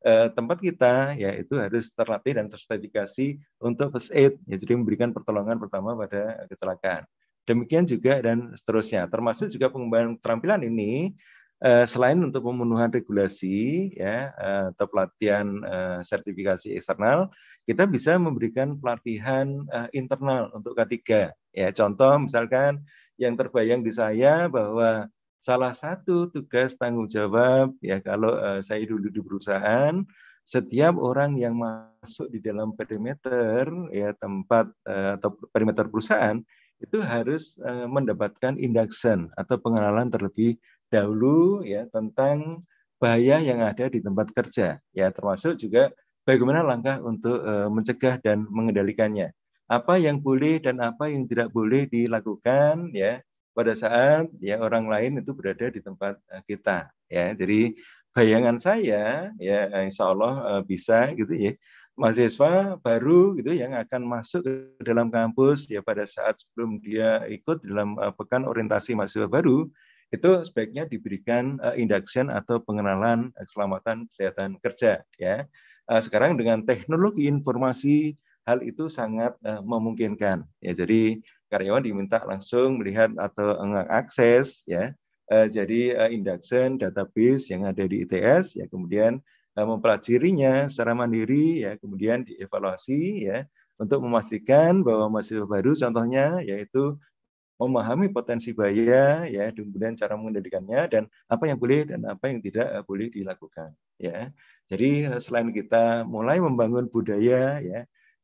tempat kita yaitu harus terlatih dan tersertifikasi untuk first aid ya jadi memberikan pertolongan pertama pada kecelakaan demikian juga dan seterusnya termasuk juga pengembangan keterampilan ini Eh, selain untuk pemenuhan regulasi ya eh, atau pelatihan eh, sertifikasi eksternal, kita bisa memberikan pelatihan internal untuk K3. Ya, contoh misalkan yang terbayang di saya bahwa salah satu tugas tanggung jawab ya kalau saya dulu di perusahaan setiap orang yang masuk di dalam perimeter ya tempat atau perimeter perusahaan itu harus mendapatkan induction atau pengenalan terlebih dahulu ya tentang bahaya yang ada di tempat kerja ya termasuk juga bagaimana langkah untuk uh, mencegah dan mengendalikannya apa yang boleh dan apa yang tidak boleh dilakukan ya pada saat ya orang lain itu berada di tempat uh, kita ya jadi bayangan saya ya eh, insya Allah uh, bisa gitu ya mahasiswa baru gitu yang akan masuk ke dalam kampus ya pada saat sebelum dia ikut dalam uh, pekan orientasi mahasiswa baru itu sebaiknya diberikan uh, induction atau pengenalan eh, keselamatan kesehatan kerja ya. Uh, sekarang dengan teknologi informasi hal itu sangat uh, memungkinkan ya. Jadi karyawan diminta langsung melihat atau mengakses ya. Uh, jadi uh, induction database yang ada di ITS ya kemudian uh, mempelajarinya secara mandiri ya kemudian dievaluasi ya untuk memastikan bahwa mahasiswa baru contohnya yaitu memahami potensi bahaya ya kemudian cara mengendalikannya dan apa yang boleh dan apa yang tidak eh, boleh dilakukan ya jadi eh, selain kita mulai membangun budaya ya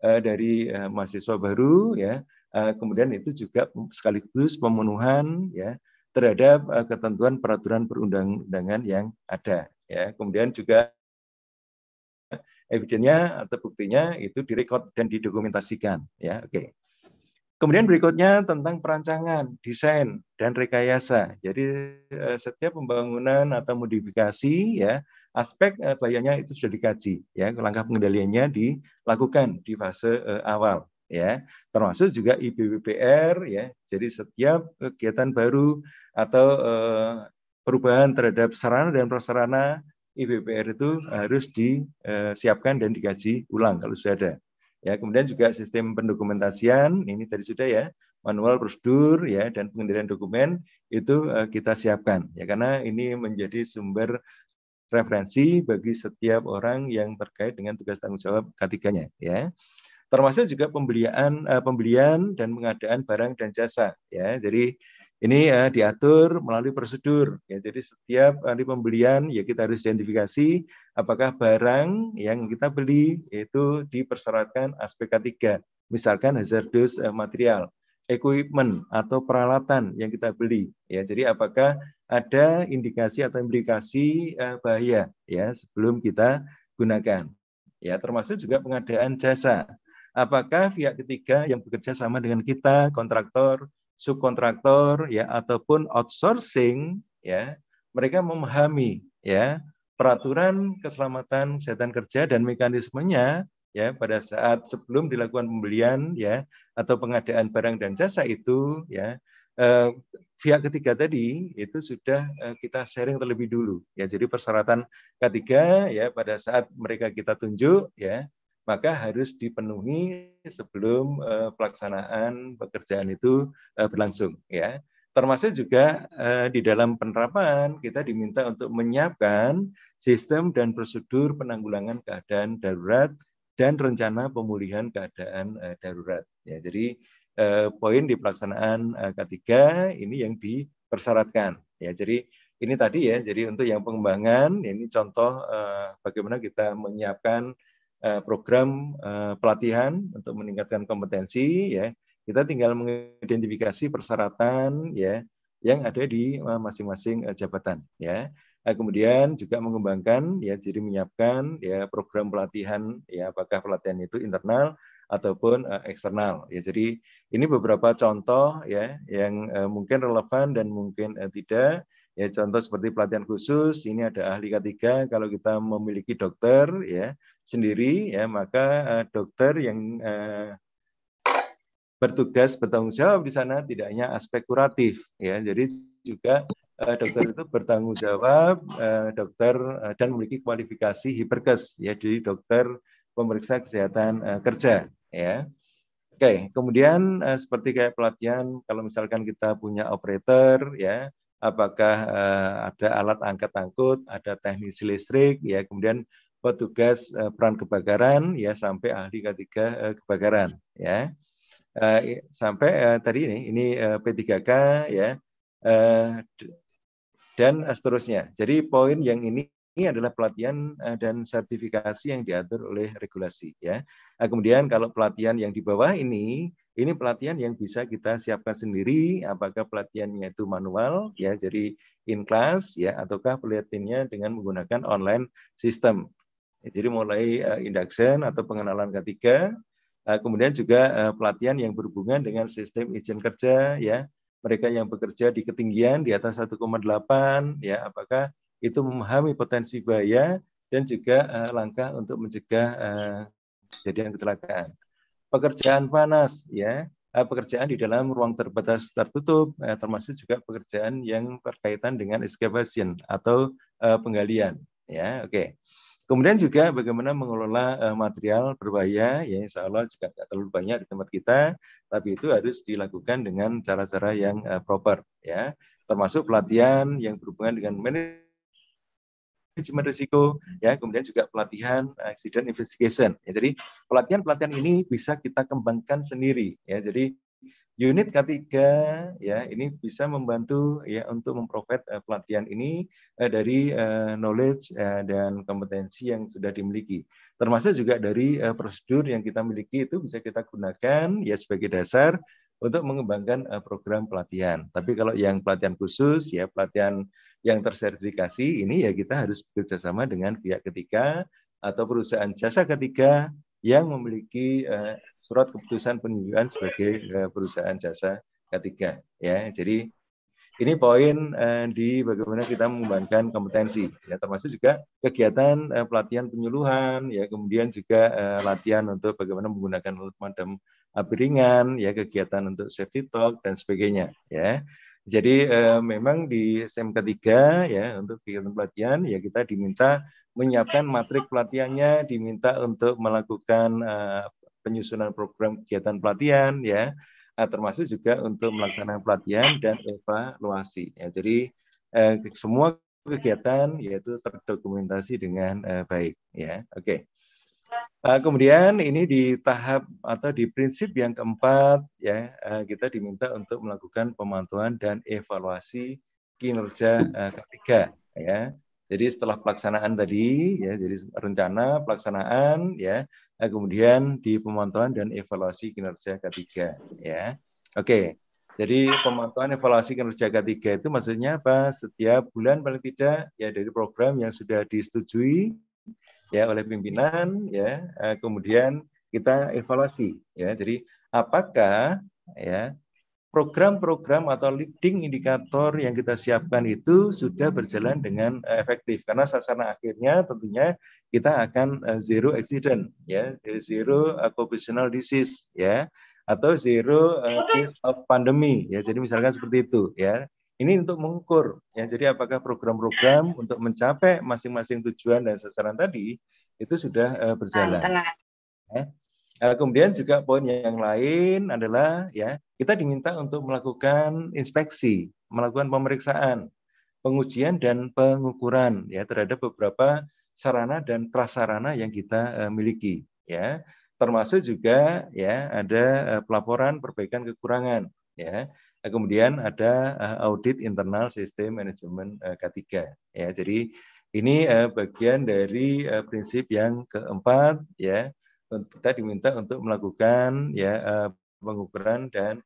eh, dari mahasiswa baru ya kemudian itu juga sekaligus pemenuhan ya terhadap ketentuan peraturan perundang-undangan yang ada ya kemudian juga evidennya atau buktinya itu direkod dan didokumentasikan ya oke okay. Kemudian berikutnya tentang perancangan, desain, dan rekayasa. Jadi eh, setiap pembangunan atau modifikasi ya aspek bayarnya eh, itu sudah dikaji ya langkah pengendaliannya dilakukan di fase eh, awal ya termasuk juga IBWPR ya jadi setiap kegiatan baru atau perubahan terhadap sarana dan prasarana IBWPR itu harus disiapkan dan dikaji ulang kalau sudah ada Ya, kemudian juga sistem pendokumentasian, ini tadi sudah ya, manual prosedur ya dan pengendalian dokumen itu eh, kita siapkan ya karena ini menjadi sumber referensi bagi setiap orang yang terkait dengan tugas tanggung jawab ketiganya ya termasuk juga pembelian eh, pembelian dan pengadaan barang dan jasa ya jadi ini uh, diatur melalui prosedur. Ya, jadi setiap hari pembelian ya kita harus identifikasi apakah barang yang kita beli itu dipersyaratkan aspek k3. misalkan hazardous eh, material, equipment atau peralatan yang kita beli. Ya, jadi apakah ada indikasi atau implikasi uh, bahaya ya sebelum kita gunakan. Ya, termasuk juga pengadaan jasa apakah pihak ketiga yang bekerja sama dengan kita, kontraktor, subkontraktor ya ataupun outsourcing ya mereka memahami ya peraturan keselamatan kesehatan kerja dan mekanismenya ya pada saat sebelum dilakukan pembelian ya atau pengadaan barang dan jasa itu ya eh, pihak ketiga tadi itu sudah eh, kita sharing terlebih dulu ya jadi persyaratan ketiga ya pada saat mereka kita tunjuk ya maka harus dipenuhi sebelum uh, pelaksanaan pekerjaan itu uh, berlangsung ya termasuk juga uh, di dalam penerapan kita diminta untuk menyiapkan sistem dan prosedur penanggulangan keadaan darurat dan rencana pemulihan keadaan uh, darurat. Ya, jadi uh, poin di pelaksanaan uh, K3 ini yang dipersyaratkan. Ya, jadi ini tadi ya, jadi untuk yang pengembangan ini contoh uh, bagaimana kita menyiapkan Eh, program eh, pelatihan untuk meningkatkan kompetensi ya kita tinggal mengidentifikasi persyaratan ya yang ada di eh, masing-masing jabatan ya kemudian juga mengembangkan ya jadi menyiapkan ya program pelatihan ya apakah pelatihan itu internal ataupun eksternal ya jadi ini beberapa contoh ya yang mungkin relevan dan mungkin tidak Ya contoh seperti pelatihan khusus, ini ada ahli K3. Kalau kita memiliki dokter ya sendiri ya maka uh, dokter yang uh, bertugas bertanggung jawab di sana tidak hanya aspek kuratif ya. Jadi juga uh, dokter itu bertanggung jawab uh, dokter uh, dan memiliki kualifikasi hiperkes ya jadi dokter pemeriksa kesehatan uh, kerja ya. Oke, kemudian uh, seperti kayak pelatihan, kalau misalkan kita punya operator ya, apakah eh, ada alat angkat angkut, ada teknisi listrik, ya kemudian petugas eh, peran kebakaran, ya sampai ahli ketiga eh, kebakaran, ya eh, sampai eh, tadi ini ini eh, P3K, ya eh, dan seterusnya. Jadi poin yang ini ini adalah pelatihan eh, dan sertifikasi yang diatur oleh regulasi ya. Eh, kemudian kalau pelatihan yang di bawah ini ini pelatihan yang bisa kita siapkan sendiri apakah pelatihannya itu manual ya jadi in class ya ataukah pelatihannya dengan menggunakan online system ya, jadi mulai uh, induction atau pengenalan ketiga eh, kemudian juga eh, pelatihan yang berhubungan dengan sistem izin kerja ya mereka yang bekerja di ketinggian di atas 1,8 ya apakah itu memahami potensi bahaya dan juga langkah untuk mencegah kejadian kecelakaan pekerjaan panas ya eh, pekerjaan di dalam ruang terbatas tertutup eh, termasuk juga pekerjaan yang berkaitan dengan excavation atau eh, penggalian ya oke okay. kemudian juga bagaimana mengelola material berbahaya ya insya Allah juga tidak terlalu banyak di tempat kita tapi itu harus dilakukan dengan cara-cara yang proper ya termasuk pelatihan yang berhubungan dengan manajemen manajemen risiko, ya, kemudian juga pelatihan eh, accident investigation. Ya, jadi pelatihan-pelatihan ini bisa kita kembangkan sendiri. Ya, jadi unit K3 ya ini bisa membantu ya untuk memprovet uh, eh, pelatihan ini uh, dari uh, knowledge uh, dan kompetensi yang sudah dimiliki. Termasuk juga dari uh, prosedur yang kita miliki itu bisa kita gunakan ya sebagai dasar untuk mengembangkan uh, program pelatihan. Tapi kalau yang pelatihan khusus ya pelatihan yang tersertifikasi ini ya kita harus bekerjasama dengan pihak ketiga atau perusahaan jasa ketiga yang memiliki eh, surat keputusan penunjukan sebagai eh, perusahaan jasa ketiga ya jadi ini poin eh, di bagaimana kita mengembangkan kompetensi ya termasuk juga kegiatan pelatihan penyuluhan ya kemudian juga latihan untuk bagaimana menggunakan pemadam api ringan ya kegiatan untuk safety talk dan sebagainya ya jadi eh, memang di SMK tiga ya untuk kegiatan pelatihan ya kita diminta menyiapkan matrik pelatihannya, diminta untuk melakukan eh, penyusunan program kegiatan pelatihan ya, eh, termasuk juga untuk melaksanakan pelatihan dan evaluasi. Ya. Jadi eh, semua kegiatan yaitu terdokumentasi dengan eh, baik ya. Oke. Okay. Uh, kemudian ini di tahap atau di prinsip yang keempat ya uh, kita diminta untuk melakukan pemantauan dan evaluasi kinerja uh, eh, ketiga ya. Jadi setelah pelaksanaan tadi ya jadi rencana pelaksanaan ya uh, kemudian di pemantauan dan evaluasi kinerja ketiga ya. Oke. Okay. Jadi pemantauan evaluasi kinerja ketiga itu maksudnya apa? Setiap bulan paling tidak ya dari program yang sudah disetujui ya oleh pimpinan ya eh, kemudian kita evaluasi ya jadi apakah ya program-program atau leading indikator yang kita siapkan itu sudah berjalan dengan eh, efektif karena sasaran akhirnya tentunya kita akan eh, zero accident ya zero occupational disease ya atau zero case of pandemi ya jadi misalkan seperti itu ya ini untuk mengukur ya. Jadi apakah program-program untuk mencapai masing-masing tujuan dan sasaran tadi itu sudah uh, berjalan. Ya. Nah, kemudian juga poin yang lain adalah ya kita diminta untuk melakukan inspeksi, melakukan pemeriksaan, pengujian dan pengukuran ya terhadap beberapa sarana dan prasarana yang kita uh, miliki ya. Termasuk juga ya ada uh, pelaporan perbaikan kekurangan ya. Eh, kemudian ada eh, audit internal sistem manajemen eh, K3 ya jadi ini bagian dari prinsip yang keempat ya kita diminta untuk melakukan ya pengukuran dan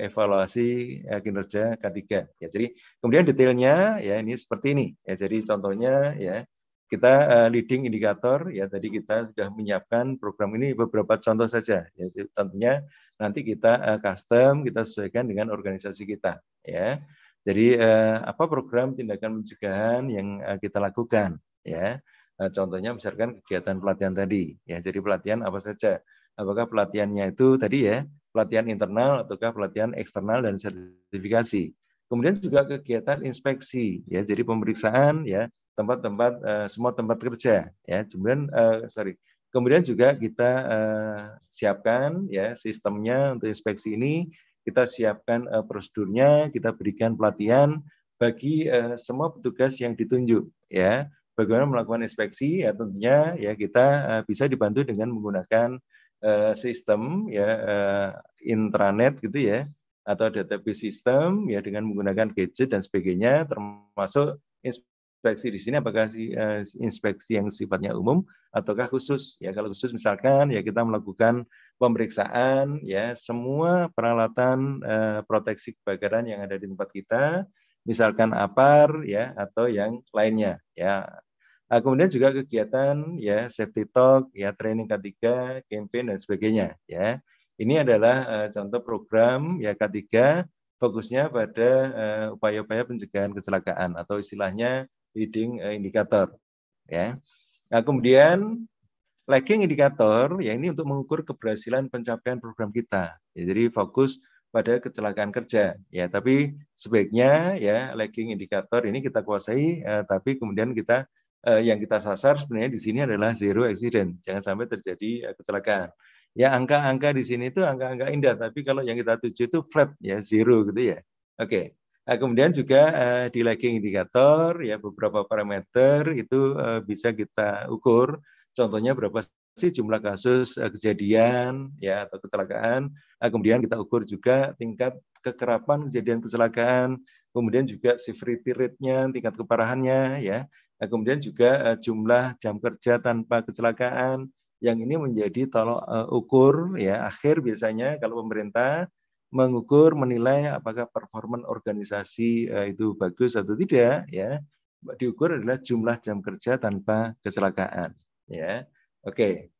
evaluasi kinerja K3 ya jadi kemudian detailnya ya ini seperti ini ya jadi contohnya ya kita uh, leading indikator ya tadi kita sudah menyiapkan program ini beberapa contoh saja ya tentunya nanti kita uh, custom kita sesuaikan dengan organisasi kita ya jadi uh, apa program tindakan pencegahan yang uh, kita lakukan ya uh, contohnya misalkan kegiatan pelatihan tadi ya jadi pelatihan apa saja apakah pelatihannya itu tadi ya pelatihan internal ataukah pelatihan eksternal dan sertifikasi kemudian juga kegiatan inspeksi ya jadi pemeriksaan ya tempat-tempat uh, semua tempat kerja ya kemudian uh, sorry kemudian juga kita uh, siapkan ya sistemnya untuk inspeksi ini kita siapkan uh, prosedurnya kita berikan pelatihan bagi uh, semua petugas yang ditunjuk ya bagaimana melakukan inspeksi ya tentunya ya kita uh, bisa dibantu dengan menggunakan uh, sistem ya uh, intranet gitu ya atau database system ya dengan menggunakan gadget dan sebagainya termasuk inspeksi inspeksi di sini apakah eh, si inspeksi yang sifatnya umum ataukah khusus ya kalau khusus misalkan ya kita melakukan pemeriksaan ya semua peralatan uh, proteksi kebakaran yang ada di tempat kita misalkan apar ya atau yang lainnya ya nah, kemudian juga kegiatan ya safety talk ya training ketiga campaign dan sebagainya ya ini adalah uh, contoh program ya ketiga fokusnya pada upaya-upaya uh, pencegahan kecelakaan atau istilahnya leading indicator ya. Nah, kemudian lagging indikator ya ini untuk mengukur keberhasilan pencapaian program kita. Ya, jadi fokus pada kecelakaan kerja ya, tapi sebaiknya ya lagging indikator ini kita kuasai eh, tapi kemudian kita eh, yang kita sasar sebenarnya di sini adalah zero accident. Jangan sampai terjadi eh, kecelakaan. Ya angka-angka di sini itu angka-angka indah, tapi kalau yang kita tuju itu flat ya zero gitu ya. Oke. Nah, kemudian juga uh, di lagging indikator ya beberapa parameter itu uh, bisa kita ukur. Contohnya berapa sih jumlah kasus uh, kejadian ya atau kecelakaan. Nah, kemudian kita ukur juga tingkat kekerapan kejadian kecelakaan, kemudian juga severity rate-nya, tingkat keparahannya ya. Nah, kemudian juga uh, jumlah jam kerja tanpa kecelakaan yang ini menjadi tolok uh, ukur ya akhir biasanya kalau pemerintah mengukur, menilai apakah performa organisasi eh, itu bagus atau tidak, ya diukur adalah jumlah jam kerja tanpa kecelakaan, ya. Oke.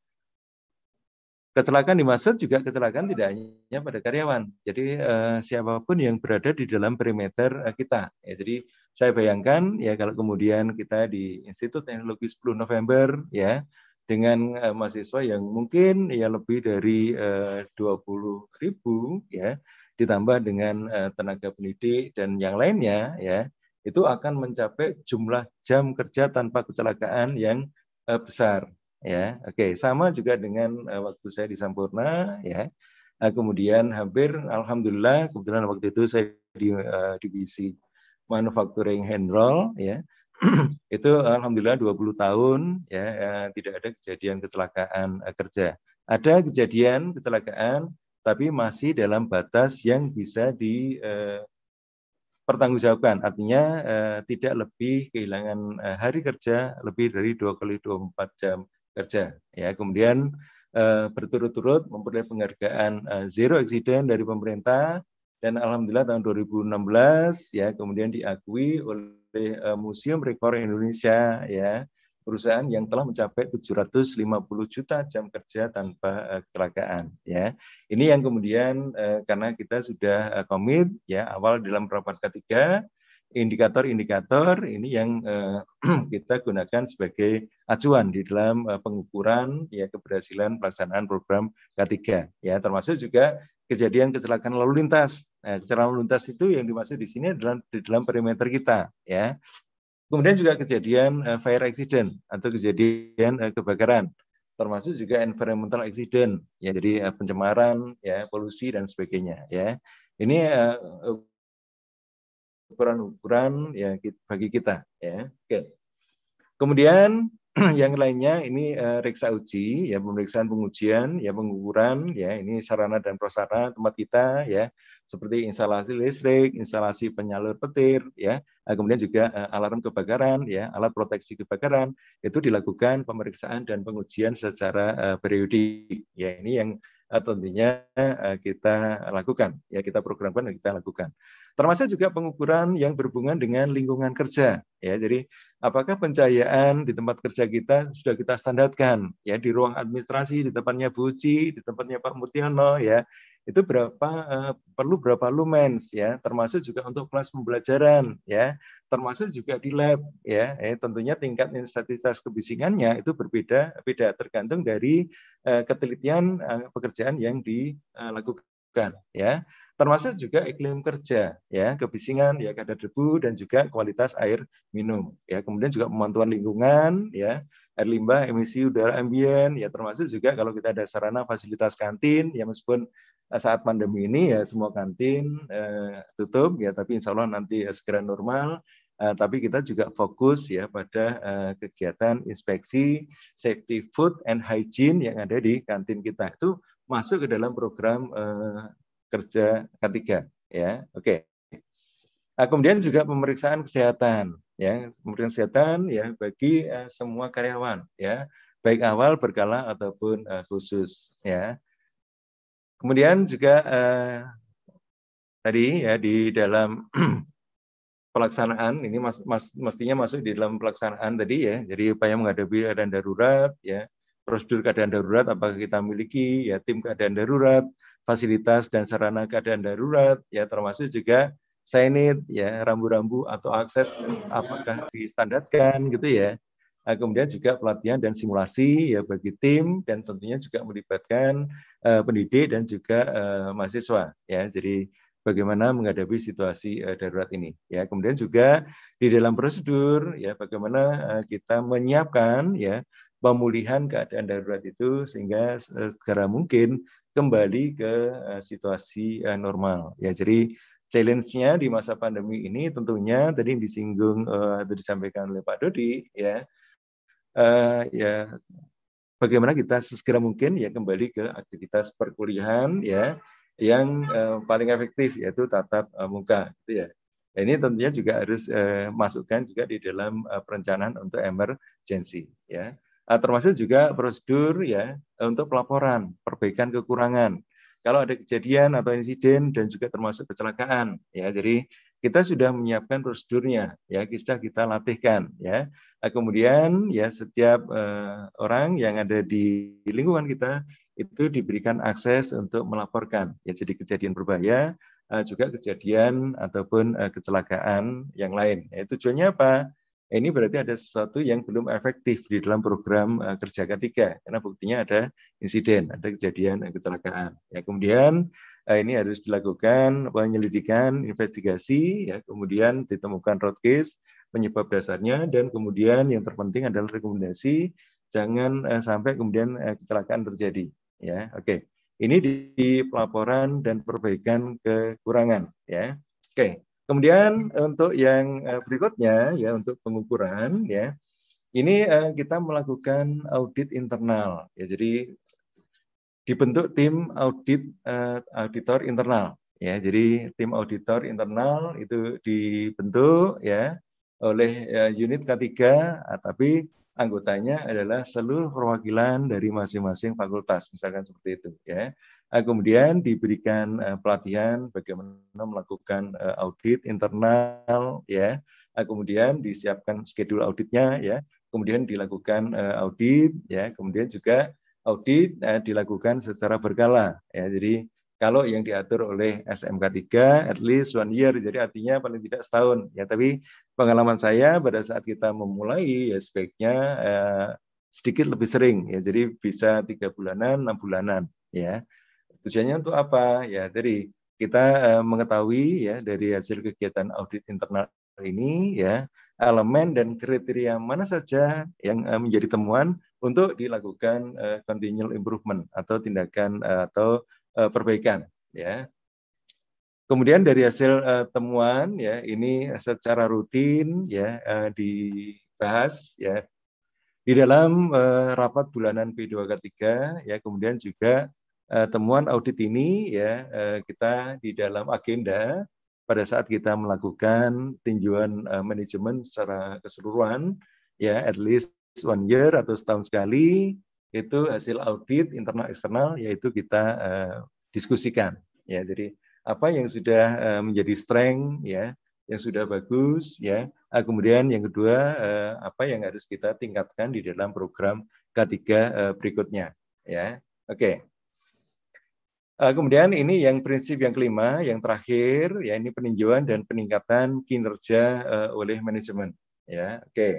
Kecelakaan dimaksud juga kecelakaan tidak hanya pada karyawan. Jadi eh, siapapun yang berada di dalam perimeter eh, kita. Ya, jadi saya bayangkan ya kalau kemudian kita di Institut Teknologi 10 November ya dengan uh, mahasiswa yang mungkin ya lebih dari eh, dua puluh ribu ya ditambah dengan uh, tenaga pendidik dan yang lainnya ya itu akan mencapai jumlah jam kerja tanpa kecelakaan yang uh, besar ya oke okay. sama juga dengan uh, waktu saya di Sampurna ya uh, kemudian hampir alhamdulillah kebetulan waktu itu saya di uh, divisi manufacturing handroll ya (clears throat) itu alhamdulillah 20 tahun ya, eh, tidak ada kejadian kecelakaan eh, kerja. Ada kejadian kecelakaan tapi masih dalam batas yang bisa di eh, pertanggungjawabkan. Artinya eh, tidak lebih kehilangan eh, hari kerja lebih dari dua kali 24 jam kerja. Ya, kemudian eh, berturut-turut memperoleh penghargaan eh, zero accident dari pemerintah dan alhamdulillah tahun 2016 ya kemudian diakui oleh oleh Museum Rekor Indonesia ya perusahaan yang telah mencapai 750 juta jam kerja tanpa eh, kecelakaan ya. Ini yang kemudian eh, karena kita sudah eh, komit ya awal dalam rapat ketiga indikator-indikator ini yang (clears throat) kita gunakan sebagai acuan di dalam pengukuran ya keberhasilan pelaksanaan program K3 ya termasuk juga kejadian kecelakaan lalu lintas. Nah, kecelakaan lalu lintas itu yang dimaksud di sini adalah di dalam perimeter kita, ya. Kemudian juga kejadian uh, fire accident atau kejadian uh, kebakaran, termasuk juga environmental accident, ya jadi uh, pencemaran, ya polusi dan sebagainya, ya. Ini ukuran ukuran-ukuran ya bagi kita, ya. Oke. Kemudian (clears throat) yang lainnya ini uh, eh, reksa uji ya pemeriksaan pengujian ya pengukuran ya ini sarana dan prasarana tempat kita ya seperti instalasi listrik, instalasi penyalur petir ya nah, kemudian juga uh, alarm kebakaran ya alat proteksi kebakaran itu dilakukan pemeriksaan dan pengujian secara uh, periodik ya ini yang uh, tentunya uh, kita lakukan ya kita programkan dan kita lakukan. Termasuk juga pengukuran yang berhubungan dengan lingkungan kerja. Ya, jadi apakah pencahayaan di tempat kerja kita sudah kita standarkan ya di ruang administrasi, di tempatnya Buci di tempatnya Pak Mutiono ya itu berapa uh, perlu berapa lumens ya termasuk juga untuk kelas pembelajaran ya termasuk juga di lab ya eh, tentunya tingkat intensitas kebisingannya itu berbeda beda tergantung dari uh, ketelitian uh, pekerjaan yang dilakukan ya termasuk juga iklim kerja ya kebisingan ya kadar debu dan juga kualitas air minum ya kemudian juga pemantauan lingkungan ya air limbah emisi udara ambien ya termasuk juga kalau kita ada sarana fasilitas kantin ya meskipun eh, saat pandemi ini ya semua kantin eh, tutup ya tapi insya Allah nanti ya, segera normal eh, tapi kita juga fokus ya pada eh, kegiatan inspeksi safety food and hygiene yang ada di kantin kita itu masuk ke dalam program eh, kerja ketiga ya oke nah, kemudian juga pemeriksaan kesehatan ya pemeriksaan kesehatan ya bagi uh, semua karyawan ya baik awal berkala ataupun uh, khusus ya kemudian juga uh, tadi ya di dalam (clears throat) pelaksanaan ini mas, mas, mestinya masuk di dalam pelaksanaan tadi ya jadi upaya menghadapi keadaan darurat ya prosedur keadaan darurat apakah kita miliki ya tim keadaan darurat fasilitas dan sarana keadaan darurat, ya termasuk juga signage, ya rambu-rambu atau akses apakah distandarkan gitu ya. Nah, kemudian juga pelatihan dan simulasi ya bagi tim dan tentunya juga melibatkan uh, pendidik dan juga uh, mahasiswa ya. Jadi bagaimana menghadapi situasi uh, darurat ini ya. Kemudian juga di dalam prosedur ya bagaimana uh, kita menyiapkan ya pemulihan keadaan darurat itu sehingga segera mungkin kembali ke eh, situasi eh, normal. Ya, jadi challenge-nya di masa pandemi ini tentunya tadi disinggung eh, atau disampaikan oleh Pak Dodi ya. ya bagaimana kita sesegera mungkin ya kembali ke aktivitas perkuliahan ya yang paling efektif yaitu tatap muka gitu ya. Nah, ini tentunya juga harus masukkan juga di dalam perencanaan untuk emergency ya. Eh, termasuk juga prosedur ya eh, untuk pelaporan perbaikan kekurangan kalau ada kejadian atau insiden dan juga termasuk kecelakaan ya jadi kita sudah menyiapkan prosedurnya ya sudah kita latihkan ya nah, kemudian ya setiap uh, orang yang ada di lingkungan kita itu diberikan akses untuk melaporkan ya jadi kejadian berbahaya juga kejadian ataupun kecelakaan yang lain ya, tujuannya apa Eh, ini berarti ada sesuatu yang belum efektif di dalam program eh, kerja ketiga karena buktinya ada insiden, ada kejadian kecelakaan. Ya, kemudian eh, ini harus dilakukan penyelidikan, investigasi, ya, kemudian ditemukan road case, penyebab dasarnya dan kemudian yang terpenting adalah rekomendasi jangan sampai kemudian kecelakaan terjadi. Ya, oke. Okay. Ini di, di pelaporan dan perbaikan kekurangan. Ya, oke. Okay. Kemudian eh, untuk yang eh, berikutnya ya untuk pengukuran ya ini eh, kita melakukan audit internal ya jadi dibentuk tim audit auditor internal ya jadi tim auditor internal itu dibentuk ya oleh unit K3 ah, tapi anggotanya adalah seluruh perwakilan dari masing-masing fakultas misalkan seperti itu ya Eh, kemudian diberikan eh, pelatihan bagaimana melakukan eh, audit internal ya kemudian disiapkan schedule auditnya ya kemudian dilakukan audit ya kemudian juga audit dilakukan secara berkala ya jadi kalau yang diatur oleh SMK 3 at least one year jadi artinya paling tidak setahun ya tapi pengalaman saya pada saat kita memulai ya sebaiknya eh, sedikit lebih sering ya jadi bisa tiga bulanan enam bulanan ya Tujuannya untuk apa? Ya, jadi kita eh, mengetahui ya dari hasil kegiatan audit internal ini ya elemen dan kriteria mana saja yang eh, menjadi temuan untuk dilakukan uh, continual improvement atau tindakan uh, atau uh, perbaikan ya. Kemudian dari hasil uh, temuan ya ini secara rutin ya uh, dibahas ya di dalam uh, rapat bulanan P2K3 ya kemudian juga Eh, temuan audit ini ya eh, kita di dalam agenda pada saat kita melakukan tinjauan eh, manajemen secara keseluruhan ya at least one year atau setahun sekali itu hasil audit internal eksternal yaitu kita uh, diskusikan ya jadi apa yang sudah uh, menjadi strength ya yang sudah bagus ya uh, kemudian yang kedua uh, apa yang harus kita tingkatkan di dalam program K3 uh, berikutnya ya oke okay. Eh, kemudian ini yang prinsip yang kelima, yang terakhir, ya ini peninjauan dan peningkatan kinerja uh, oleh manajemen. Ya, oke. Okay.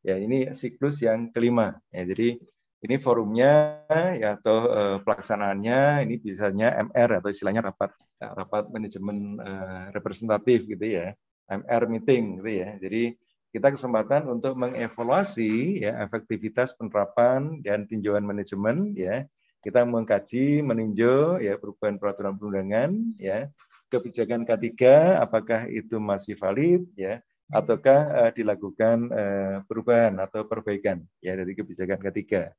Ya ini siklus yang kelima. Ya, jadi ini forumnya ya atau uh, pelaksanaannya ini biasanya MR atau istilahnya rapat rapat manajemen uh, representatif gitu ya, MR meeting gitu ya. Jadi kita kesempatan untuk mengevaluasi ya efektivitas penerapan dan tinjauan manajemen ya kita mengkaji, meninjau ya perubahan peraturan perundangan ya kebijakan K3 apakah itu masih valid ya ataukah uh, dilakukan uh, perubahan atau perbaikan ya dari kebijakan K3.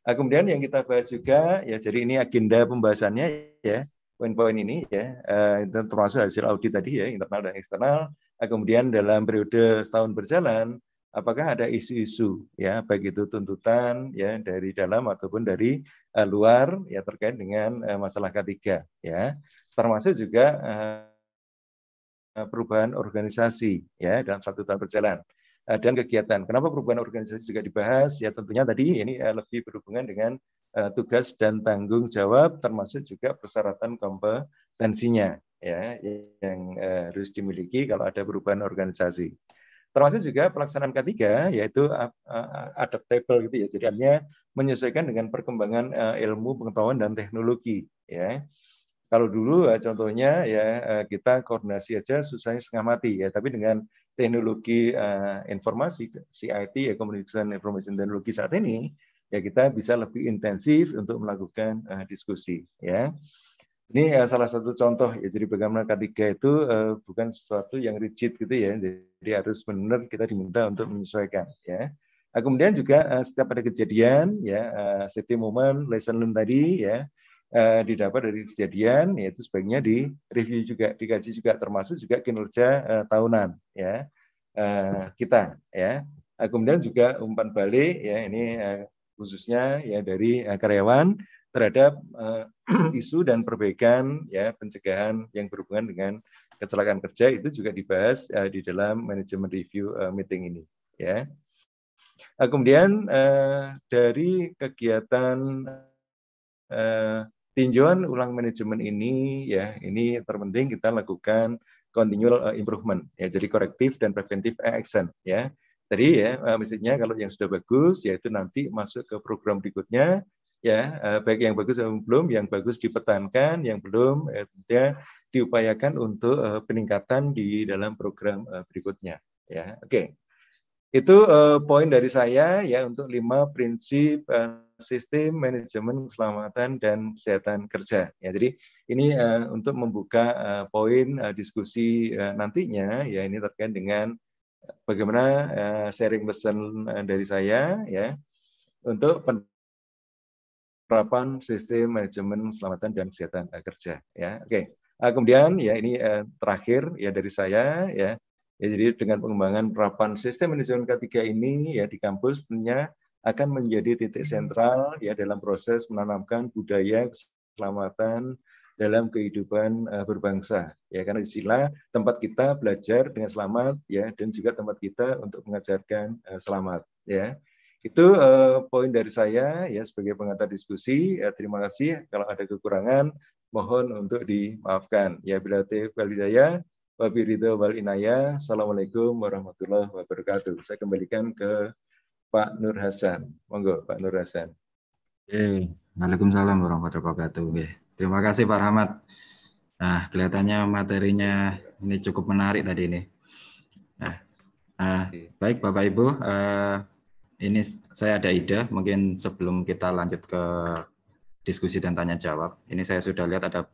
Nah, kemudian yang kita bahas juga ya jadi ini agenda pembahasannya ya poin-poin ini ya uh, termasuk hasil audit tadi ya internal dan eksternal. Nah, kemudian dalam periode setahun berjalan apakah ada isu-isu ya baik itu tuntutan ya dari dalam ataupun dari uh, luar ya terkait dengan uh, masalah ketiga ya termasuk juga uh, perubahan organisasi ya dalam satu tahun berjalan uh, dan kegiatan. Kenapa perubahan organisasi juga dibahas? Ya tentunya tadi ini uh, lebih berhubungan dengan uh, tugas dan tanggung jawab termasuk juga persyaratan kompetensinya ya yang uh, harus dimiliki kalau ada perubahan organisasi. Termasuk juga pelaksanaan ketiga yaitu eh, eh, adaptable gitu ya. Jadi artinya menyesuaikan dengan perkembangan eh, ilmu pengetahuan dan teknologi ya. Kalau dulu contohnya ya kita koordinasi aja susahnya setengah mati ya, tapi dengan teknologi informasi CIT ya Communication Information teknologi saat ini ya kita bisa lebih intensif untuk melakukan diskusi ya. Ini uh, salah satu contoh ya. Jadi bagaimana k itu uh, bukan sesuatu yang rigid gitu ya. Jadi harus benar kita diminta untuk menyesuaikan ya. Nah, kemudian juga uh, setiap ada kejadian ya uh, safety moment lesson learned tadi ya uh, didapat dari kejadian yaitu sebaiknya di review juga dikaji juga termasuk juga kinerja uh, tahunan ya uh, kita ya. Nah, kemudian juga umpan balik ya ini uh, khususnya ya dari uh, karyawan terhadap uh, (clears throat) isu dan perbaikan ya pencegahan yang berhubungan dengan kecelakaan kerja itu juga dibahas uh, di dalam manajemen review uh, meeting ini ya. Uh, kemudian uh, dari kegiatan uh, tinjauan ulang manajemen ini ya ini terpenting kita lakukan continual improvement ya jadi korektif dan preventif action ya tadi ya kalau yang sudah bagus yaitu nanti masuk ke program berikutnya ya eh, baik yang bagus yang belum, yang bagus dipertahankan, yang belum ya diupayakan untuk eh, peningkatan di dalam program berikutnya. Ya, oke. Itu poin dari saya ya untuk lima prinsip sistem manajemen keselamatan dan kesehatan kerja. Ya, jadi ini untuk membuka poin diskusi nantinya ya ini terkait dengan bagaimana sharing lesson dari saya ya untuk pen penerapan sistem manajemen keselamatan dan kesehatan eh, kerja ya oke okay. Eh, kemudian ya ini eh, terakhir ya dari saya ya ya jadi dengan pengembangan penerapan sistem manajemen K3 ini ya di kampus tentunya akan menjadi titik sentral ya dalam proses menanamkan budaya keselamatan dalam kehidupan berbangsa ya karena istilah tempat kita belajar dengan selamat ya dan juga tempat kita untuk mengajarkan selamat ya itu uh, poin dari saya ya sebagai pengantar diskusi. Ya, terima kasih. Kalau ada kekurangan, mohon untuk dimaafkan. Ya bila walidaya wabirido walinaya inayah. Assalamualaikum warahmatullah wabarakatuh. Saya kembalikan ke Pak Nur Hasan. Monggo Pak Nur Hasan. eh Waalaikumsalam warahmatullahi wabarakatuh. Terima kasih Pak Rahmat. Nah, kelihatannya materinya ini cukup menarik tadi ini. Nah, nah baik Bapak Ibu, uh, ini saya ada ide, mungkin sebelum kita lanjut ke diskusi dan tanya jawab, ini saya sudah lihat ada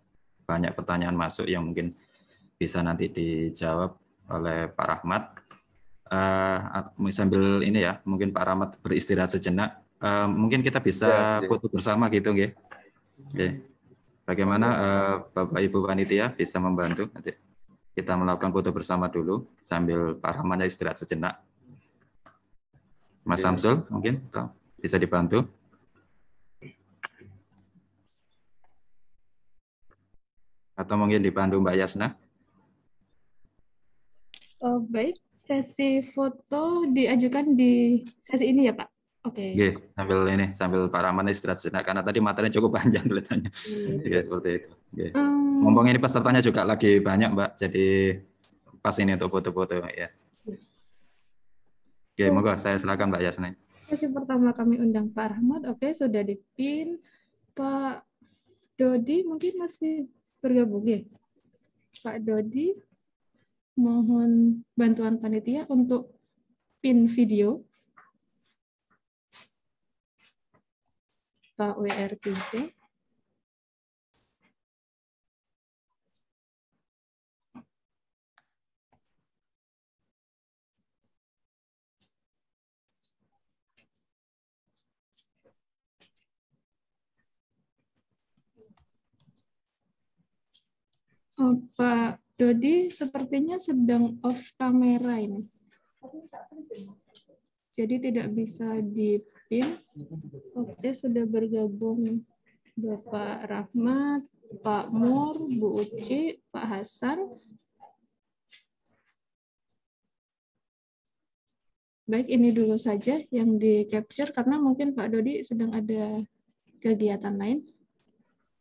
banyak pertanyaan masuk yang mungkin bisa nanti dijawab oleh Pak Rahmat. Uh, sambil ini ya, mungkin Pak Rahmat beristirahat sejenak. Uh, mungkin kita bisa ya, foto bersama gitu, nggih. Okay. Bagaimana uh, Bapak Ibu panitia bisa membantu nanti? Kita melakukan foto bersama dulu sambil Pak Rahmat istirahat sejenak. Mas ya. Samsul mungkin bisa dibantu. Atau mungkin dibantu Mbak Yasna. Oh, baik, sesi foto diajukan di sesi ini ya Pak? Oke. Okay. Iya, yeah, sambil ini, sambil Pak Raman istirahat sejenak, karena tadi materinya cukup (laughs) panjang kelihatannya. Ya yeah. yeah, seperti itu. Yeah. Iya. Um, Mumpung ini pesertanya juga lagi banyak Mbak, jadi pas ini untuk foto-foto ya. Oke, okay, oh. moga saya silakan Mbak Yasna. Sesi pertama kami undang Pak Rahmat. Oke, okay, sudah dipin. Pak Dodi mungkin masih bergabung ya. Pak Dodi, mohon bantuan panitia untuk pin video. Pak Okay. Oh, Pak Dodi sepertinya sedang off kamera ini. Jadi tidak bisa dipin. Oke, sudah bergabung Bapak Rahmat, Pak Mur, Bu Uci, Pak Hasan. Baik, ini dulu saja yang di-capture karena mungkin Pak Dodi sedang ada kegiatan lain.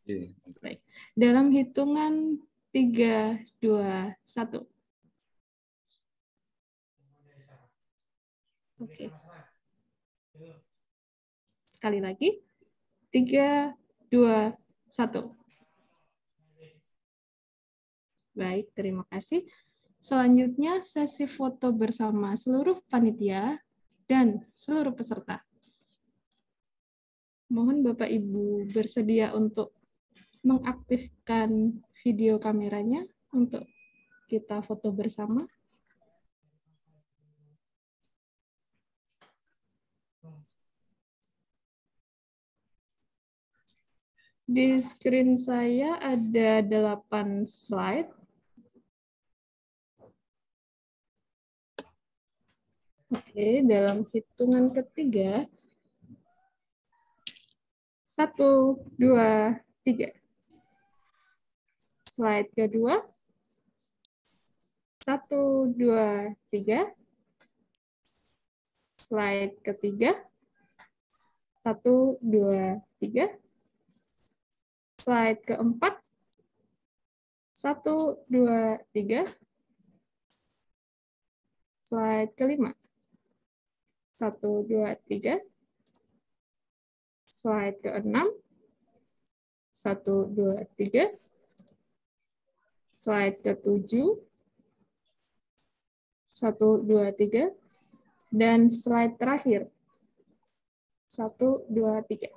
Iya. Baik. Dalam hitungan tiga, dua, satu. Oke. Sekali lagi. Tiga, dua, satu. Baik, terima kasih. Selanjutnya sesi foto bersama seluruh panitia dan seluruh peserta. Mohon Bapak Ibu bersedia untuk mengaktifkan video kameranya untuk kita foto bersama. Di screen saya ada 8 slide. Oke, dalam hitungan ketiga. Satu, dua, tiga slide kedua. Satu, dua, tiga. Slide ketiga. Satu, dua, tiga. Slide keempat. Satu, dua, tiga. Slide kelima. Satu, dua, tiga. Slide keenam. Satu, dua, tiga slide ke-7. 1, 2, 3. Dan slide terakhir. satu dua tiga.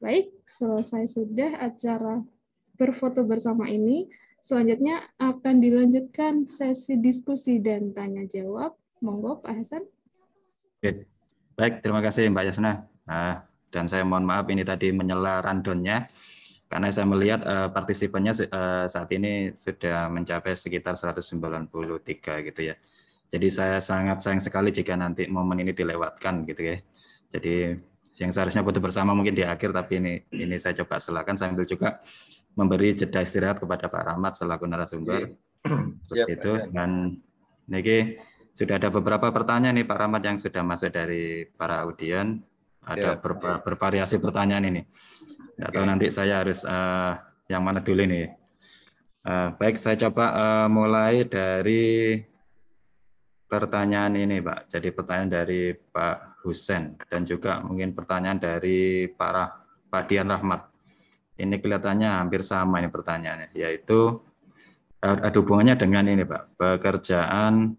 Baik, selesai sudah acara berfoto bersama ini. Selanjutnya akan dilanjutkan sesi diskusi dan tanya jawab. Monggo Pak Hasan. Oke. Baik, terima kasih Mbak Yasna. Nah, dan saya mohon maaf ini tadi menyela randonnya karena saya melihat uh, partisipannya uh, saat ini sudah mencapai sekitar 193 gitu ya. Jadi saya sangat sayang sekali jika nanti momen ini dilewatkan gitu ya. Jadi yang seharusnya butuh bersama mungkin di akhir tapi ini ini saya coba silakan sambil juga memberi jeda istirahat kepada Pak Rahmat selaku narasumber. Iya. (clears throat) Siap, itu dan Niki sudah ada beberapa pertanyaan nih Pak Rahmat yang sudah masuk dari para audien. Ada ya, ya. bervariasi pertanyaan ini. Nggak tahu nanti saya harus uh, yang mana dulu ini. Uh, baik, saya coba uh, mulai dari pertanyaan ini, Pak. Jadi pertanyaan dari Pak Husen dan juga mungkin pertanyaan dari Pak Rah, Pak Dian Rahmat. Ini kelihatannya hampir sama ini pertanyaannya, yaitu ada hubungannya dengan ini, Pak, pekerjaan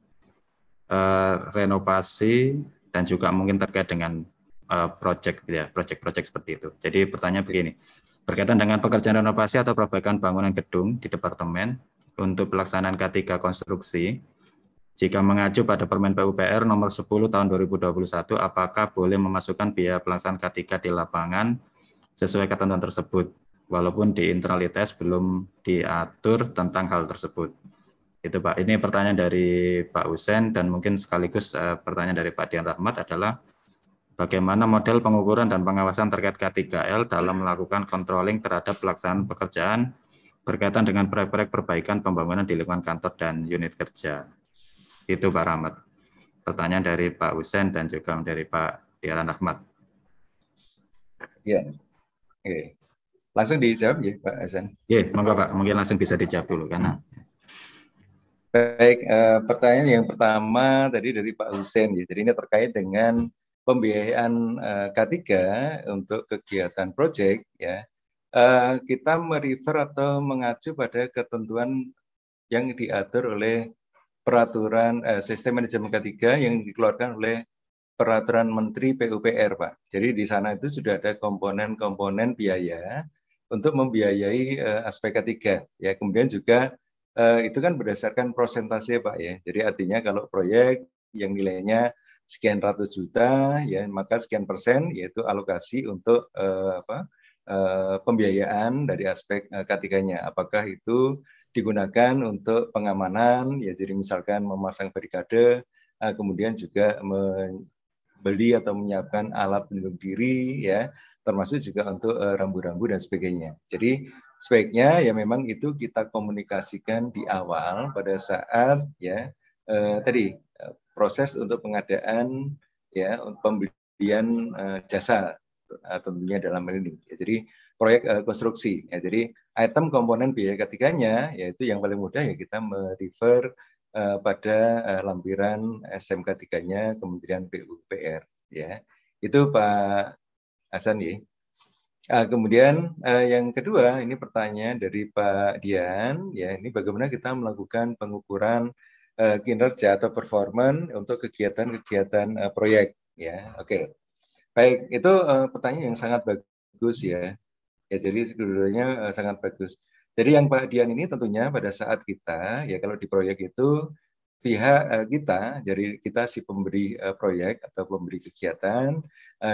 uh, renovasi dan juga mungkin terkait dengan Eh, project gitu ya, project-project seperti itu. Jadi pertanyaan begini, berkaitan dengan pekerjaan renovasi atau perbaikan bangunan gedung di departemen untuk pelaksanaan K3 konstruksi, jika mengacu pada Permen PUPR nomor 10 tahun 2021, apakah boleh memasukkan biaya pelaksanaan K3 di lapangan sesuai ketentuan tersebut, walaupun di internal ITS belum diatur tentang hal tersebut? Itu Pak, ini pertanyaan dari Pak Husen dan mungkin sekaligus eh, pertanyaan dari Pak Dian Rahmat adalah bagaimana model pengukuran dan pengawasan terkait K3L dalam melakukan controlling terhadap pelaksanaan pekerjaan berkaitan dengan proyek-proyek perbaikan pembangunan di lingkungan kantor dan unit kerja. Itu Pak Rahmat. Pertanyaan dari Pak Husen dan juga dari Pak Tiara Rahmat. Ya, oke. Langsung dijawab ya Pak Husen. Ya, monggo Pak. Mungkin langsung bisa dijawab dulu karena hmm. Baik, eh, pertanyaan yang pertama tadi dari Pak Husen ya. Jadi ini terkait dengan pembiayaan eh, K3 untuk kegiatan proyek ya eh, kita merefer atau mengacu pada ketentuan yang diatur oleh peraturan eh, sistem manajemen K3 yang dikeluarkan oleh peraturan Menteri PUPR, Pak. Jadi di sana itu sudah ada komponen-komponen biaya untuk membiayai aspek K3. Ya, kemudian juga itu kan berdasarkan prosentase, Pak ya. Jadi artinya kalau proyek yang nilainya sekian ratus juta ya maka sekian persen yaitu alokasi untuk uh, apa, uh, pembiayaan dari aspek uh, eh, ketiganya apakah itu digunakan untuk pengamanan ya jadi misalkan memasang barikade uh, kemudian juga membeli atau menyiapkan alat pelindung diri ya termasuk juga untuk rambu-rambu dan sebagainya jadi sebaiknya ya memang itu kita komunikasikan di awal pada saat ya uh, tadi proses untuk pengadaan ya pembelian uh, jasa tentunya dalam hal ini. Ya, jadi proyek uh, konstruksi. Ya, jadi item komponen biaya ketiganya yaitu yang paling mudah ya kita merefer uh, pada uh, lampiran SMK tiganya nya Kementerian PUPR ya. Itu Pak Hasan ya. Uh, kemudian uh, yang kedua ini pertanyaan dari Pak Dian ya ini bagaimana kita melakukan pengukuran Eh, kinerja atau performan untuk kegiatan-kegiatan eh, proyek ya. Oke. Okay. Baik, itu eh, pertanyaan yang sangat bagus ya. Ya jadi uh, sangat bagus. Jadi yang Pak Dian ini tentunya pada saat kita ya kalau di proyek itu pihak kita, jadi kita si pemberi proyek atau pemberi kegiatan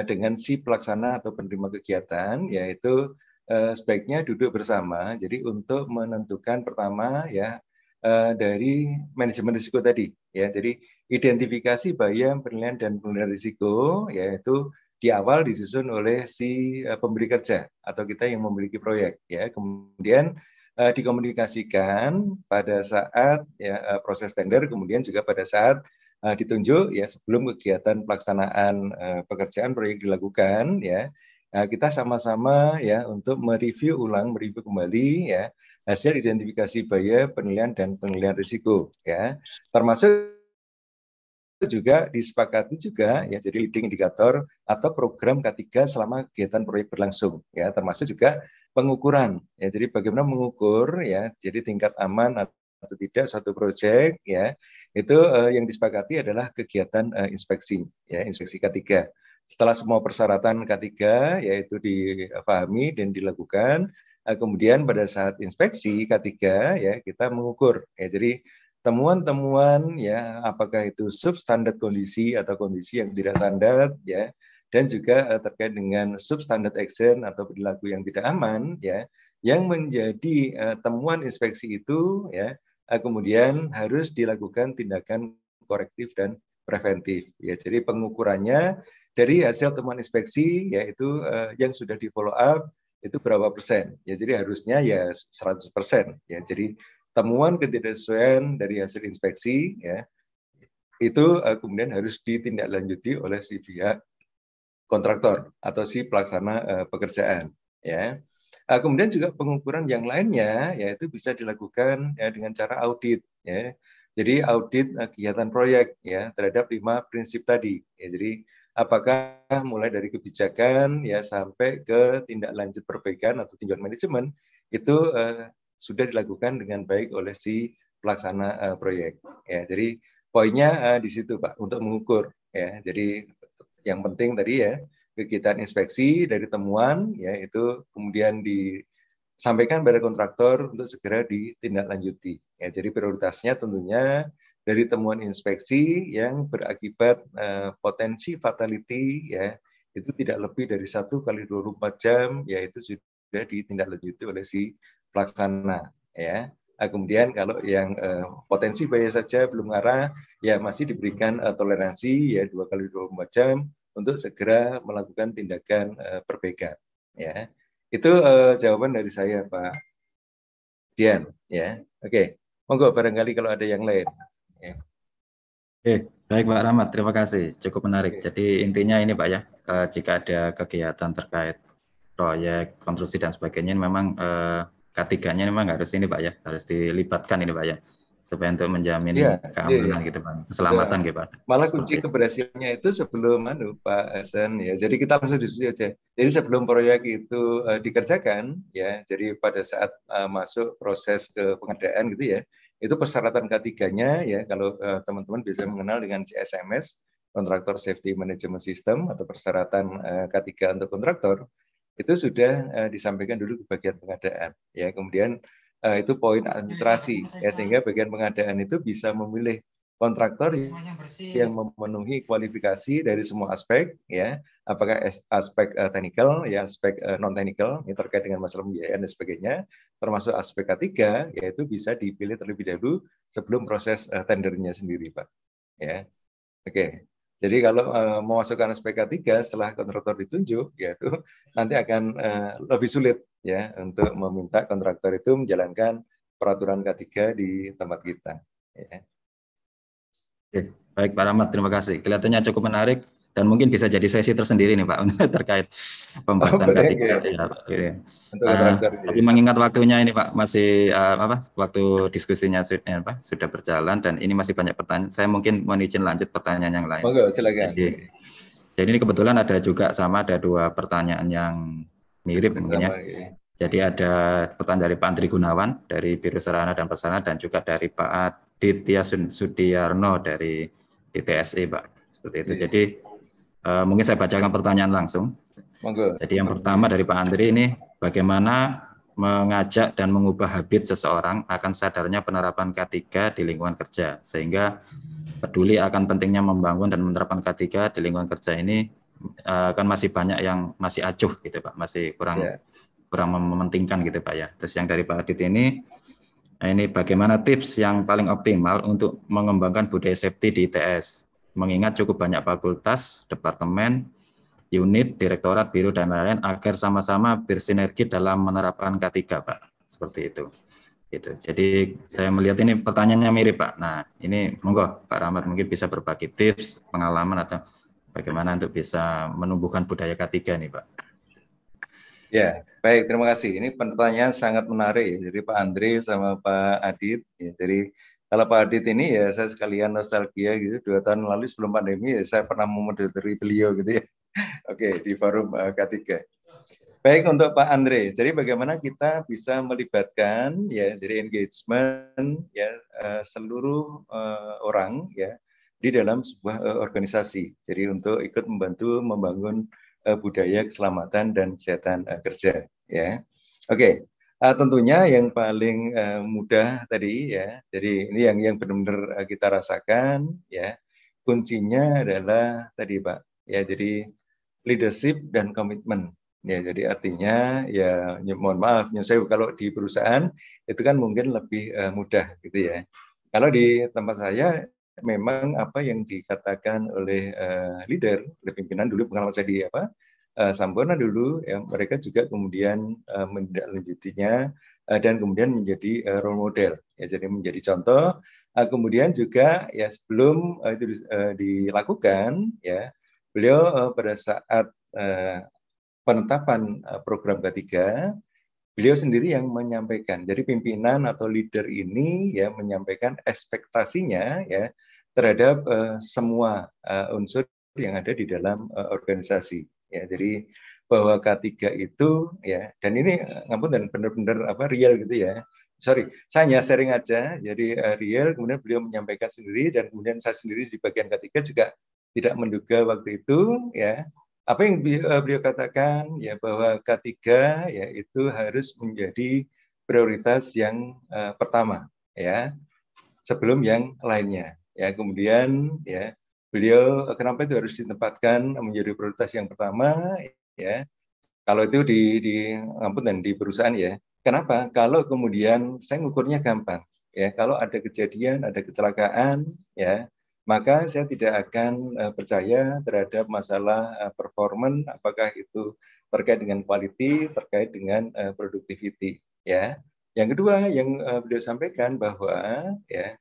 dengan si pelaksana atau penerima kegiatan yaitu sebaiknya duduk bersama. Jadi untuk menentukan pertama ya Eh, dari manajemen risiko tadi ya jadi identifikasi bahaya penilaian dan penilaian risiko yaitu di awal disusun oleh si eh, pemberi kerja atau kita yang memiliki proyek ya kemudian uh, dikomunikasikan pada saat ya, proses tender kemudian juga pada saat uh, ditunjuk ya sebelum kegiatan pelaksanaan uh, pekerjaan proyek dilakukan ya kita sama-sama ya untuk mereview ulang mereview kembali ya hasil identifikasi bahaya penilaian dan penilaian risiko ya. Termasuk juga disepakati juga ya jadi leading indikator atau program K3 selama kegiatan proyek berlangsung ya termasuk juga pengukuran ya jadi bagaimana mengukur ya jadi tingkat aman atau tidak satu proyek ya itu eh, yang disepakati adalah kegiatan eh, inspeksi ya inspeksi K3 setelah semua persyaratan K3 yaitu difahami dan dilakukan Eh, kemudian pada saat inspeksi K3 ya kita mengukur ya jadi temuan-temuan ya apakah itu substandard kondisi atau kondisi yang tidak standar ya dan juga eh, terkait dengan substandard action atau perilaku yang tidak aman ya yang menjadi uh, temuan inspeksi itu ya uh, kemudian harus dilakukan tindakan korektif dan preventif ya jadi pengukurannya dari hasil temuan inspeksi yaitu uh, yang sudah di follow up itu berapa persen. Ya jadi harusnya ya 100 persen. Ya jadi temuan ketidaksesuaian dari hasil inspeksi ya itu uh, kemudian harus ditindaklanjuti oleh si pihak kontraktor atau si pelaksana uh, pekerjaan ya. Uh, kemudian juga pengukuran yang lainnya yaitu bisa dilakukan ya dengan cara audit ya. Jadi audit uh, kegiatan proyek ya terhadap lima prinsip tadi. Ya, jadi apakah mulai dari kebijakan ya sampai ke tindak lanjut perbaikan atau tinjauan manajemen itu uh, sudah dilakukan dengan baik oleh si pelaksana uh, proyek ya jadi poinnya uh, di situ pak untuk mengukur ya jadi yang penting tadi ya kegiatan inspeksi dari temuan ya itu kemudian disampaikan pada kontraktor untuk segera ditindaklanjuti ya jadi prioritasnya tentunya dari temuan inspeksi yang berakibat eh, potensi fatality ya itu tidak lebih dari satu kali 24 jam yaitu sudah ditindaklanjuti oleh si pelaksana ya Nah, kemudian kalau yang eh, potensi bahaya saja belum arah, ya masih diberikan eh, toleransi ya dua kali 24 jam untuk segera melakukan tindakan eh, perbaikan. Ya, itu eh, jawaban dari saya Pak Dian. Ya, oke. Monggo barangkali kalau ada yang lain. Oke, baik Pak Rahmat, terima kasih. Cukup menarik. Jadi intinya ini Pak ya, eh, jika ada kegiatan terkait proyek, konstruksi dan sebagainya, memang eh, ketiganya memang harus ini Pak ya, harus dilibatkan ini Pak ya, supaya untuk menjamin ya, keamanan ya, gitu Pak, keselamatan ya. gitu Pak. Malah kunci Seperti. keberhasilannya itu sebelum anu Pak Hasan ya. Jadi kita langsung diskusi aja. Jadi sebelum proyek itu uh, dikerjakan ya, jadi pada saat eh, masuk proses ke pengadaan gitu ya, itu persyaratan ketiganya ya kalau eh, teman-teman uh, bisa mengenal dengan CSMS, Kontraktor Safety Management System atau persyaratan uh, eh, ketiga untuk kontraktor itu sudah uh, disampaikan dulu ke bagian pengadaan ya kemudian uh, itu poin administrasi ya sehingga bagian pengadaan itu bisa memilih kontraktor yang memenuhi kualifikasi dari semua aspek ya apakah aspek uh, eh, teknikal ya aspek uh, eh, non teknikal yang terkait dengan masalah pembiayaan dan sebagainya termasuk aspek K3, yaitu bisa dipilih terlebih dahulu sebelum proses uh, tendernya sendiri pak ya oke okay. Jadi kalau uh, memasukkan aspek 3 setelah kontraktor ditunjuk, yaitu nanti akan uh, lebih sulit ya untuk meminta kontraktor itu menjalankan peraturan K3 di tempat kita. Ya. Oke, baik Pak Rahmat, terima kasih. Kelihatannya cukup menarik dan mungkin bisa jadi sesi tersendiri nih Pak (laughs) terkait pembahasan oh, tadi. Ya, Pak. Ya. uh, tapi mengingat waktunya ini Pak masih uh, apa waktu diskusinya sudah eh, ya, Pak sudah berjalan dan ini masih banyak pertanyaan. Saya mungkin mohon izin lanjut pertanyaan yang lain. Monggo silakan. Jadi, jadi ini kebetulan ada juga sama ada dua pertanyaan yang mirip mungkin ya. Iya. Jadi ada pertanyaan dari Pak Andri Gunawan dari Biro Sarana dan Prasarana dan juga dari Pak Ditya Sudiarno dari DPSE, Pak. Seperti itu. Iya. Jadi uh, mungkin saya bacakan pertanyaan langsung. Monggo. Jadi yang pertama dari Pak Andri ini, bagaimana mengajak dan mengubah habit seseorang akan sadarnya penerapan K3 di lingkungan kerja, sehingga peduli akan pentingnya membangun dan menerapkan K3 di lingkungan kerja ini uh, kan masih banyak yang masih acuh gitu Pak, masih kurang yeah. kurang mementingkan gitu Pak ya. Terus yang dari Pak Adit ini Nah, ini bagaimana tips yang paling optimal untuk mengembangkan budaya safety di ITS? Mengingat cukup banyak fakultas, departemen, unit, direktorat, biru dan lain-lain agar sama-sama bersinergi dalam menerapkan K3, Pak. Seperti itu. Gitu. Jadi saya melihat ini pertanyaannya mirip, Pak. Nah, ini monggo Pak Rahmat mungkin bisa berbagi tips, pengalaman, atau bagaimana untuk bisa menumbuhkan budaya K3 nih, Pak. Ya, yeah. Baik, terima kasih. Ini pertanyaan sangat menarik ya Jadi Pak Andre sama Pak Adit. Ya, jadi kalau Pak Adit ini ya saya sekalian nostalgia gitu. Dua tahun lalu sebelum pandemi ya saya pernah memoderatori beliau gitu ya. (laughs) Oke, di forum eh, K3. Baik untuk Pak Andre. Jadi bagaimana kita bisa melibatkan ya dari engagement ya eh, seluruh eh, orang ya di dalam sebuah organisasi. Jadi untuk ikut membantu membangun uh, budaya keselamatan dan kesehatan uh, kerja ya oke okay. uh, eh, tentunya yang paling uh, mudah tadi ya jadi ini yang yang benar-benar uh, kita rasakan ya kuncinya adalah tadi pak ya jadi leadership dan komitmen Ya, jadi artinya ya mohon maaf saya kalau di perusahaan itu kan mungkin lebih uh, mudah gitu ya. Kalau di tempat saya memang apa yang dikatakan oleh uh, leader, oleh pimpinan dulu pengalaman saya di apa uh, eh, Sampurna dulu, ya, mereka juga kemudian uh, menindaklanjutinya uh, dan kemudian menjadi uh, role model, ya jadi menjadi contoh. Uh, kemudian juga ya sebelum uh, itu uh, dilakukan, ya beliau uh, pada saat uh, penetapan program ketiga beliau sendiri yang menyampaikan. Jadi pimpinan atau leader ini ya menyampaikan ekspektasinya ya terhadap uh, semua uh, unsur yang ada di dalam uh, organisasi. Ya, jadi bahwa K3 itu ya dan ini ngampun dan benar-benar apa real gitu ya. Sorry, saya hanya sharing aja. Jadi uh, real kemudian beliau menyampaikan sendiri dan kemudian saya sendiri di bagian K3 juga tidak menduga waktu itu ya apa yang beliau katakan ya bahwa K3 ya itu harus menjadi prioritas yang uh, pertama ya sebelum yang lainnya ya kemudian ya beliau kenapa itu harus ditempatkan menjadi prioritas yang pertama ya kalau itu di di ampun dan di perusahaan ya kenapa kalau kemudian saya ngukurnya gampang ya kalau ada kejadian ada kecelakaan ya maka saya tidak akan uh, percaya terhadap masalah uh, performan apakah itu terkait dengan quality terkait dengan uh, productivity ya yang kedua yang uh, beliau sampaikan bahwa ya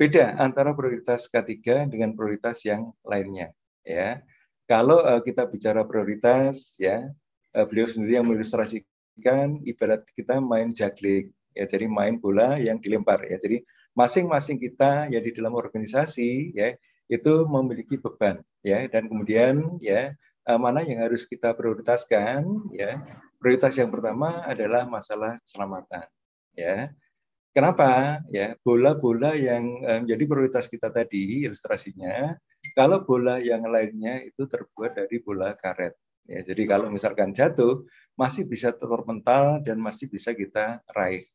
beda antara prioritas K3 dengan prioritas yang lainnya ya. Kalau uh, kita bicara prioritas ya, uh, beliau sendiri yang mengilustrasikan ibarat kita main jaglik ya, jadi main bola yang dilempar ya. Jadi masing-masing kita ya di dalam organisasi ya itu memiliki beban ya dan kemudian ya eh, mana yang harus kita prioritaskan ya prioritas yang pertama adalah masalah keselamatan ya Kenapa? Ya, bola-bola yang menjadi eh, prioritas kita tadi ilustrasinya, kalau bola yang lainnya itu terbuat dari bola karet. Ya, jadi kalau misalkan jatuh, masih bisa terpental dan masih bisa kita raih.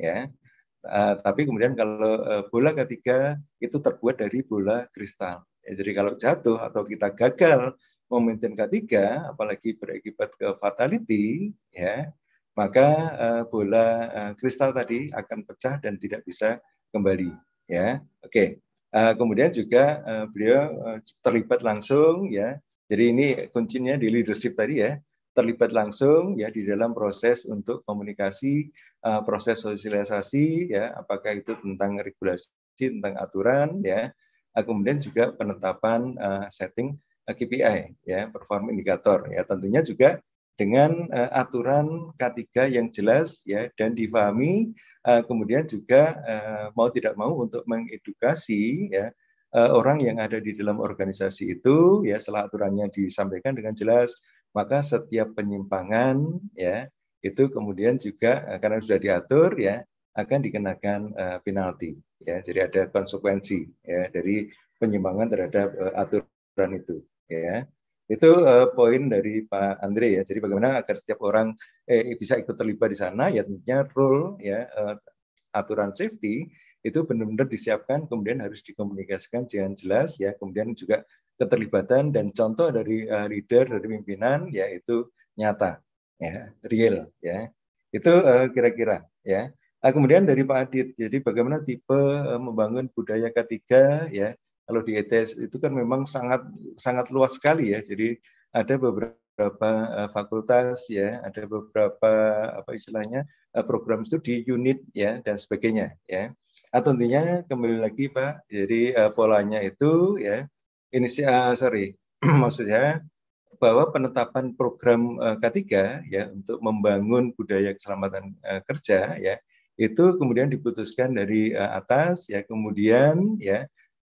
Ya. Uh, tapi kemudian kalau uh, bola ketiga itu terbuat dari bola kristal. Ya, jadi kalau jatuh atau kita gagal momentum ketiga, apalagi berakibat ke fatality, ya maka uh, bola uh, kristal tadi akan pecah dan tidak bisa kembali ya oke okay. uh, eh, kemudian juga uh, beliau uh, terlibat langsung ya jadi ini kuncinya di leadership tadi ya terlibat langsung ya di dalam proses untuk komunikasi uh, proses sosialisasi ya apakah itu tentang regulasi tentang aturan ya uh, kemudian juga penetapan uh, setting KPI ya perform indikator ya tentunya juga dengan uh, aturan K3 yang jelas ya dan difahami uh, kemudian juga uh, mau tidak mau untuk mengedukasi ya uh, orang yang ada di dalam organisasi itu ya setelah aturannya disampaikan dengan jelas maka setiap penyimpangan ya itu kemudian juga uh, karena sudah diatur ya akan dikenakan uh, penalti ya jadi ada konsekuensi ya dari penyimpangan terhadap uh, aturan itu ya itu uh, poin dari Pak Andre ya. Jadi bagaimana agar setiap orang eh, bisa ikut terlibat di sana ya tentunya rule ya uh, aturan safety itu benar-benar disiapkan kemudian harus dikomunikasikan dengan jelas ya kemudian juga keterlibatan dan contoh dari uh, leader dari pimpinan yaitu nyata ya real ya itu kira kira-kira ya nah, kemudian dari Pak Adit jadi bagaimana tipe membangun budaya ketiga ya kalau di ITS e itu kan memang sangat sangat luas sekali ya. Jadi ada beberapa eh, fakultas ya, ada beberapa apa istilahnya eh, program studi unit ya dan sebagainya ya. Atau tentunya kembali lagi Pak, jadi eh, polanya itu ya ini uh, sorry (clears throat) maksudnya bahwa penetapan program K3 ya untuk membangun budaya keselamatan kerja ya itu kemudian diputuskan dari atas ya kemudian ya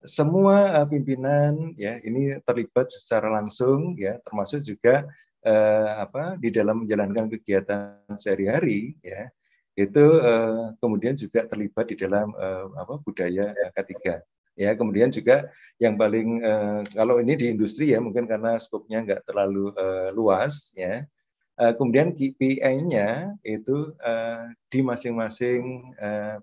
semua eh, pimpinan ya ini terlibat secara langsung ya termasuk juga uh, apa di dalam menjalankan kegiatan sehari-hari ya itu uh, kemudian juga terlibat di dalam uh, apa budaya ketiga ya kemudian juga yang paling uh, kalau ini di industri ya mungkin karena skopnya nggak terlalu uh, luas ya uh, kemudian KPI-nya itu uh, di masing-masing uh,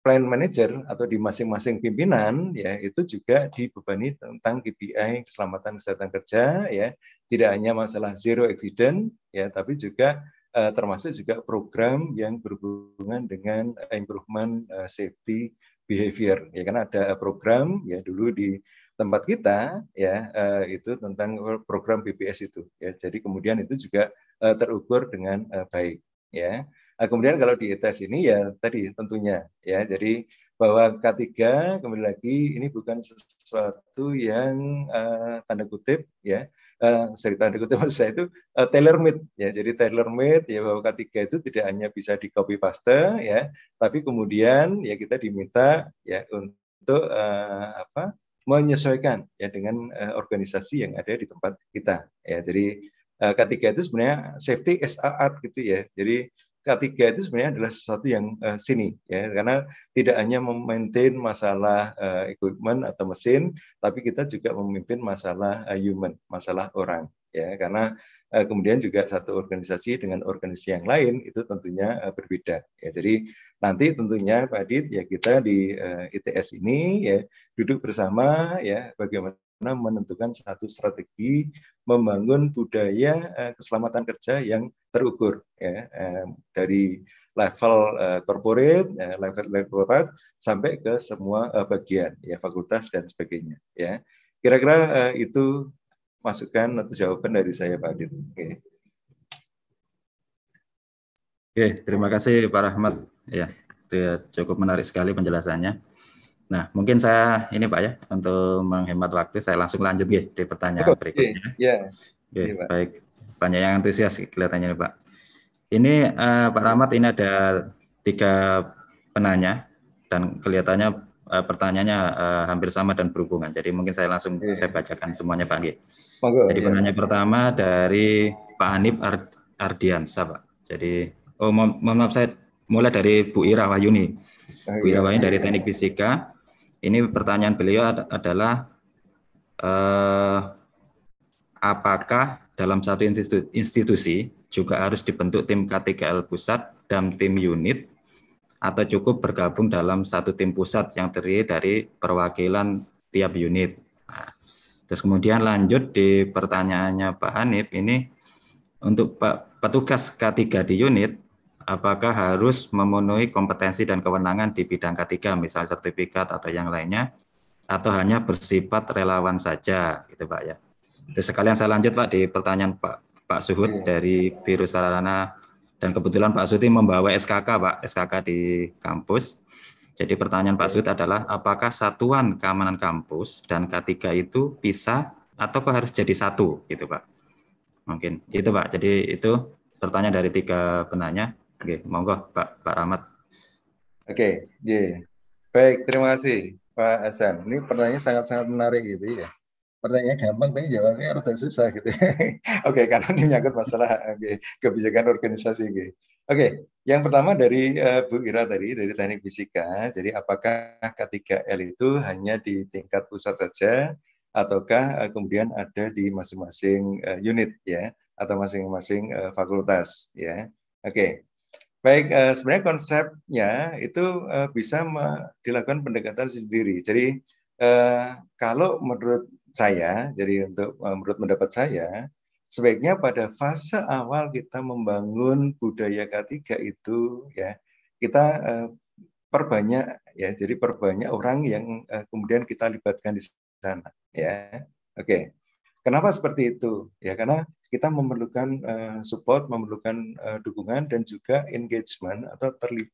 plan manager atau di masing-masing pimpinan ya itu juga dibebani tentang KPI keselamatan kesehatan kerja ya tidak hanya masalah zero accident ya tapi juga eh, termasuk juga program yang berhubungan dengan improvement eh, safety behavior ya karena ada program ya dulu di tempat kita ya eh, itu tentang program BPS itu ya jadi kemudian itu juga eh, terukur dengan eh, baik ya Nah, kemudian kalau di tes ini ya tadi tentunya ya jadi bahwa K3 kembali lagi ini bukan sesuatu yang uh, tanda kutip ya uh, tanda kutip maksud saya itu uh, tailor made ya jadi tailor made ya bahwa K3 itu tidak hanya bisa di copy paste ya tapi kemudian ya kita diminta ya untuk uh, apa menyesuaikan ya dengan uh, organisasi yang ada di tempat kita ya jadi uh, K3 itu sebenarnya safety as a art gitu ya jadi k itu sebenarnya adalah sesuatu yang uh, eh, sini ya karena tidak hanya memaintain masalah uh, equipment atau mesin tapi kita juga memimpin masalah uh, human, masalah orang ya karena uh, kemudian juga satu organisasi dengan organisasi yang lain itu tentunya uh, berbeda ya jadi nanti tentunya Pak Adit ya kita di uh, ITS ini ya duduk bersama ya bagaimana menentukan satu strategi membangun budaya eh, keselamatan kerja yang terukur ya eh, dari level eh, corporate, level lektorat sampai ke semua bagian ya fakultas dan sebagainya ya. Kira-kira itu masukan atau jawaban dari saya Pak Adit. Oke. Oke, terima kasih Pak Rahmat. Ya, ya cukup menarik sekali penjelasannya. Nah, mungkin saya ini Pak ya untuk menghemat waktu saya langsung lanjut ya di pertanyaan oh, berikutnya. Iya. ya, baik. Banyak yang antusias kelihatannya nih, Pak. Ini uh, Pak Rahmat ini ada tiga penanya dan kelihatannya uh, pertanyaannya uh, hampir sama dan berhubungan. Jadi mungkin saya langsung ya. saya bacakan semuanya Pak ya Jadi ya. penanya pertama dari Pak Hanif Ar Ardiansa, Pak. Jadi oh mohon maaf saya mulai dari Bu Ira Wahyuni. Oh, Bu Ira iya. Wahyuni dari Teknik Fisika ini pertanyaan beliau adalah eh, apakah dalam satu institusi, institusi juga harus dibentuk tim KTKL pusat dan tim unit atau cukup bergabung dalam satu tim pusat yang terdiri dari perwakilan tiap unit. Nah, terus kemudian lanjut di pertanyaannya Pak Hanif ini untuk petugas K3 di unit apakah harus memenuhi kompetensi dan kewenangan di bidang K3, misalnya sertifikat atau yang lainnya, atau hanya bersifat relawan saja, gitu Pak ya. Terus sekalian saya lanjut Pak di pertanyaan Pak Pak Suhud iya. dari Virus Sarana dan kebetulan Pak Suti membawa SKK Pak SKK di kampus. Jadi pertanyaan Pak iya. Suhud adalah apakah satuan keamanan kampus dan K3 itu bisa atau kok harus jadi satu gitu Pak? Mungkin itu Pak. Jadi itu pertanyaan dari tiga penanya. Oke, monggo Pak Pak Rahmat. Oke, yeah. baik terima kasih Pak Hasan. Ini pertanyaan sangat-sangat menarik gitu ya. Pertanyaan gampang tapi jawabannya harus susah gitu. (laughs) Oke, karena ini menyangkut masalah okay, kebijakan organisasi gitu. Oke, yang pertama dari uh, Bu Ira tadi dari teknik fisika. Jadi apakah K3L itu hanya di tingkat pusat saja ataukah uh, kemudian ada di masing-masing uh, unit ya atau masing-masing uh, fakultas ya. Oke. Baik, eh, sebenarnya konsepnya itu eh, bisa dilakukan pendekatan sendiri. Jadi eh, kalau menurut saya, jadi untuk menurut pendapat saya, sebaiknya pada fase awal kita membangun budaya ketiga itu ya kita perbanyak ya, jadi perbanyak orang yang kemudian kita libatkan di sana ya. Oke. Kenapa seperti itu? Ya karena kita memerlukan uh, support, memerlukan uh, dukungan dan juga engagement atau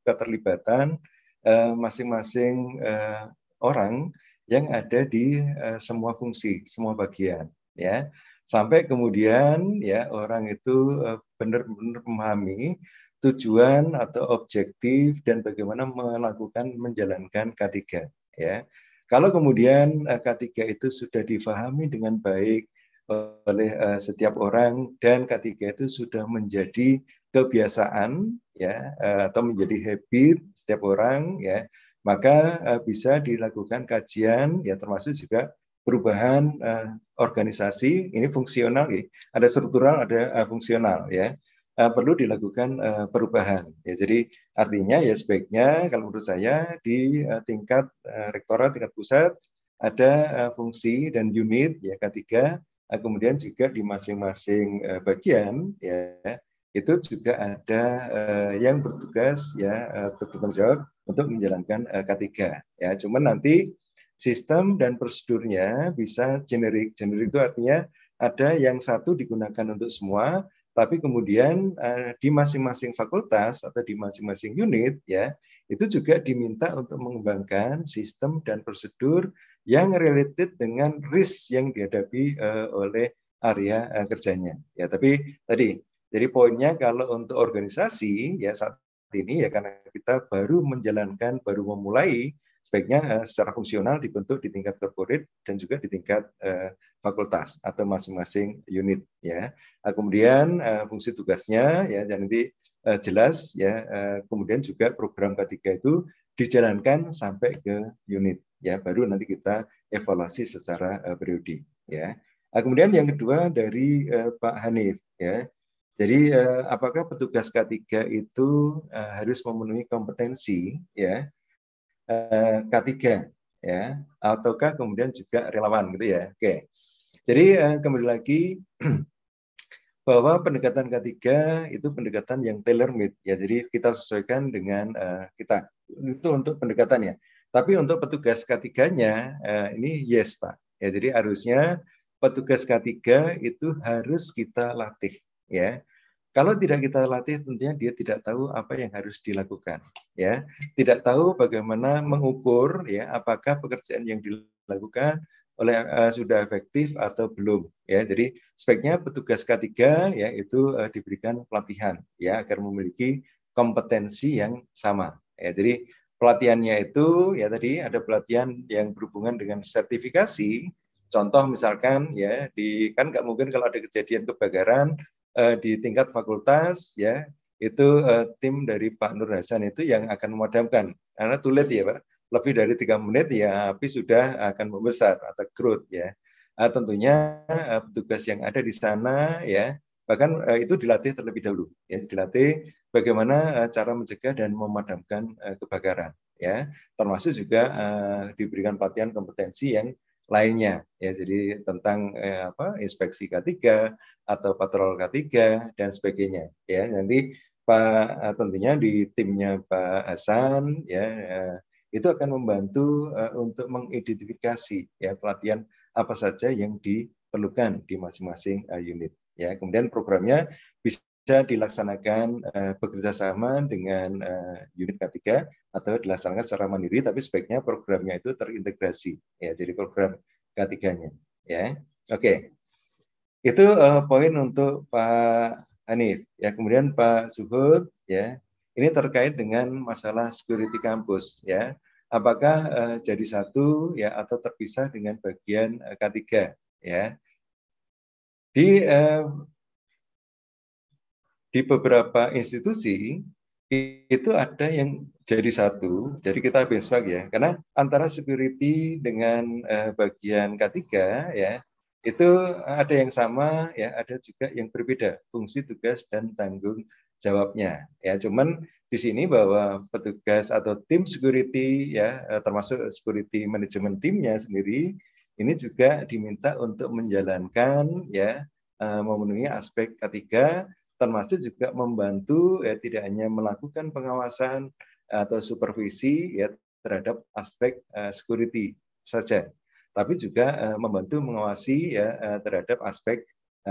keterlibatan eh, masing-masing uh, orang yang ada di uh, semua fungsi, semua bagian, ya. Sampai kemudian ya orang itu uh, benar-benar memahami tujuan atau objektif dan bagaimana melakukan menjalankan K3, ya. Kalau kemudian K3 itu sudah difahami dengan baik, oleh uh, setiap orang dan ketiga itu sudah menjadi kebiasaan ya uh, atau menjadi habit setiap orang ya maka uh, bisa dilakukan kajian ya termasuk juga perubahan uh, organisasi ini fungsional ya ada struktural ada uh, fungsional ya uh, perlu dilakukan uh, perubahan ya jadi artinya ya sebaiknya kalau menurut saya di uh, tingkat uh, rektorat tingkat pusat ada uh, fungsi dan unit ya ketiga Nah, kemudian juga di masing-masing uh, bagian ya itu juga ada uh, yang bertugas ya uh, bertanggung jawab untuk menjalankan uh, K3 ya. Cuman nanti sistem dan prosedurnya bisa generik. Generik itu artinya ada yang satu digunakan untuk semua, tapi kemudian uh, di masing-masing fakultas atau di masing-masing unit ya itu juga diminta untuk mengembangkan sistem dan prosedur yang related dengan risk yang dihadapi uh, oleh area uh, kerjanya. Ya, tapi tadi jadi poinnya kalau untuk organisasi ya saat ini ya karena kita baru menjalankan, baru memulai sebaiknya uh, secara fungsional dibentuk di tingkat corporate dan juga di tingkat uh, fakultas atau masing-masing unit ya. Nah, kemudian uh, fungsi tugasnya ya jadi uh, jelas ya. Uh, kemudian juga program ketiga itu dijalankan sampai ke unit ya baru nanti kita evaluasi secara uh, eh, periodik ya nah, kemudian yang kedua dari uh, Pak Hanif ya jadi uh, apakah petugas K3 itu uh, harus memenuhi kompetensi ya uh, K3 ya ataukah kemudian juga relawan gitu ya. Oke. Jadi kembali lagi (clears throat) bahwa pendekatan ketiga itu pendekatan yang tailor made ya jadi kita sesuaikan dengan uh, kita itu untuk pendekatannya tapi untuk petugas ketiganya uh, ini yes pak ya jadi harusnya petugas ketiga itu harus kita latih ya kalau tidak kita latih tentunya dia tidak tahu apa yang harus dilakukan ya tidak tahu bagaimana mengukur ya apakah pekerjaan yang dilakukan oleh uh, sudah efektif atau belum ya jadi speknya petugas K3 ya itu uh, diberikan pelatihan ya agar memiliki kompetensi yang sama ya jadi pelatihannya itu ya tadi ada pelatihan yang berhubungan dengan sertifikasi contoh misalkan ya di kan nggak mungkin kalau ada kejadian kebakaran uh, di tingkat fakultas ya itu uh, tim dari Pak Nur Hasan itu yang akan memadamkan karena tulet ya Pak lebih dari tiga menit ya api sudah akan membesar atau growth ya. Uh, tentunya ah, petugas yang ada di sana ya bahkan eh, itu dilatih terlebih dahulu ya dilatih bagaimana eh, cara mencegah dan memadamkan eh, kebakaran ya termasuk juga diberikan pelatihan kompetensi yang lainnya ya jadi tentang eh, apa inspeksi K3 atau patrol K3 dan sebagainya ya nanti Pak tentunya di timnya Pak Hasan ya eh, itu akan membantu eh, untuk mengidentifikasi ya pelatihan apa saja yang diperlukan di masing-masing eh, unit ya kemudian programnya bisa dilaksanakan bekerjasama eh, bekerja sama dengan unit K3 atau dilaksanakan secara mandiri tapi sebaiknya programnya itu terintegrasi ya jadi program K3-nya ya oke itu poin untuk Pak Hanif ya kemudian Pak Zuhud ya ini terkait dengan masalah security kampus ya apakah uh, jadi satu ya atau terpisah dengan bagian uh, eh, K3 ya. Di uh, di beberapa institusi itu ada yang jadi satu, jadi kita benchmark ya, karena antara security dengan uh, bagian K3 ya itu ada yang sama ya, ada juga yang berbeda fungsi tugas dan tanggung jawabnya ya. Cuman di sini bahwa petugas atau tim security ya eh, termasuk security management timnya sendiri ini juga diminta untuk menjalankan ya eh, memenuhi aspek ketiga termasuk juga membantu ya tidak hanya melakukan pengawasan atau supervisi ya terhadap aspek eh, security saja tapi juga membantu mengawasi ya terhadap aspek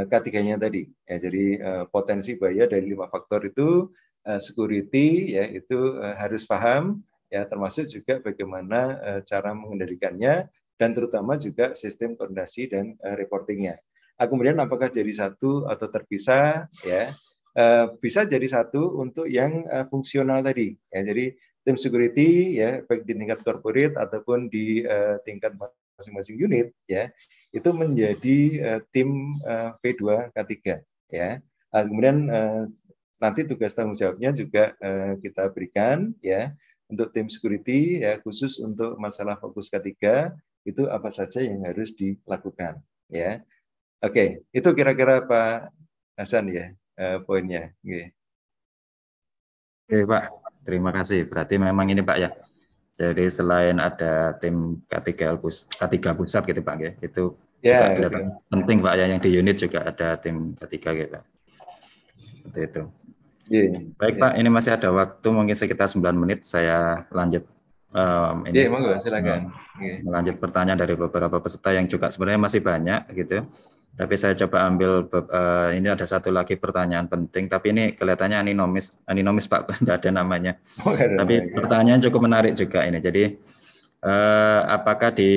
ketiganya tadi ya jadi potensi bahaya dari lima faktor itu Eh, security ya itu eh, harus paham ya termasuk juga bagaimana eh, cara mengendalikannya dan terutama juga sistem koordinasi dan reportingnya. Nah, kemudian apakah jadi satu atau terpisah ya bisa jadi satu untuk yang fungsional tadi ya jadi tim security ya baik di tingkat corporate ataupun di tingkat masing-masing unit ya itu menjadi tim P2 K3 ya nah, kemudian nanti tugas tanggung jawabnya juga eh, kita berikan ya untuk tim security ya khusus untuk masalah fokus ketiga itu apa saja yang harus dilakukan ya oke okay. itu kira-kira Pak Hasan ya eh, poinnya okay. oke Pak terima kasih berarti memang ini Pak ya jadi selain ada tim K3 pusat, K3 pusat gitu Pak ya itu ya, juga ya. penting Pak ya yang di unit juga ada tim K3 gitu Pak seperti itu. Yeah. Baik Pak, ini masih ada waktu mungkin sekitar 9 menit saya lanjut um, ini. Yeah, monggo silakan. Yeah. Melanjut pertanyaan dari beberapa peserta yang juga sebenarnya masih banyak gitu. Tapi saya coba ambil uh, ini ada satu lagi pertanyaan penting tapi ini kelihatannya aninomis aninomis Pak tidak (laughs) ada namanya. Oh, tapi namanya. pertanyaan cukup menarik juga ini. Jadi uh, apakah di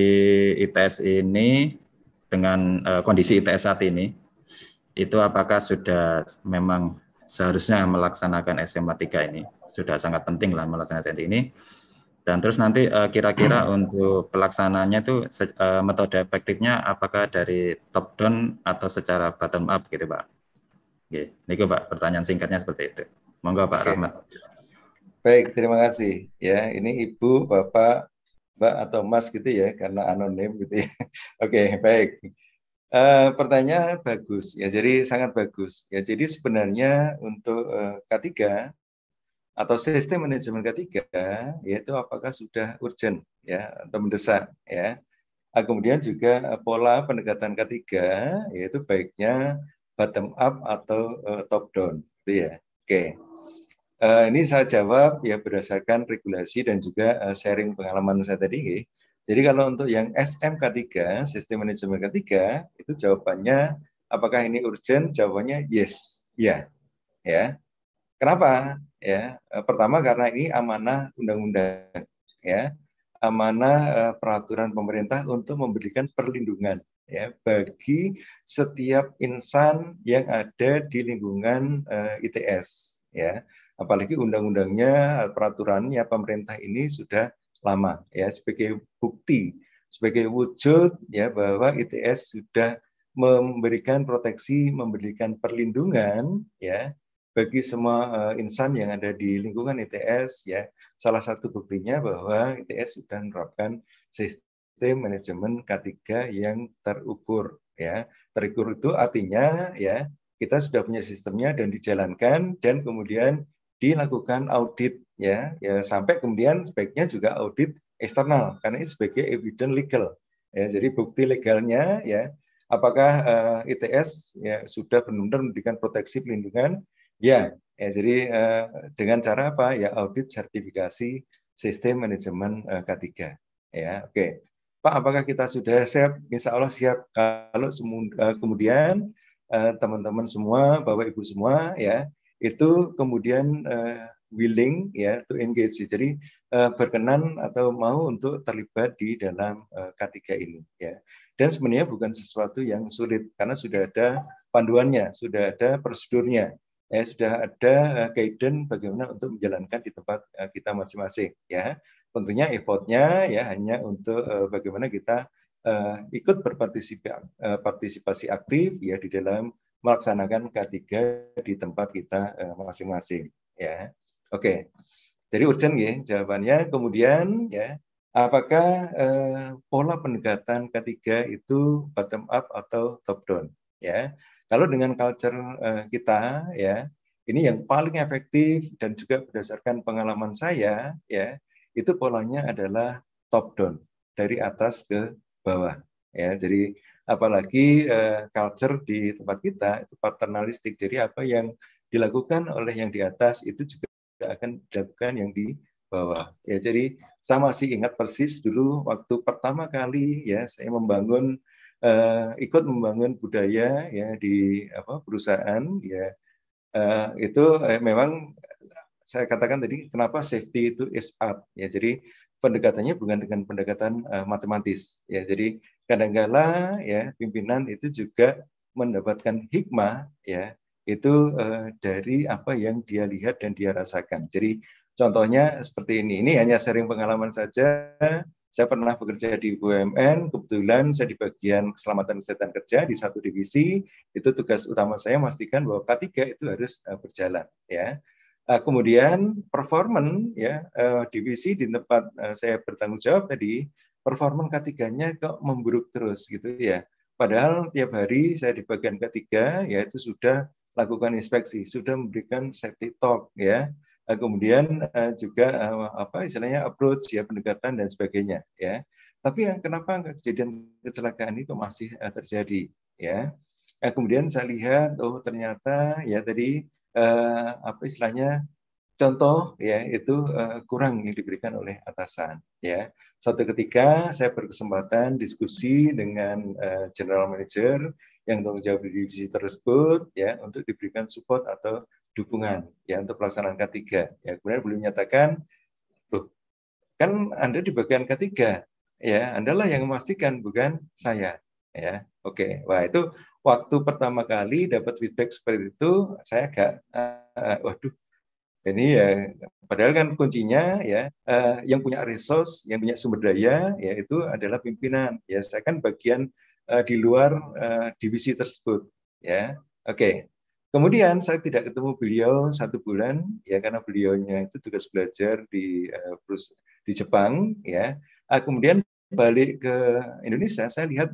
ITS ini dengan uh, kondisi ITS saat ini itu apakah sudah memang seharusnya melaksanakan SMA 3 ini sudah sangat penting lah melaksanakan ini dan terus nanti eh, kira-kira uh, (clears throat) untuk pelaksananya itu uh, eh, metode efektifnya apakah dari top down atau secara bottom up gitu Pak? Oke, itu Pak pertanyaan singkatnya seperti itu. Monggo Pak okay. Rahmat. Baik, terima kasih. Ya, ini Ibu, Bapak, Mbak atau Mas gitu ya karena anonim gitu ya. (laughs) Oke, baik. Eh, pertanyaan bagus ya, jadi sangat bagus ya. Jadi sebenarnya untuk uh, eh, K3 atau sistem manajemen K3 yaitu apakah sudah urgent ya atau mendesak ya. Ah, kemudian juga eh, pola pendekatan K3 yaitu baiknya bottom up atau uh, top down itu ya. Oke. Okay. Uh, ini saya jawab ya berdasarkan regulasi dan juga uh, sharing pengalaman saya tadi. Ya. Jadi kalau untuk yang SMK3, sistem manajemen ketiga, itu jawabannya apakah ini urgent? Jawabannya yes, ya. Ya. Kenapa? Ya, eh, pertama karena ini amanah undang-undang, ya. Amanah eh, peraturan pemerintah untuk memberikan perlindungan ya bagi setiap insan yang ada di lingkungan eh, ITS ya apalagi undang-undangnya peraturannya pemerintah ini sudah lama ya sebagai bukti sebagai wujud ya bahwa ITS sudah memberikan proteksi, memberikan perlindungan ya bagi semua uh, insan yang ada di lingkungan ITS ya. Salah satu buktinya bahwa ITS sudah menerapkan sistem manajemen K3 yang terukur ya. Terukur itu artinya ya kita sudah punya sistemnya dan dijalankan dan kemudian dilakukan audit ya, ya sampai kemudian sebaiknya juga audit eksternal karena ini sebagai evidence legal ya jadi bukti legalnya ya apakah uh, eh, ITS ya sudah benar-benar memberikan proteksi pelindungan ya ya jadi uh, dengan cara apa ya audit sertifikasi sistem manajemen uh, eh, K3 ya oke okay. Pak apakah kita sudah siap Insya Allah siap kalau kemudian teman-teman semua Bapak Ibu semua ya itu kemudian uh, willing ya to engage jadi uh, berkenan atau mau untuk terlibat di dalam uh, eh, K3 ini ya dan sebenarnya bukan sesuatu yang sulit karena sudah ada panduannya sudah ada prosedurnya ya sudah ada uh, guidance bagaimana untuk menjalankan di tempat uh, kita masing-masing ya tentunya effortnya ya hanya untuk uh, bagaimana kita uh, ikut berpartisipasi uh, partisipasi aktif ya di dalam melaksanakan K3 di tempat kita eh, masing-masing ya. Oke. Jadi urgent ya jawabannya. Kemudian ya apakah eh, pola pendekatan ketiga itu bottom up atau top down ya. Kalau dengan culture eh, kita ya ini yang paling efektif dan juga berdasarkan pengalaman saya ya itu polanya adalah top down dari atas ke bawah ya. Jadi apalagi uh, culture di tempat kita itu paternalistik. Jadi apa yang dilakukan oleh yang di atas itu juga akan dilakukan yang di bawah. Ya jadi sama sih ingat persis dulu waktu pertama kali ya saya membangun uh, ikut membangun budaya ya di apa perusahaan ya uh, itu eh, memang saya katakan tadi kenapa safety itu is up ya jadi pendekatannya bukan dengan pendekatan uh, matematis ya jadi kadangkala ya pimpinan itu juga mendapatkan hikmah ya itu eh, dari apa yang dia lihat dan dia rasakan. Jadi contohnya seperti ini. Ini hanya sering pengalaman saja. Saya pernah bekerja di BUMN, kebetulan saya di bagian keselamatan kesehatan kerja di satu divisi. Itu tugas utama saya memastikan bahwa K3 itu harus eh, berjalan ya. Eh, kemudian performan ya eh, divisi di tempat eh, saya bertanggung jawab tadi performa ketiganya kok memburuk terus gitu ya. Padahal tiap hari saya di bagian ketiga yaitu sudah lakukan inspeksi, sudah memberikan safety talk ya. Eh, kemudian eh, juga eh, apa istilahnya approach ya pendekatan dan sebagainya ya. Tapi yang kenapa kejadian kecelakaan itu masih terjadi ya? kemudian saya lihat oh ternyata ya tadi apa istilahnya contoh ya itu uh, kurang yang diberikan oleh atasan ya suatu ketika saya berkesempatan diskusi dengan uh, general manager yang tanggung jawab di divisi tersebut ya untuk diberikan support atau dukungan ya untuk pelaksanaan K3 ya kemudian beliau menyatakan loh kan Anda di bagian K3 ya andalah yang memastikan bukan saya ya oke wah itu waktu pertama kali dapat feedback seperti itu saya agak uh, waduh ini ya padahal kan kuncinya ya uh, yang punya resource, yang punya sumber daya yaitu adalah pimpinan. Ya saya kan bagian uh, di luar uh, divisi tersebut ya. Oke. Okay. Kemudian saya tidak ketemu beliau satu bulan ya karena beliaunya itu tugas belajar di uh, di Jepang ya. Uh, kemudian balik ke Indonesia saya lihat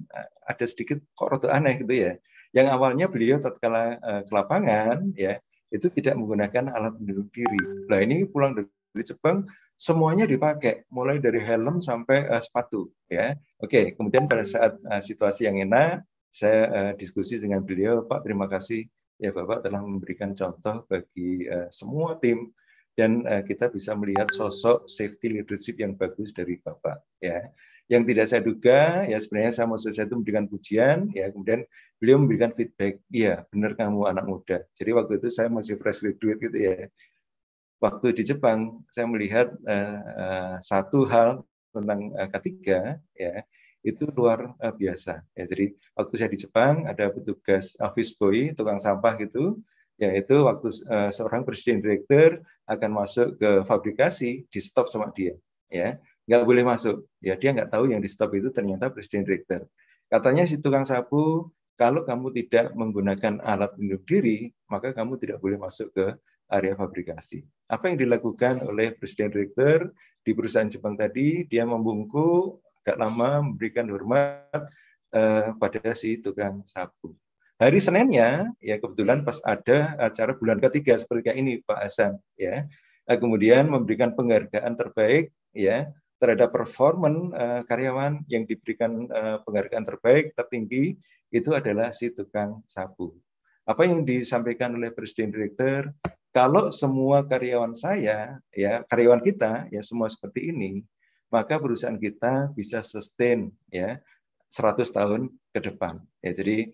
ada sedikit kok aneh gitu ya. Yang awalnya beliau tatkala uh, ke lapangan ya itu tidak menggunakan alat pelindung diri. Nah ini pulang dari Jepang semuanya dipakai, mulai dari helm sampai uh, sepatu. Ya, oke. Kemudian pada saat uh, situasi yang enak, saya uh, diskusi dengan beliau, Pak, terima kasih ya Bapak telah memberikan contoh bagi uh, semua tim dan uh, kita bisa melihat sosok safety leadership yang bagus dari Bapak. Ya, yang tidak saya duga ya sebenarnya saya mau saya itu memberikan pujian ya kemudian beliau memberikan feedback iya benar kamu anak muda jadi waktu itu saya masih fresh graduate gitu ya waktu di Jepang saya melihat uh, uh, satu hal tentang uh, ketiga ya itu luar uh, biasa ya jadi waktu saya di Jepang ada petugas office boy tukang sampah gitu yaitu waktu uh, seorang presiden direktur akan masuk ke fabrikasi di stop sama dia ya nggak boleh masuk. Ya dia nggak tahu yang di stop itu ternyata presiden direktur. Katanya si tukang sapu kalau kamu tidak menggunakan alat pelindung diri, maka kamu tidak boleh masuk ke area fabrikasi. Apa yang dilakukan oleh presiden direktur di perusahaan Jepang tadi, dia membungkuk, gak lama memberikan hormat eh, pada si tukang sapu. Hari Seninnya, ya kebetulan pas ada acara bulan ketiga seperti ini Pak Hasan, ya eh, kemudian memberikan penghargaan terbaik, ya terhadap performa uh, eh, karyawan yang diberikan uh, penghargaan terbaik tertinggi itu adalah si tukang sabu. Apa yang disampaikan oleh presiden direktur, kalau semua karyawan saya ya karyawan kita ya semua seperti ini, maka perusahaan kita bisa sustain ya 100 tahun ke depan. Ya jadi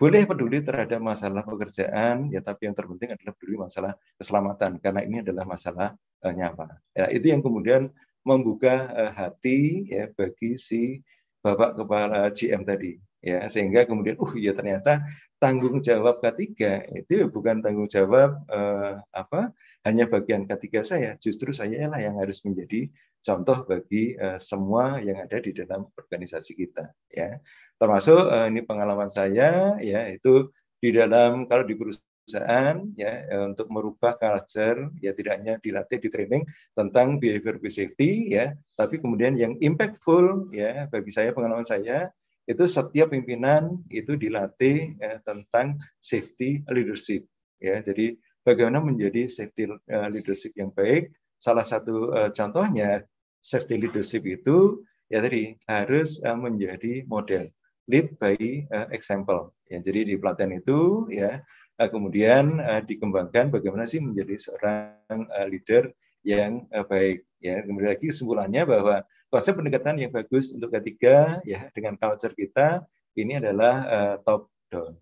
boleh peduli terhadap masalah pekerjaan, ya tapi yang terpenting adalah peduli masalah keselamatan karena ini adalah masalah uh, eh, nyawa. Ya, itu yang kemudian membuka eh, hati ya bagi si bapak kepala GM tadi ya sehingga kemudian uh ya ternyata tanggung jawab ketiga itu ya bukan tanggung jawab uh, apa hanya bagian ketiga saya justru saya lah yang harus menjadi contoh bagi uh, semua yang ada di dalam organisasi kita ya termasuk uh, ini pengalaman saya ya itu di dalam kalau di perusahaan perusahaan ya eh, untuk merubah culture ya tidak hanya dilatih di training tentang behavior safety ya tapi kemudian yang impactful ya bagi saya pengalaman saya itu setiap pimpinan itu dilatih ya, tentang safety leadership ya jadi bagaimana menjadi safety eh, leadership yang baik salah satu eh, contohnya safety leadership itu ya tadi harus menjadi model lead by example. Ya, jadi di pelatihan itu ya Eh, kemudian eh, dikembangkan bagaimana sih menjadi seorang eh, leader yang baik. Ya, kembali lagi kesimpulannya bahwa konsep pendekatan yang bagus untuk ketiga ya dengan culture kita ini adalah uh, top down.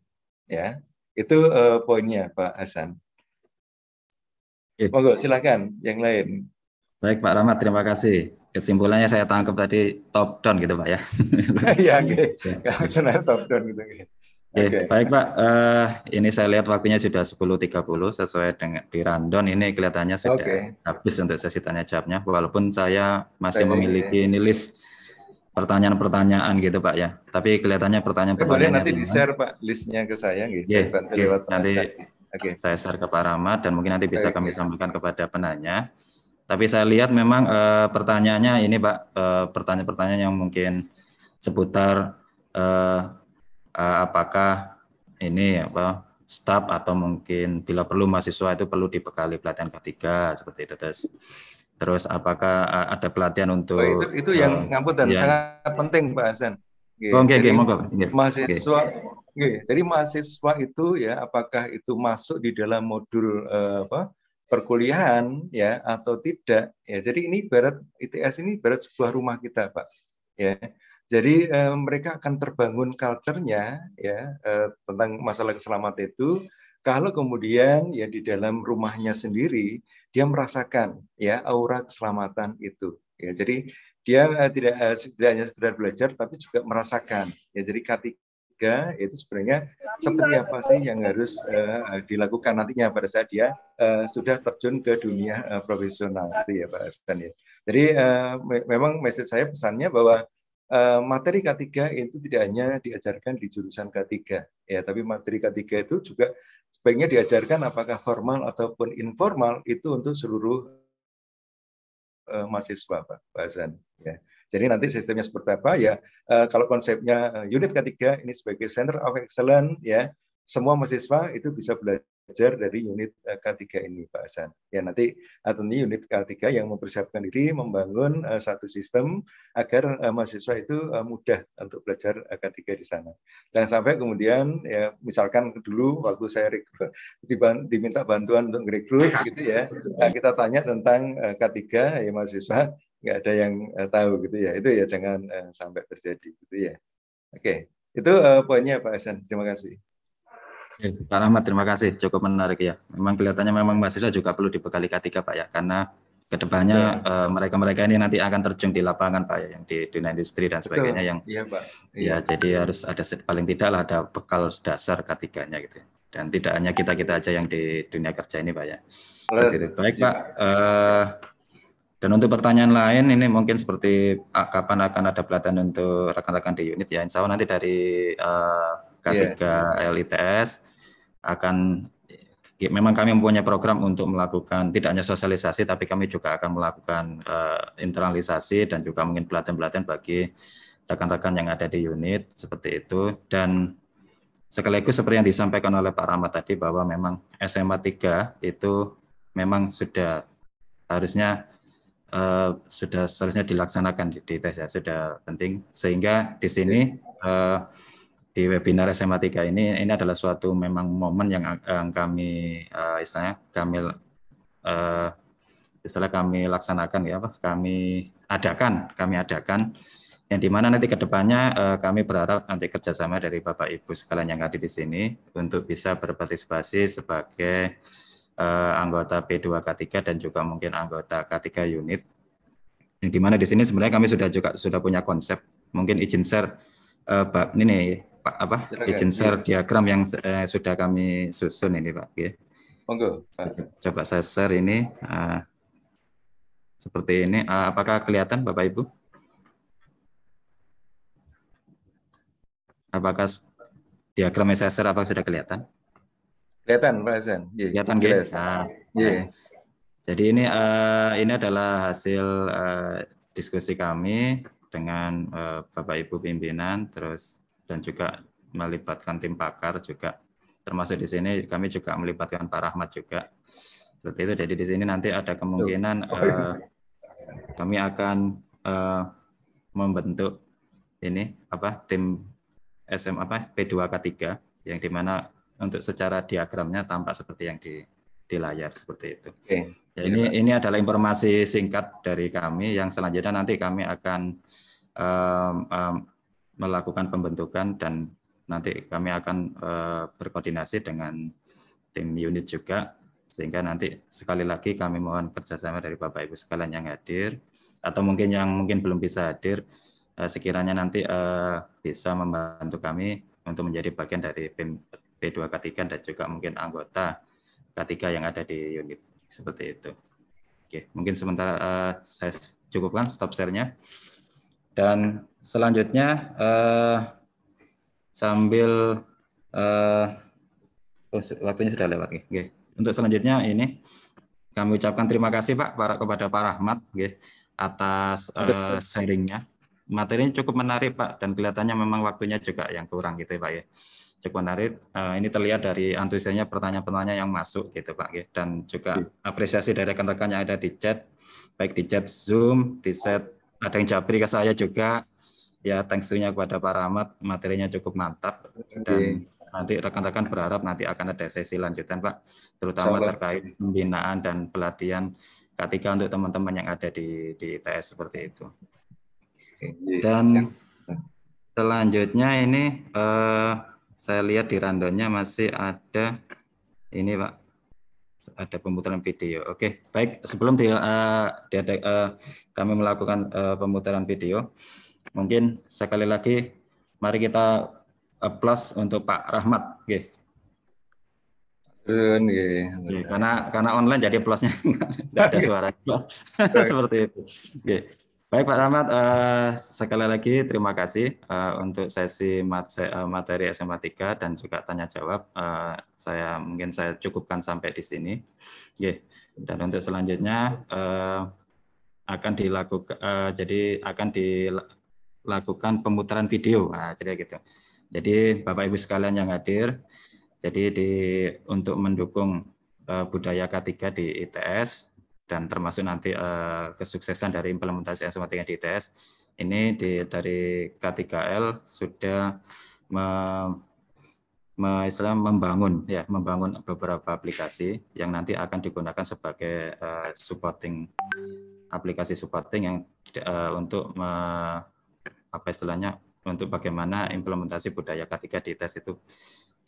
Ya, itu uh, poinnya Pak Hasan. Monggo silakan yang lain. Baik Pak Rahmat, terima kasih. Kesimpulannya saya tangkap tadi top down gitu Pak ya. (laughs) Iya, okay. (laughs) Ya. top down gitu, gitu. Oke, okay. baik Pak. Uh, ini saya lihat waktunya sudah 10.30 sesuai dengan di rundown. ini kelihatannya sudah okay. habis untuk sesi tanya jawabnya walaupun saya masih memiliki ini list pertanyaan-pertanyaan gitu Pak ya. Tapi kelihatannya pertanyaan-pertanyaan eh, nanti di-share Pak listnya ke saya gitu. Yeah, iya, saya yeah, iya. nanti okay. saya share ke Pak Rahmat dan mungkin nanti bisa okay. kami ya. sampaikan kepada penanya. Tapi saya lihat memang uh, pertanyaannya ini Pak pertanyaan-pertanyaan uh, yang mungkin seputar uh, apakah ini apa staff atau mungkin bila perlu mahasiswa itu perlu dibekali pelatihan ketiga seperti itu terus terus apakah eh, ada pelatihan untuk oh, itu itu yang uh, dan ya. sangat penting Pak Hasan. Oke oh, oke okay, okay, okay. mahasiswa okay. Okay. jadi mahasiswa itu ya apakah itu masuk di dalam modul uh, apa perkuliahan ya atau tidak ya jadi ini barat ITS ini barat sebuah rumah kita Pak ya jadi eh, mereka akan terbangun culture-nya ya eh, tentang masalah keselamatan itu kalau kemudian ya di dalam rumahnya sendiri dia merasakan ya aura keselamatan itu. Ya jadi dia eh, tidak tidak hanya sekedar belajar tapi juga merasakan. Ya jadi ketiga itu sebenarnya seperti apa sih yang harus dilakukan nantinya pada saat dia sudah terjun ke dunia profesional itu ya Pak Hasan ya. Jadi eh, me memang message saya pesannya bahwa Eh, materi K3 itu tidak hanya diajarkan di jurusan K3 ya tapi materi K3 itu juga sebaiknya diajarkan apakah formal ataupun informal itu untuk seluruh eh, mahasiswa Pak bahasan ya. Jadi nanti sistemnya seperti apa ya eh, kalau konsepnya unit K3 ini sebagai center of excellence ya semua mahasiswa itu bisa belajar belajar dari unit eh, K3 ini, Pak Hasan. Ya nanti tentunya unit K3 yang mempersiapkan diri membangun eh, satu sistem agar eh, mahasiswa itu mudah untuk belajar K3 di sana. Dan sampai kemudian ya misalkan dulu waktu saya diminta bantuan untuk rekrut iya. gitu ya, kita tanya tentang K3 ya mahasiswa nggak ada yang tahu gitu ya. Itu ya jangan sampai terjadi gitu ya. Oke, itu poinnya Pak Hasan. Terima kasih. Pak Rahmat, terima kasih. Cukup menarik ya. Memang kelihatannya memang mahasiswa juga perlu dibekali K3 Pak ya, karena kedepannya ya. mereka-mereka ini nanti akan terjun di lapangan Pak ya, yang di dunia industri dan sebagainya Betul. yang ya, Pak. Ya. ya jadi harus ada paling tidak lah ada bekal dasar ketiganya gitu. Ya. Dan tidak hanya kita kita aja yang di dunia kerja ini Pak ya. Terus. Baik ya. Pak. Uh, dan untuk pertanyaan lain ini mungkin seperti ah, kapan akan ada pelatihan untuk rekan-rekan di unit ya. Insya Allah nanti dari uh, eh, K3 yeah. LITS akan memang kami mempunyai program untuk melakukan tidak hanya sosialisasi tapi kami juga akan melakukan uh, internalisasi dan juga mungkin pelatihan-pelatihan bagi rekan-rekan yang ada di unit seperti itu dan sekaligus seperti yang disampaikan oleh Pak Rama tadi bahwa memang SMA 3 itu memang sudah harusnya uh, sudah seharusnya dilaksanakan di, di tes ya sudah penting sehingga di sini uh, di webinar SMA 3 ini ini adalah suatu memang momen yang, yang kami uh, istilahnya kami uh, istilah kami laksanakan ya apa kami adakan kami adakan yang dimana nanti kedepannya uh, eh, kami berharap nanti kerjasama dari Bapak Ibu sekalian yang ada di sini untuk bisa berpartisipasi sebagai uh, anggota P2K3 dan juga mungkin anggota K3 unit. Yang dimana di sini sebenarnya kami sudah juga sudah punya konsep mungkin izin share uh, bab ini nih pak apa Silakan. share ya. diagram yang eh, sudah kami susun ini Pak. Ya. Monggo. Coba saya share ini uh, seperti ini. Uh, apakah kelihatan Bapak Ibu? Apakah diagram yang saya share apakah sudah kelihatan? Kelihatan Pak Hasan. Yeah, kelihatan jelas. Ah, iya. Jadi ini uh, ini adalah hasil uh, diskusi kami dengan uh, Bapak Ibu pimpinan terus dan juga melibatkan tim pakar juga termasuk di sini kami juga melibatkan Pak Rahmat juga seperti itu jadi di sini nanti ada kemungkinan uh, kami akan uh, membentuk ini apa tim SM apa P2K3 yang dimana untuk secara diagramnya tampak seperti yang di di layar seperti itu. Oke. Ya, ini ini adalah informasi singkat dari kami yang selanjutnya nanti kami akan um, um, melakukan pembentukan dan nanti kami akan eh, berkoordinasi dengan tim unit juga sehingga nanti sekali lagi kami mohon kerjasama dari Bapak Ibu sekalian yang hadir atau mungkin yang mungkin belum bisa hadir eh, sekiranya nanti eh, bisa membantu kami untuk menjadi bagian dari P2K3 dan juga mungkin anggota K3 yang ada di unit seperti itu. Oke, mungkin sementara saya cukupkan stop share-nya. Dan selanjutnya eh, sambil eh, oh, waktunya sudah lewat, okay. Untuk selanjutnya ini kami ucapkan terima kasih Pak para, kepada Pak Rahmat, okay, atas eh, sharingnya. Materinya cukup menarik Pak dan kelihatannya memang waktunya juga yang kurang gitu ya, Pak ya. Cukup menarik. Eh, ini terlihat dari antusiasnya pertanyaan-pertanyaan yang masuk gitu Pak, ya. dan juga iya. apresiasi dari rekan-rekan yang ada di chat, baik di chat Zoom, di chat ada yang jabri ke saya juga. Ya, thanks to kepada Pak Rahmat, materinya cukup mantap dan Oke. nanti rekan-rekan berharap nanti akan ada sesi lanjutan, Pak, terutama terkait pembinaan dan pelatihan k untuk teman-teman yang ada di di ITS seperti itu. Dan selanjutnya ini eh, saya lihat di randonnya masih ada ini Pak ada pemutaran video. Oke, baik. Sebelum di, uh, eh, di, uh, eh, kami melakukan uh, pemutaran video, mungkin sekali lagi mari kita plus untuk Pak Rahmat. Oke. Oke, karena karena online jadi plusnya (laughs) nggak ada suara (laughs) seperti itu. Oke. Baik Pak Rahmat, uh, sekali lagi terima kasih uh, untuk sesi mat eh, materi SMA 3 dan juga tanya jawab. Uh, saya mungkin saya cukupkan sampai di sini. Okay. Dan untuk selanjutnya uh, akan dilakukan uh, jadi akan dilakukan pemutaran video. Nah, jadi gitu. Jadi Bapak Ibu sekalian yang hadir, jadi di untuk mendukung uh, budaya K3 di ITS dan termasuk nanti uh, kesuksesan dari implementasi informatika di ITS ini di, dari K3L sudah me, me, istilah membangun ya membangun beberapa aplikasi yang nanti akan digunakan sebagai uh, supporting aplikasi supporting yang uh, untuk me, apa istilahnya untuk bagaimana implementasi budaya K3 di ITS itu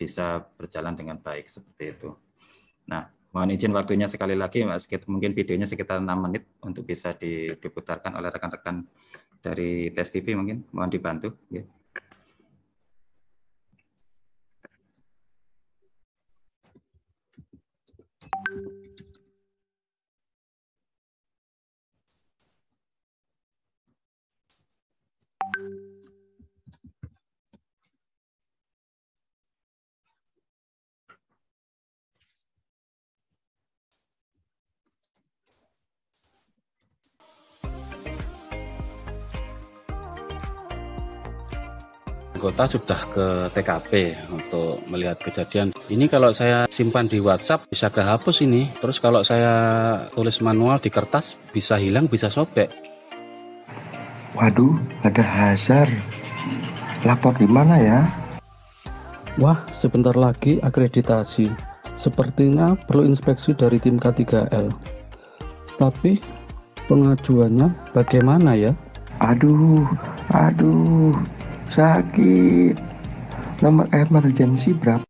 bisa berjalan dengan baik seperti itu. Nah, Mohon izin waktunya sekali lagi, mungkin videonya sekitar 6 menit untuk bisa diputarkan oleh rekan-rekan dari Tes TV mungkin. Mohon dibantu. Yeah. kota sudah ke TKP untuk melihat kejadian. Ini kalau saya simpan di WhatsApp bisa kehapus ini. Terus kalau saya tulis manual di kertas bisa hilang, bisa sobek. Waduh, ada hazard. Lapor di mana ya? Wah, sebentar lagi akreditasi. Sepertinya perlu inspeksi dari tim K3L. Tapi pengajuannya bagaimana ya? Aduh, aduh, sakit nomor emergency berapa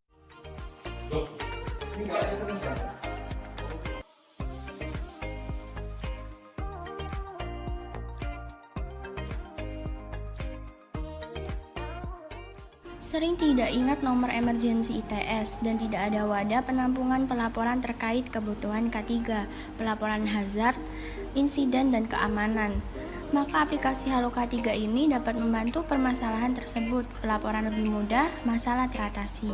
Sering tidak ingat nomor emergensi ITS dan tidak ada wadah penampungan pelaporan terkait kebutuhan K3, pelaporan hazard, insiden, dan keamanan. Maka aplikasi Haloka 3 ini dapat membantu permasalahan tersebut. Pelaporan lebih mudah, masalah teratasi.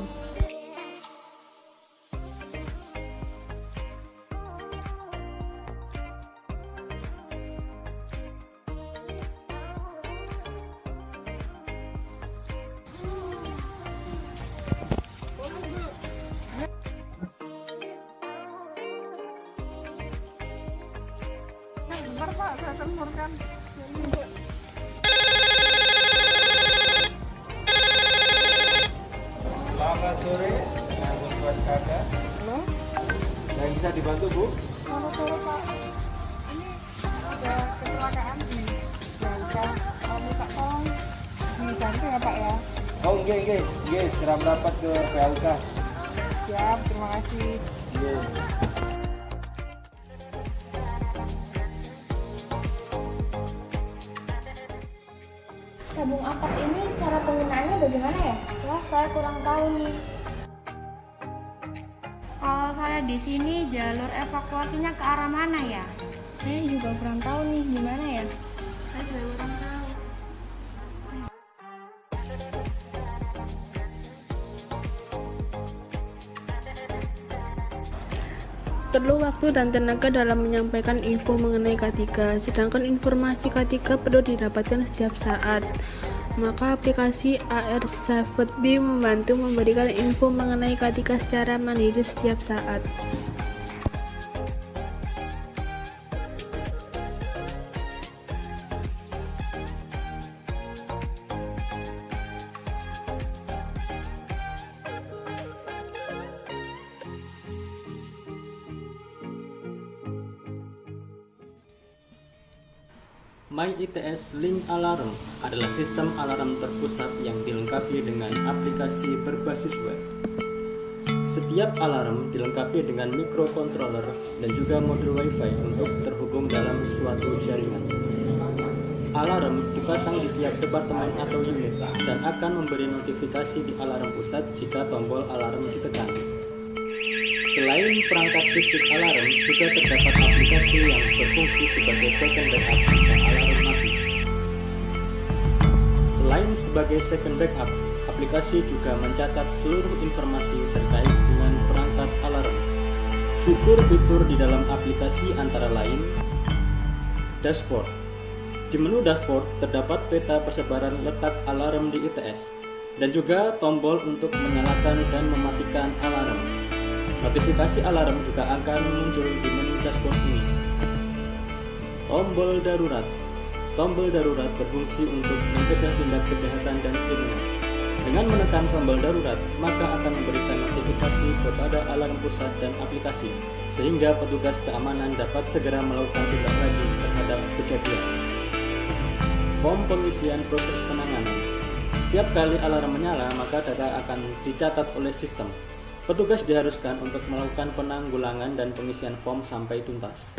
dan tenaga dalam menyampaikan info mengenai K3, sedangkan informasi K3 perlu didapatkan setiap saat. Maka aplikasi AR Safety membantu memberikan info mengenai K3 secara mandiri setiap saat. My ITS Link Alarm adalah sistem alarm terpusat yang dilengkapi dengan aplikasi berbasis web. Setiap alarm dilengkapi dengan mikrokontroler dan juga modul WiFi untuk terhubung dalam suatu jaringan. Alarm dipasang di tiap departemen atau unit dan akan memberi notifikasi di alarm pusat jika tombol alarm ditekan. Selain perangkat fisik alarm, juga terdapat aplikasi yang berfungsi sebagai secondary backup. Selain sebagai second backup, aplikasi juga mencatat seluruh informasi terkait dengan perangkat alarm. Fitur-fitur di dalam aplikasi antara lain Dashboard Di menu dashboard terdapat peta persebaran letak alarm di ITS dan juga tombol untuk menyalakan dan mematikan alarm. Notifikasi alarm juga akan muncul di menu dashboard ini. Tombol darurat tombol darurat berfungsi untuk mencegah tindak kejahatan dan kriminal. Dengan menekan tombol darurat, maka akan memberikan notifikasi kepada alarm pusat dan aplikasi, sehingga petugas keamanan dapat segera melakukan tindak lanjut terhadap kejadian. Form pengisian proses penanganan Setiap kali alarm menyala, maka data akan dicatat oleh sistem. Petugas diharuskan untuk melakukan penanggulangan dan pengisian form sampai tuntas.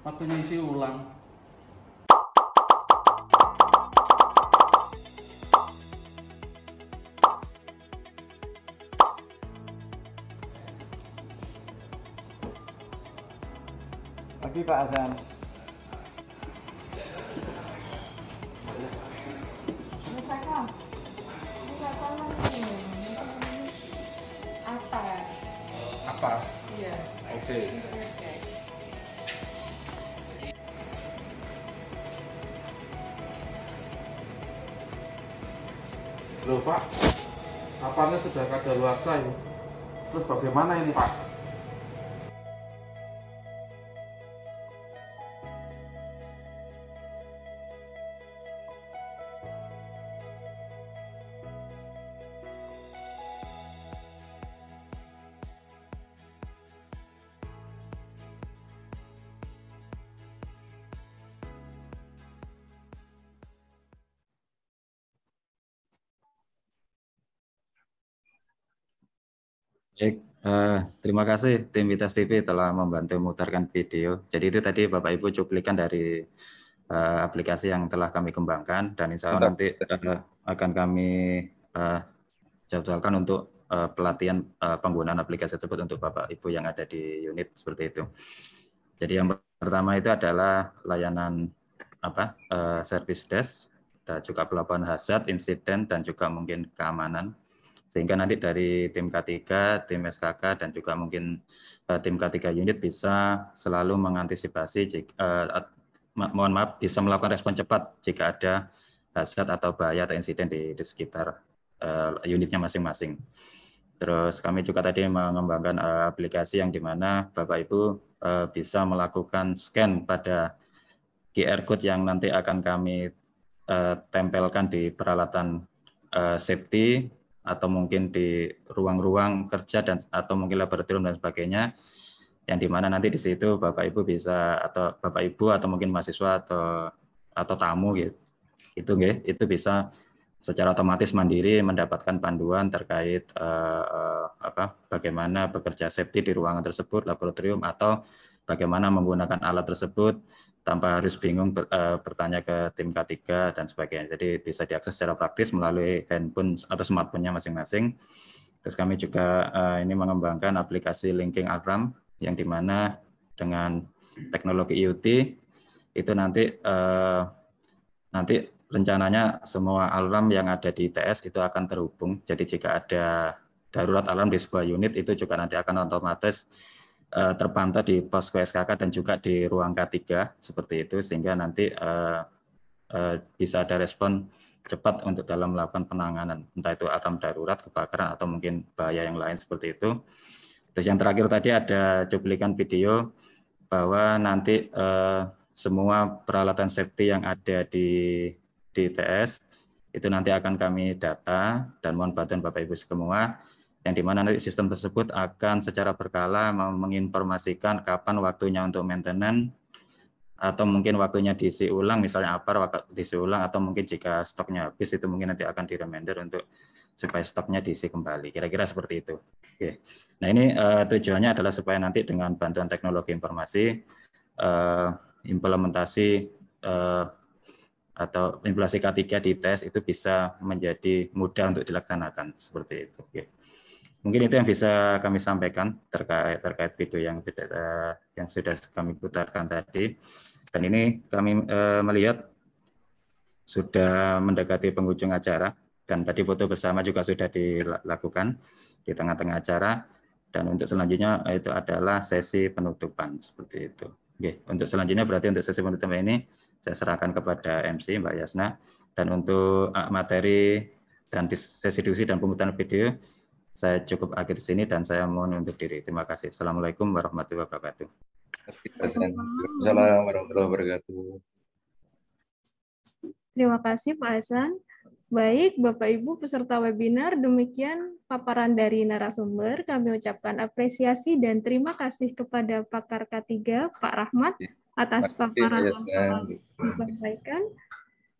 waktunya isi ulang lagi Pak Azan. di fatto. Terima kasih tim Vitas TV telah membantu memutarkan video. Jadi itu tadi Bapak Ibu cuplikan dari uh, aplikasi yang telah kami kembangkan dan insya Allah nanti uh, akan kami uh, jadwalkan untuk uh, pelatihan uh, penggunaan aplikasi tersebut untuk Bapak Ibu yang ada di unit seperti itu. Jadi yang pertama itu adalah layanan apa uh, service desk, dan juga pelaporan hazard, insiden dan juga mungkin keamanan sehingga nanti dari tim K3, tim SKK, dan juga mungkin eh, tim K3 unit bisa selalu mengantisipasi, jika, eh, uh, mohon maaf, bisa melakukan respon cepat jika ada hazard atau bahaya atau insiden di, di sekitar uh, unitnya masing-masing. Terus kami juga tadi mengembangkan uh, aplikasi yang dimana Bapak Ibu uh, bisa melakukan scan pada QR code yang nanti akan kami uh, tempelkan di peralatan uh, safety atau mungkin di ruang-ruang kerja dan atau mungkin laboratorium dan sebagainya yang dimana nanti di situ bapak ibu bisa atau bapak ibu atau mungkin mahasiswa atau atau tamu gitu itu gitu, itu bisa secara otomatis mandiri mendapatkan panduan terkait uh, apa bagaimana bekerja safety di ruangan tersebut laboratorium atau bagaimana menggunakan alat tersebut tanpa harus bingung ber, uh, bertanya ke tim K3 dan sebagainya. Jadi bisa diakses secara praktis melalui handphone atau smartphone-nya masing-masing. Terus kami juga uh, ini mengembangkan aplikasi linking alarm yang dimana dengan teknologi IoT itu nanti uh, nanti rencananya semua alarm yang ada di ITS itu akan terhubung. Jadi jika ada darurat alarm di sebuah unit itu juga nanti akan otomatis uh, terpantau di posko SKK dan juga di ruang K3 seperti itu sehingga nanti uh, uh, bisa ada respon cepat untuk dalam melakukan penanganan entah itu alarm darurat, kebakaran atau mungkin bahaya yang lain seperti itu. Terus yang terakhir tadi ada cuplikan video bahwa nanti uh, semua peralatan safety yang ada di di TS itu nanti akan kami data dan mohon bantuan Bapak Ibu semua yang dimana nanti sistem tersebut akan secara berkala menginformasikan kapan waktunya untuk maintenance atau mungkin waktunya diisi ulang misalnya apa waktu diisi ulang atau mungkin jika stoknya habis itu mungkin nanti akan di reminder untuk supaya stoknya diisi kembali kira-kira seperti itu Oke. nah ini uh, tujuannya adalah supaya nanti dengan bantuan teknologi informasi uh, implementasi uh, atau implementasi K3 di tes itu bisa menjadi mudah untuk dilaksanakan seperti itu. Oke. Mungkin itu yang bisa kami sampaikan terkait terkait video yang tidak eh, yang sudah kami putarkan tadi. Dan ini kami eh, melihat sudah mendekati penghujung acara dan tadi foto bersama juga sudah dilakukan di tengah-tengah acara dan untuk selanjutnya eh, itu adalah sesi penutupan seperti itu. Oke, untuk selanjutnya berarti untuk sesi penutupan ini saya serahkan kepada MC Mbak Yasna dan untuk eh, materi dan sesi diskusi dan pemutaran video saya cukup akhir sini dan saya mohon untuk diri. Terima kasih. Assalamualaikum warahmatullahi wabarakatuh. Assalamualaikum warahmatullahi wabarakatuh. Terima kasih Pak Hasan. Baik, Bapak Ibu peserta webinar, demikian paparan dari narasumber. Kami ucapkan apresiasi dan terima kasih kepada pakar K3, Pak Rahmat, ya, atas paparan yang disampaikan.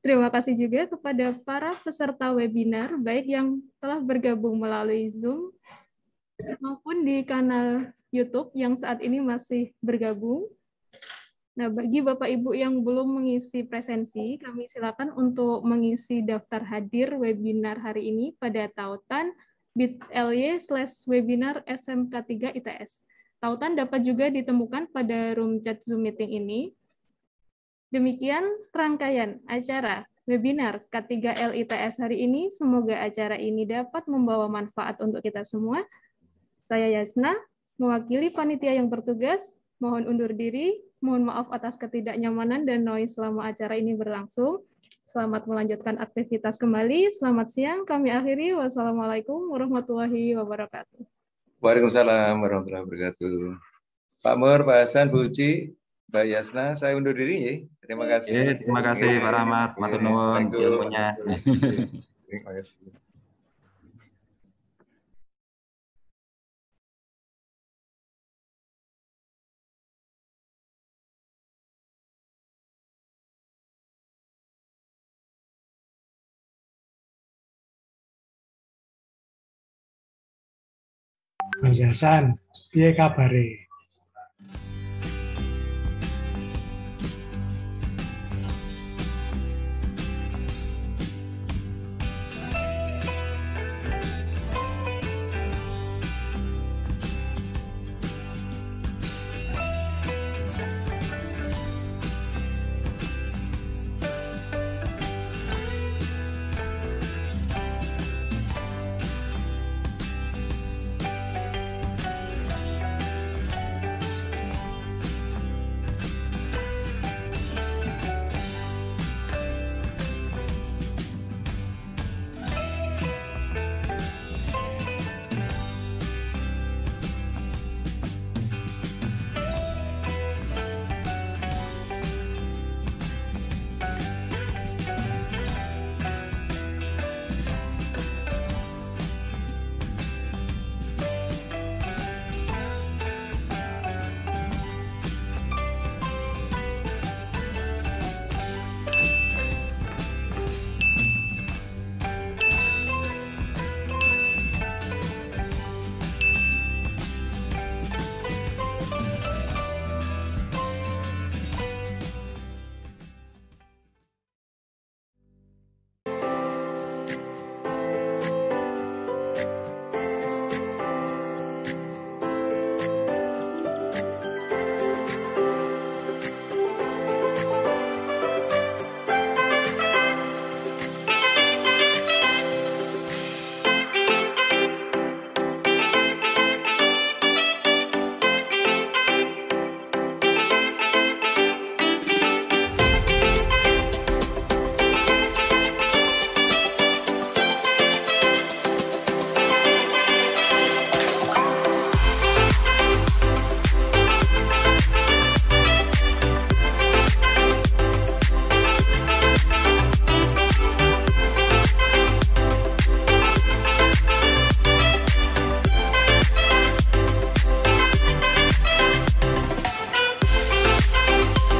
Terima kasih juga kepada para peserta webinar, baik yang telah bergabung melalui Zoom maupun di kanal YouTube yang saat ini masih bergabung. Nah, bagi Bapak Ibu yang belum mengisi presensi, kami silakan untuk mengisi daftar hadir webinar hari ini pada tautan bit.ly slash webinar SMK3 ITS. Tautan dapat juga ditemukan pada room chat Zoom meeting ini Demikian rangkaian acara webinar K3L ITS hari ini. Semoga acara ini dapat membawa manfaat untuk kita semua. Saya Yasna, mewakili panitia yang bertugas, mohon undur diri, mohon maaf atas ketidaknyamanan dan noise selama acara ini berlangsung. Selamat melanjutkan aktivitas kembali. Selamat siang, kami akhiri. Wassalamualaikum warahmatullahi wabarakatuh. Waalaikumsalam warahmatullahi wabarakatuh. Pak Mur, Pak Hasan, Bu Uci, Mbak Yasna, saya undur diri. Ya. Terima kasih. Ya, terima kasih Pak Rahmat, Matur nuwun ilmunya. Terima kasih. Mas Yasan, piye kabare?